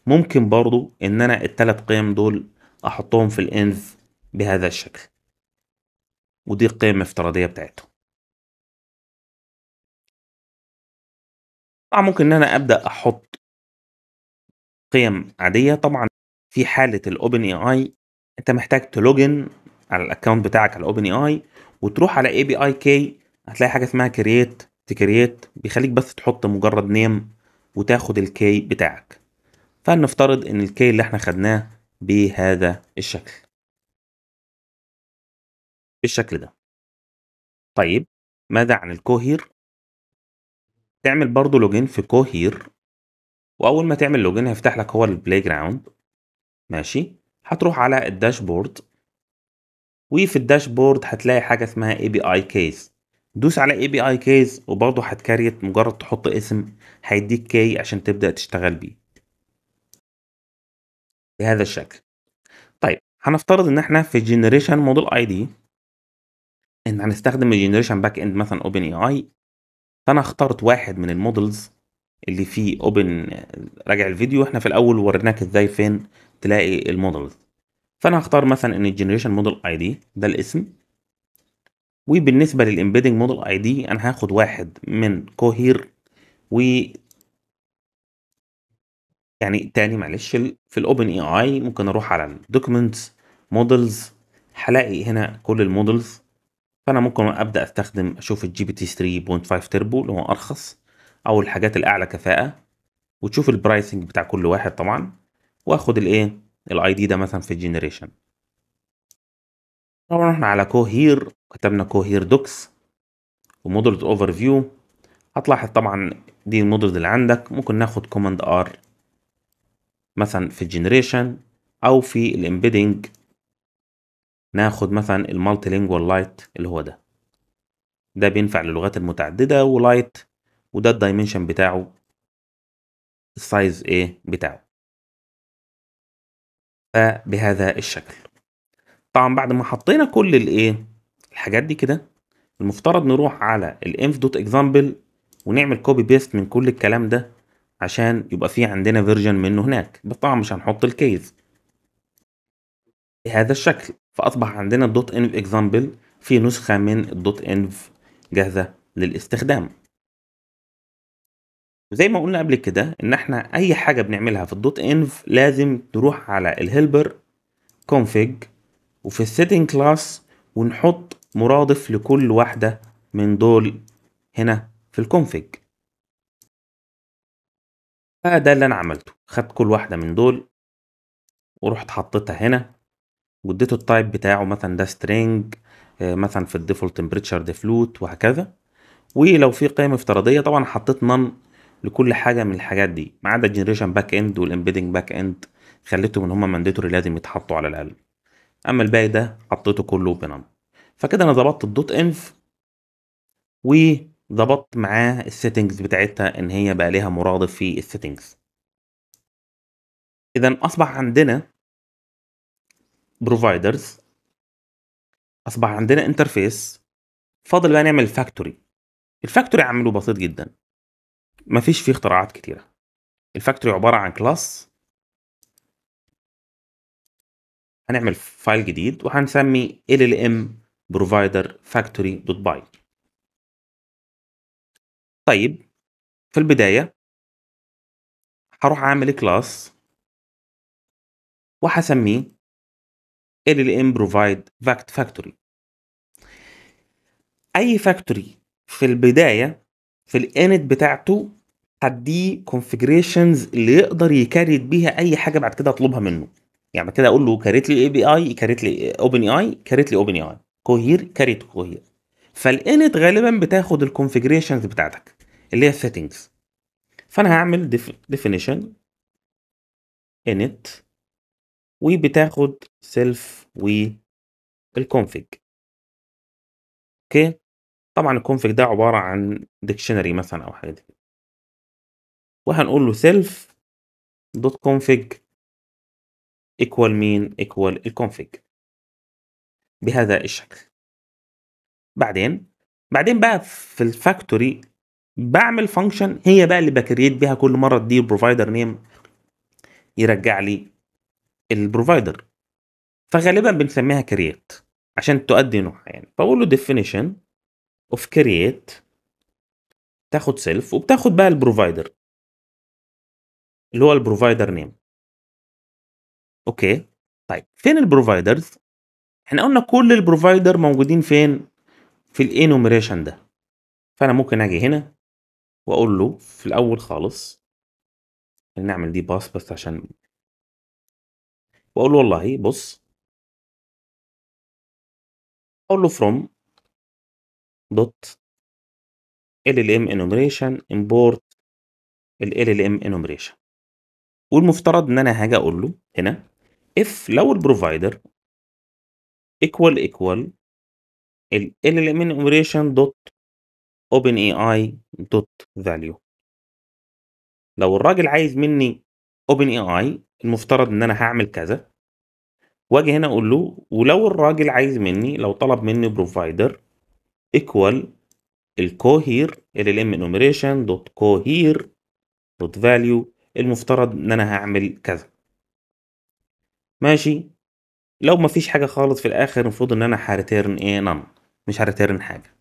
ممكن برضو ان انا التلات قيم دول احطهم في الانف بهذا الشكل ودي القيم الافتراضية بتاعتهم طبعا ممكن ان انا ابدا احط قيم عادية طبعا في حالة الاوبن اي اي انت محتاج تلوجن على الاكونت بتاعك على الاوبن اي اي وتروح على اي بي اي كي هتلاقي حاجة اسمها كرييت تكريات بيخليك بس تحط مجرد نيم وتاخد الكي بتاعك فلنفترض ان الكي اللي احنا خدناه بهذا الشكل بالشكل ده طيب ماذا عن الكوهير تعمل برضو لوجين في كوهير واول ما تعمل لوجين هيفتح لك هو البلاي جراوند ماشي هتروح على الداشبورد وفي الداشبورد هتلاقي حاجه اسمها اي بي اي كيس دوس على اي بي اي كيز وبرضه هتكريت مجرد تحط اسم هيديك كي عشان تبدأ تشتغل بيه بهذا الشكل طيب هنفترض ان احنا في جنريشن موديل اي دي ان هنستخدم الجنريشن باك اند مثلا اوبن اي اي فانا اخترت واحد من المودلز اللي فيه اوبن راجع الفيديو احنا في الاول وريناك ازاي فين تلاقي المودلز فانا هختار مثلا ان الجنريشن موديل اي دي ده الاسم وبالنسبة للإمبيدنج موديل اي دي أنا هاخد واحد من كوهير و يعني تاني معلش في الأوبن اي اي ممكن أروح على الدوكيومنتس مودلز هلاقي هنا كل المودلز فأنا ممكن أبدأ أستخدم أشوف الجي بي تي 3.5 تربو اللي هو أرخص أو الحاجات الأعلى كفاءة وتشوف البرايسنج بتاع كل واحد طبعا وآخد الإيه الاي دي ده مثلا في الجنريشن طبعا احنا على كوهير كتبنا كوهير دوكس ومودل اوفر فيو هتلاحظ طبعا دي المودل اللي عندك ممكن ناخد كوماند ار مثلا في الجنريشن او في الامبيدنج ناخد مثلا المالتي لينجوال لايت اللي هو ده ده بينفع للغات المتعدده ولايت وده الدايمنشن بتاعه السايز ايه بتاعه فبهذا الشكل طبعا بعد ما حطينا كل الايه الحاجات دي كده المفترض نروح على الانف دوت اكزامبل ونعمل كوبي بيست من كل الكلام ده عشان يبقى في عندنا فيرجن منه هناك بس طبعا مش هنحط الكيس بهذا الشكل فاصبح عندنا دوت انف اكزامبل في نسخه من الدوت انف جاهزه للاستخدام زي ما قلنا قبل كده ان احنا اي حاجه بنعملها في الدوت انف لازم تروح على الهيلبر كونفيج وفي setting كلاس ونحط مرادف لكل واحدة من دول هنا في الكونفيج فده آه، اللي انا عملته خدت كل واحدة من دول ورحت حطيتها هنا واديته التايب بتاعه مثلا ده سترينج آه، مثلا في الديفولت تمبريتشر ده فلوت وهكذا ولو في قيم افتراضيه طبعا حطيت نن لكل حاجه من الحاجات دي ما عدا الجنريشن باك اند والامبيدنج باك اند خليتهم ان هما مانديتوري لازم يتحطوا على الاقل اما الباقي ده حطيته كله بنم فكده انا ظبطت الدوت انف وظبطت معاه السيتنجز بتاعتها ان هي بقى ليها مرادف في السيتنجز اذا اصبح عندنا بروفايدرز اصبح عندنا انترفيس فاضل بقى نعمل فاكتوري الفاكتوري عمله بسيط جدا مفيش فيه اختراعات كتيره الفاكتوري عباره عن كلاس هنعمل فايل جديد وهنسمي LLM provider .by. طيب في البداية هروح أعمل كلاس وهسميه LLM provide fact factory أي فاكتوري في البداية في الانت بتاعته هديه configurations اللي يقدر يكريت بيها أي حاجة بعد كده أطلبها منه يعني كده اقول له كاريت لي اي بي اي كاريت لي اوبن اي اي كاريت لي اوبن اي اي كوهير كاريت كوهير فالانت غالبا بتاخد الكونفجريشنز بتاعتك اللي هي السيتنجز فانا هعمل ديفينيشن انت وبتاخد سيلف والكونفج اوكي طبعا الكونفج ده عباره عن ديكشنري مثلا او حاجه دي وهنقول له سيلف دوت كونفج equal مين equal الconfig بهذا الشكل بعدين بعدين بقى في الفاكتوري بعمل فانكشن هي بقى اللي بكريت بيها كل مره تدي بروفايدر نيم يرجع لي البروفايدر فغالبا بنسميها كرييت عشان تؤدي نوعها يعني بقول له definition of create تاخد سيلف وبتاخد بقى البروفايدر اللي هو البروفايدر نيم اوكي طيب فين البروفايدرز احنا قلنا كل البروفايدر موجودين فين في الانوميريشن ده فانا ممكن اجي هنا واقول له في الاول خالص نعمل دي باس بس عشان واقول له والله بص اقول له from dot LLM enumeration import ال LLM enumeration والمفترض ان انا هاجي اقول له هنا if لو البروفايدر equal equal ال LLM enumeration dot OpenAI dot value لو الراجل عايز مني open اي المفترض ان انا هعمل كذا واجي هنا اقول له ولو الراجل عايز مني لو طلب مني بروفايدر ايكوال الكوهير ال ال ام دوت كوهير دوت فاليو المفترض ان انا هعمل كذا ماشي لو مفيش حاجة خالص في الآخر المفروض إن أنا هريتيرن إيه نان مش هريتيرن حاجة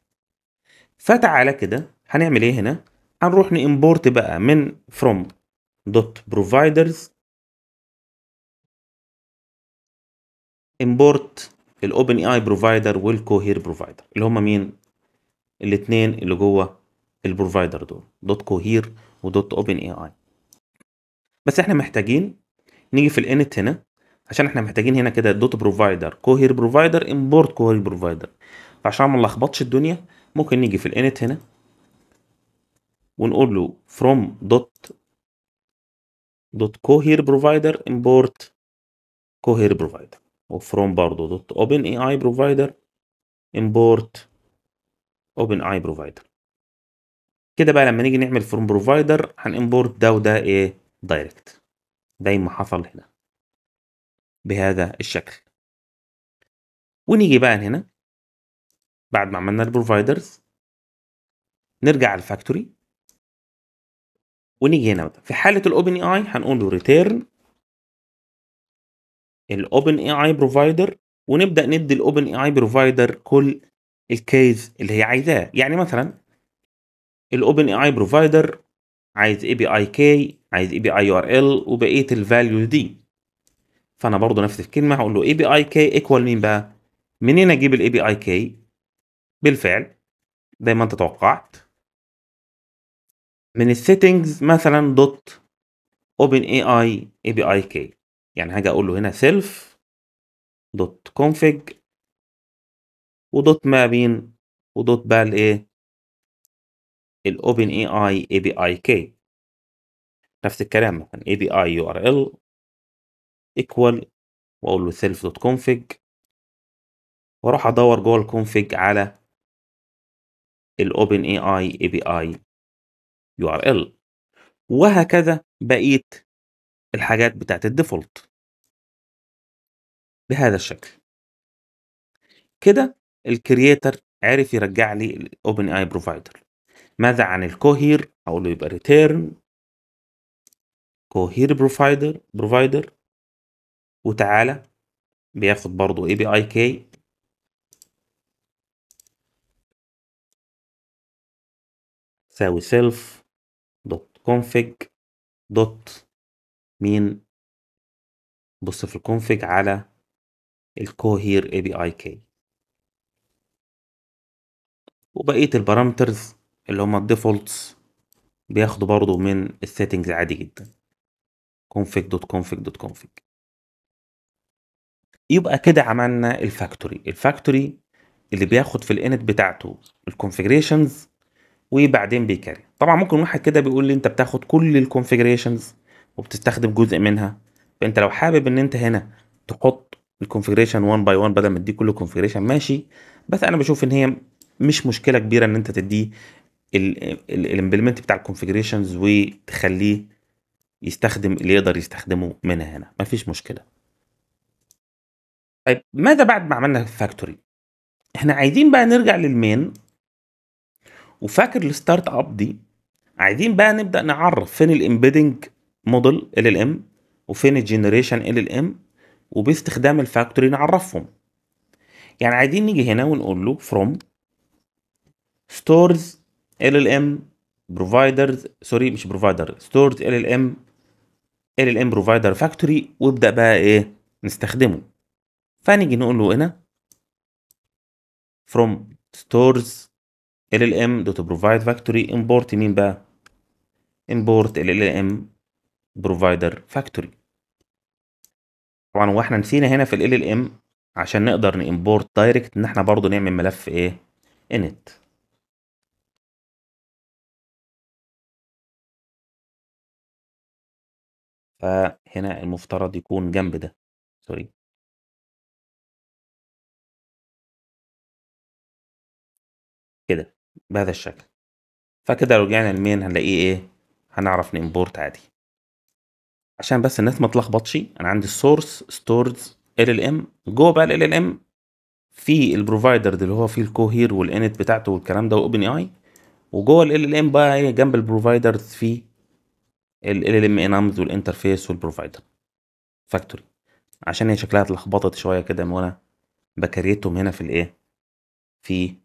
فتعالى كده هنعمل إيه هنا هنروح نإمبورت بقى من from dot providers امبورت الاوبن اي اي بروفايدر والكوهير بروفايدر اللي هما مين الاتنين اللي جوه البروفايدر دول دوت كوهير ودوت اوبن اي اي بس احنا محتاجين نيجي في الانت هنا عشان احنا محتاجين هنا كده دوت بروفايدر كوهير بروفايدر امبورت كوهير بروفايدر فعشان ما نلخبطش الدنيا ممكن نيجي في الانت هنا ونقول له from dot dot cohere provider import cohere provider وفروم برضه دوت open ai provider import open ai provider كده بقى لما نيجي نعمل from provider هنimport ده وده ايه دايركت زي ما حصل هنا بهذا الشكل ونيجي بقى هنا بعد ما عملنا البروفايدرز نرجع على الفاكتوري ونيجي هنا بقى في حاله الاوبن اي اي هنقول له ريتيرن الاوبن اي اي بروفايدر ونبدا ندي الاوبن اي اي بروفايدر كل الكيز اللي هي عايزاه يعني مثلا الاوبن اي اي بروفايدر عايز اي بي اي كي عايز اي بي اي ار ال وبقيه الفاليو دي فانا برضو نفس الكلمه هقول له اي بي اي كي ايكوال مين بقى منين اجيب الاي بي اي كي بالفعل زي ما انت توقعت من السيتنجز مثلا دوت اوبن اي اي اي بي اي كي يعني هاجي اقول له هنا سيلف دوت كونفج ودوت ما بين ودوت بقى الايه الاوبن اي اي اي بي اي كي نفس الكلام مثلا اي بي اي يو ار ال ايكوال واقول له سيلف دوت كونفج واروح ادور جوه الكونفج على الاوبن اي اي اي بي اي يو ار ال وهكذا بقيت الحاجات بتاعت الديفولت بهذا الشكل كده الكرييتر عرف يرجع لي الاوبن اي بروفايدر ماذا عن الكوهير أقول له يبقى ريتيرن كوهير بروفايدر بروفايدر وتعالى بياخد برضو اي بي اي كي ساوي سيلف دوت كونفج دوت مين بص في الكونفج على الكوهير اي بي اي كي وبقيه البارامترز اللي هما الديفولتس بياخدوا برضو من السيتنجز عادي جدا كونفج دوت كونفج دوت كونفج يبقى كده عملنا الفاكتوري الفاكتوري اللي بياخد في الانت بتاعته الكونفيجريشنز وبعدين بيكاري طبعا ممكن واحد كده بيقول لي انت بتاخد كل الكونفيجريشنز وبتستخدم جزء منها فانت لو حابب ان انت هنا تحط الكونفيجريشن 1 باي 1 بدل ما تديه كل الكونفيجريشن ماشي بس انا بشوف ان هي مش مشكله كبيره ان انت تديه الامبلمنت بتاع الكونفيجريشنز وتخليه يستخدم اللي يقدر يستخدمه من هنا مفيش مشكله طيب ماذا بعد ما عملنا الفاكتوري؟ احنا عايزين بقى نرجع للمين وفاكر الستارت اب دي عايزين بقى نبدا نعرف فين الامبيدنج موديل ال ال ام وفين الجنريشن ال ال ام وباستخدام الفاكتوري نعرفهم يعني عايزين نيجي هنا ونقول له from stores ال ال ام providers سوري مش provider stores ال ال ام ال ال ام provider factory وابدا بقى ايه نستخدمه فهنيجي نقول له هنا from stores LLM dot provide factory import مين بقى import LLM provider factory طبعا هو احنا نسينا هنا في ال LLM عشان نقدر نimport direct ان احنا برضو نعمل ملف ايه init فهنا المفترض يكون جنب ده سوري كده بهذا الشكل فكده لو رجعنا المين هنلاقيه ايه هنعرف نمبورت عادي عشان بس الناس ما تلخبطش انا عندي السورس ستورز ال ال ام جوه بقى ال ال ام في البروفايدر اللي هو فيه الكوهير والانت بتاعته والكلام ده واوبن اي وجوه ال ال ام بقى ايه جنب البروفايدرز في ال ال ام انامز والانترفيس والبروفايدر فاكتوري عشان هي شكلها اتلخبطت شويه كده وانا بكريتهم هنا في الايه في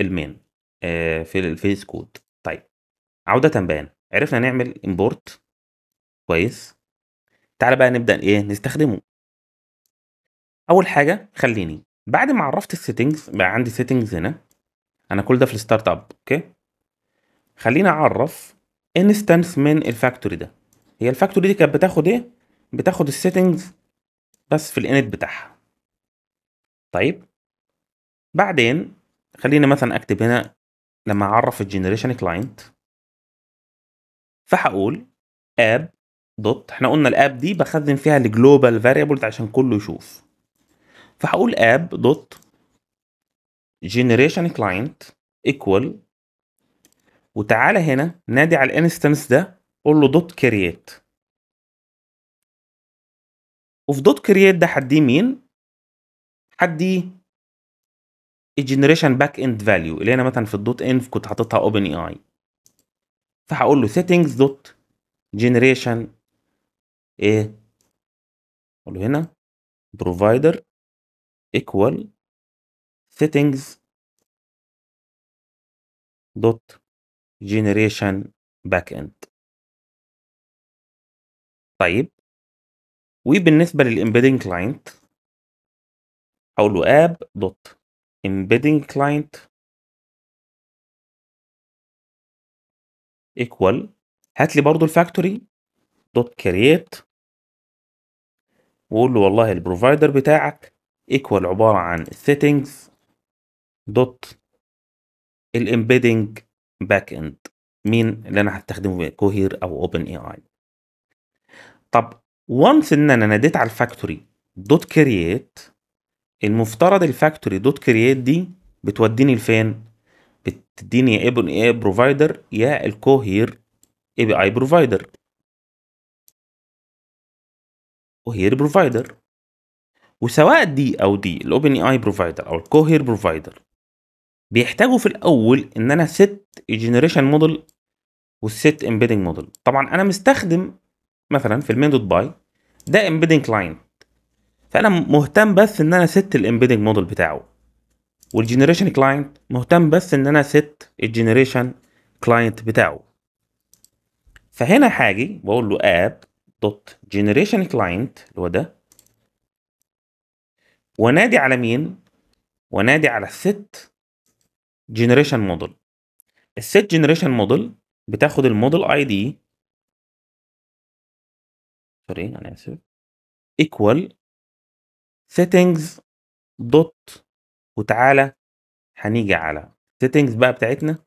المين آه، في الفيس كود طيب عودة بيان عرفنا نعمل امبورت كويس تعال بقى نبدأ ايه نستخدمه اول حاجة خليني بعد ما عرفت السيتنجز بقى عندي سيتنجز هنا انا كل ده في الستارت اب اوكي خليني اعرف انستنس من الفاكتوري ده هي الفاكتوري دي كانت بتاخد ايه بتاخد السيتنجز بس في الانت بتاعها طيب بعدين خلينا مثلا اكتب هنا لما اعرف الجنريشن كلاينت فهقول اب دوت احنا قلنا الاب دي بخزن فيها الجلوبال فاريبلز عشان كله يشوف فهقول اب دوت جنريشن كلاينت ايكوال وتعالى هنا نادي على الانستنس ده قول له دوت كرييت وفي دوت كرييت ده هديه مين؟ هديه الجنريشن باك اند فاليو اللي انا مثلا في الدوت انف كنت حاططها اوبن اي اي فهقول له سيتنجز دوت جنريشن ايه اقول له هنا provider equal settings dot generation backend طيب وبالنسبة للإمبيدنج كلاينت هقول له app دوت embedding client equal هات لي برضو الفاكتوري دوت كرييت وقول له والله البروفايدر بتاعك ايكوال عبارة عن settings دوت الامبيدنج باك اند مين اللي انا هستخدمه كوهير او اوبن اي اي طب وانس ان انا ناديت على الفاكتوري دوت كرييت المفترض الفاكتوري دوت كرييت دي بتوديني لفين بتديني يا ابن اي بروفايدر يا الكوهير اي بي اي بروفايدر كوهير بروفايدر وسواء دي او دي الاوبن اي اي بروفايدر او الكوهير بروفايدر بيحتاجوا في الاول ان انا ست جنريشن موديل والست امبيدنج موديل طبعا انا مستخدم مثلا في المين دوت باي ده امبيدنج كلاينت فانا مهتم بس ان انا ست الامبيدنج موديل بتاعه والجنريشن كلاينت مهتم بس ان انا ست الجنريشن كلاينت بتاعه فهنا هاجي بقول له اب دوت جنريشن كلاينت اللي هو ده ونادي على مين ونادي على الست جنريشن موديل الست جنريشن موديل بتاخد الموديل اي دي سوري انا اسف ايكوال settings dot وتعالى هنيجي على settings بقى بتاعتنا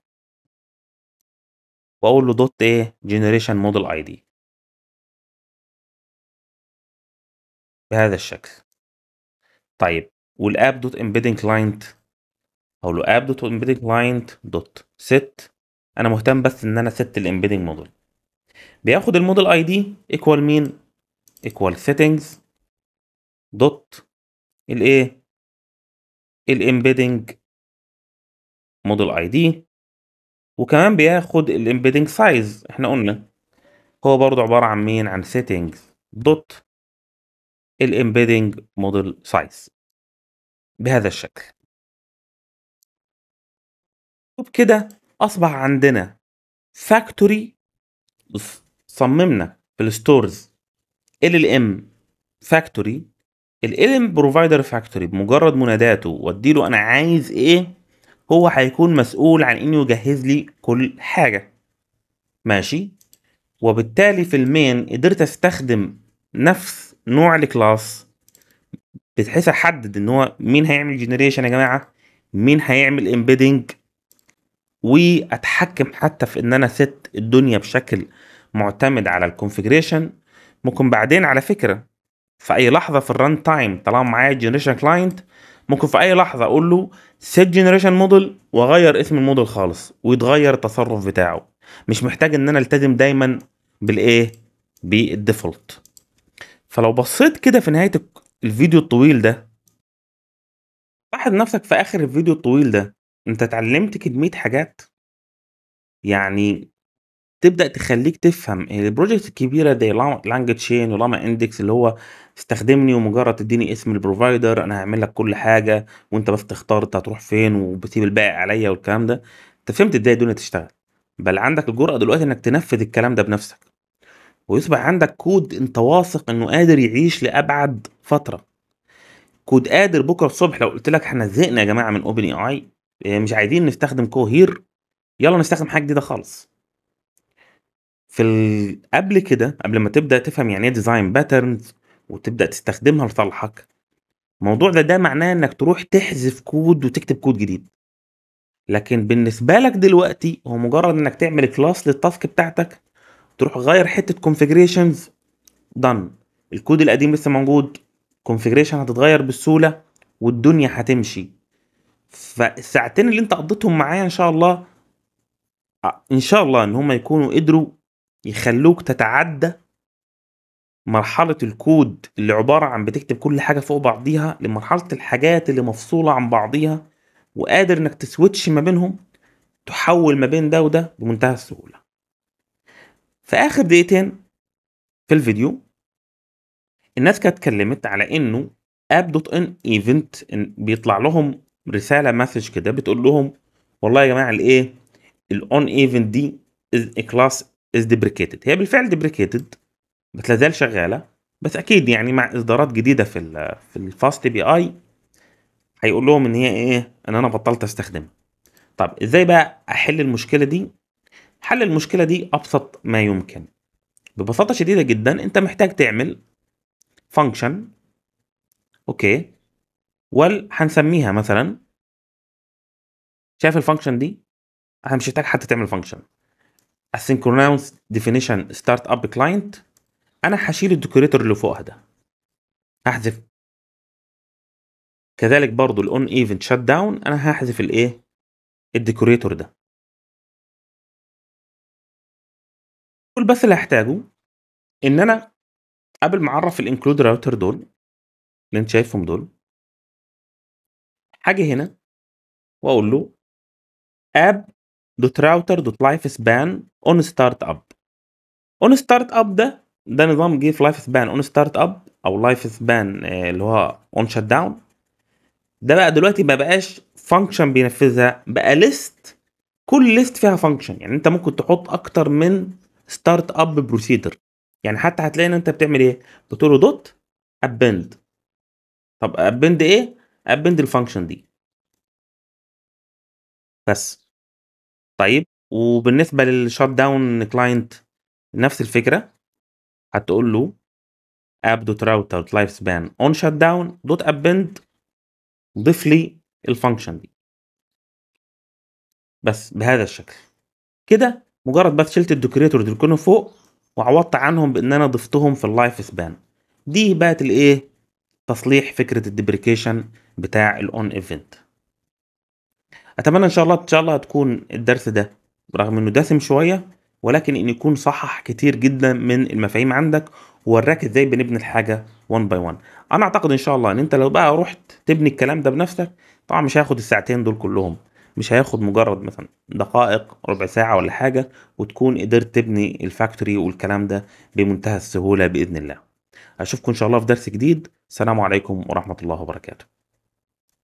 واقول له دوت ايه generation model id بهذا الشكل طيب والاب دوت امبيدنج كلاينت اقول له اب دوت امبيدنج كلاينت دوت set انا مهتم بس ان انا set الامبيدنج موديل بياخد الموديل اي دي ايكوال مين ايكوال settings دوت الايه الامبيدنج موديل اي دي وكمان بياخد الامبيدنج سايز احنا قلنا هو برضو عبارة عن مين عن سيتنجز دوت الامبيدنج موديل سايز بهذا الشكل وبكده اصبح عندنا فاكتوري صممنا في الستورز ال ال ام فاكتوري الالم بروفايدر فاكتوري بمجرد مناداته واديله انا عايز ايه هو هيكون مسؤول عن انه يجهز لي كل حاجه ماشي وبالتالي في المين قدرت استخدم نفس نوع الكلاس بحيث احدد ان هو مين هيعمل جنريشن يا جماعه مين هيعمل امبيدنج واتحكم حتى في ان انا ست الدنيا بشكل معتمد على الكونفجريشن ممكن بعدين على فكره في اي لحظه في الران تايم طالما معايا جنريشن كلاينت ممكن في اي لحظه اقول له سيت جنريشن موديل واغير اسم الموديل خالص ويتغير التصرف بتاعه مش محتاج ان انا التزم دايما بالايه بالديفولت فلو بصيت كده في نهايه الفيديو الطويل ده لاحظ نفسك في اخر الفيديو الطويل ده انت اتعلمت كميه حاجات يعني تبدأ تخلّيك تفهم يعني البروجكت الكبيرة زي لانج تشين ولاما اندكس اللي هو استخدمني ومجرد تدّيني اسم البروفايدر أنا هعمل لك كل حاجة، وأنت بس تختار أنت هتروح فين وبتسيب الباقي عليا والكلام ده، أنت فهمت إزاي الدنيا تشتغل، بل عندك الجرأة دلوقتي إنك تنفذ الكلام ده بنفسك، ويصبح عندك كود أنت واثق إنه قادر يعيش لأبعد فترة، كود قادر بكرة الصبح لو قلت لك إحنا زهقنا يا جماعة من اوبن اي اي مش عايزين نستخدم كوهير يلا نستخدم حاجة جديدة خالص. في ال... قبل كده قبل ما تبدا تفهم يعني ايه ديزاين باترنز وتبدا تستخدمها لصالحك الموضوع ده ده معناه انك تروح تحذف كود وتكتب كود جديد لكن بالنسبه لك دلوقتي هو مجرد انك تعمل كلاس للتاسك بتاعتك تروح غير حته كونفيجريشنز دن الكود القديم لسه موجود كونفيجريشن هتتغير بالسهوله والدنيا هتمشي فالساعتين اللي انت قضيتهم معايا ان شاء الله آه، ان شاء الله ان هم يكونوا قدروا يخلوك تتعدى مرحلة الكود اللي عبارة عن بتكتب كل حاجة فوق بعضيها لمرحلة الحاجات اللي مفصولة عن بعضيها وقادر انك تسويتش ما بينهم تحول ما بين ده وده بمنتهى السهولة في اخر دقيقتين في الفيديو الناس كانت اتكلمت على انه اب دوت ان ايفنت بيطلع لهم رسالة مسج كده بتقول لهم والله يا جماعة الايه الاون ايفنت دي از كلاس از ديبريكيتد هي بالفعل ديبريكيتد ما تزال شغاله بس اكيد يعني مع اصدارات جديده في في الفاست بي اي هيقول لهم ان هي ايه ان انا بطلت استخدمها طب ازاي بقى احل المشكله دي حل المشكله دي ابسط ما يمكن ببساطه شديده جدا انت محتاج تعمل فانكشن اوكي وال هنسميها مثلا شايف الفانكشن دي انا مش محتاج حتى تعمل فانكشن asynchronous definition start up client انا هشيل الديكوريتور اللي فوقها ده هحذف كذلك برضو الاون ايفنت شات داون انا هحذف الايه الديكوريتور ده بس اللي هحتاجه ان انا قبل ما اعرف الانكلود راوتر دول اللي انت شايفهم دول هاجي هنا واقول له اب دوت راوتر دوت لايف سبان اون ستارت اب اون ستارت اب ده ده نظام جه في لايف سبان اون ستارت اب او لايف آه، سبان اللي هو اون شت داون ده بقى دلوقتي ما بقاش فانكشن بينفذها بقى ليست كل ليست فيها فانكشن يعني انت ممكن تحط اكتر من ستارت اب بروسيدر يعني حتى هتلاقي ان انت بتعمل ايه بتقول له دوت ابند طب ابند ايه ابند الفانكشن دي بس طيب وبالنسبه للشوت داون كلاينت نفس الفكره هتقول له اب دوت راوتر لايف سبان اون شات داون دوت ابند ضيف لي الفانكشن دي بس بهذا الشكل كده مجرد بس شلت الديكوريتور اللي كانوا فوق وعوضت عنهم بان انا ضفتهم في اللايف سبان دي بقت الايه تصليح فكره الديبريكيشن بتاع الاون ايفنت اتمنى ان شاء الله ان شاء الله تكون الدرس ده رغم انه دسم شويه ولكن ان يكون صحح كتير جدا من المفاهيم عندك ووراك ازاي بنبني الحاجه 1 باي 1 انا اعتقد ان شاء الله ان انت لو بقى رحت تبني الكلام ده بنفسك طبعا مش هياخد الساعتين دول كلهم مش هياخد مجرد مثلا دقائق ربع ساعه ولا حاجه وتكون قدرت تبني الفاكتوري والكلام ده بمنتهى السهوله باذن الله اشوفكم ان شاء الله في درس جديد السلام عليكم ورحمه الله وبركاته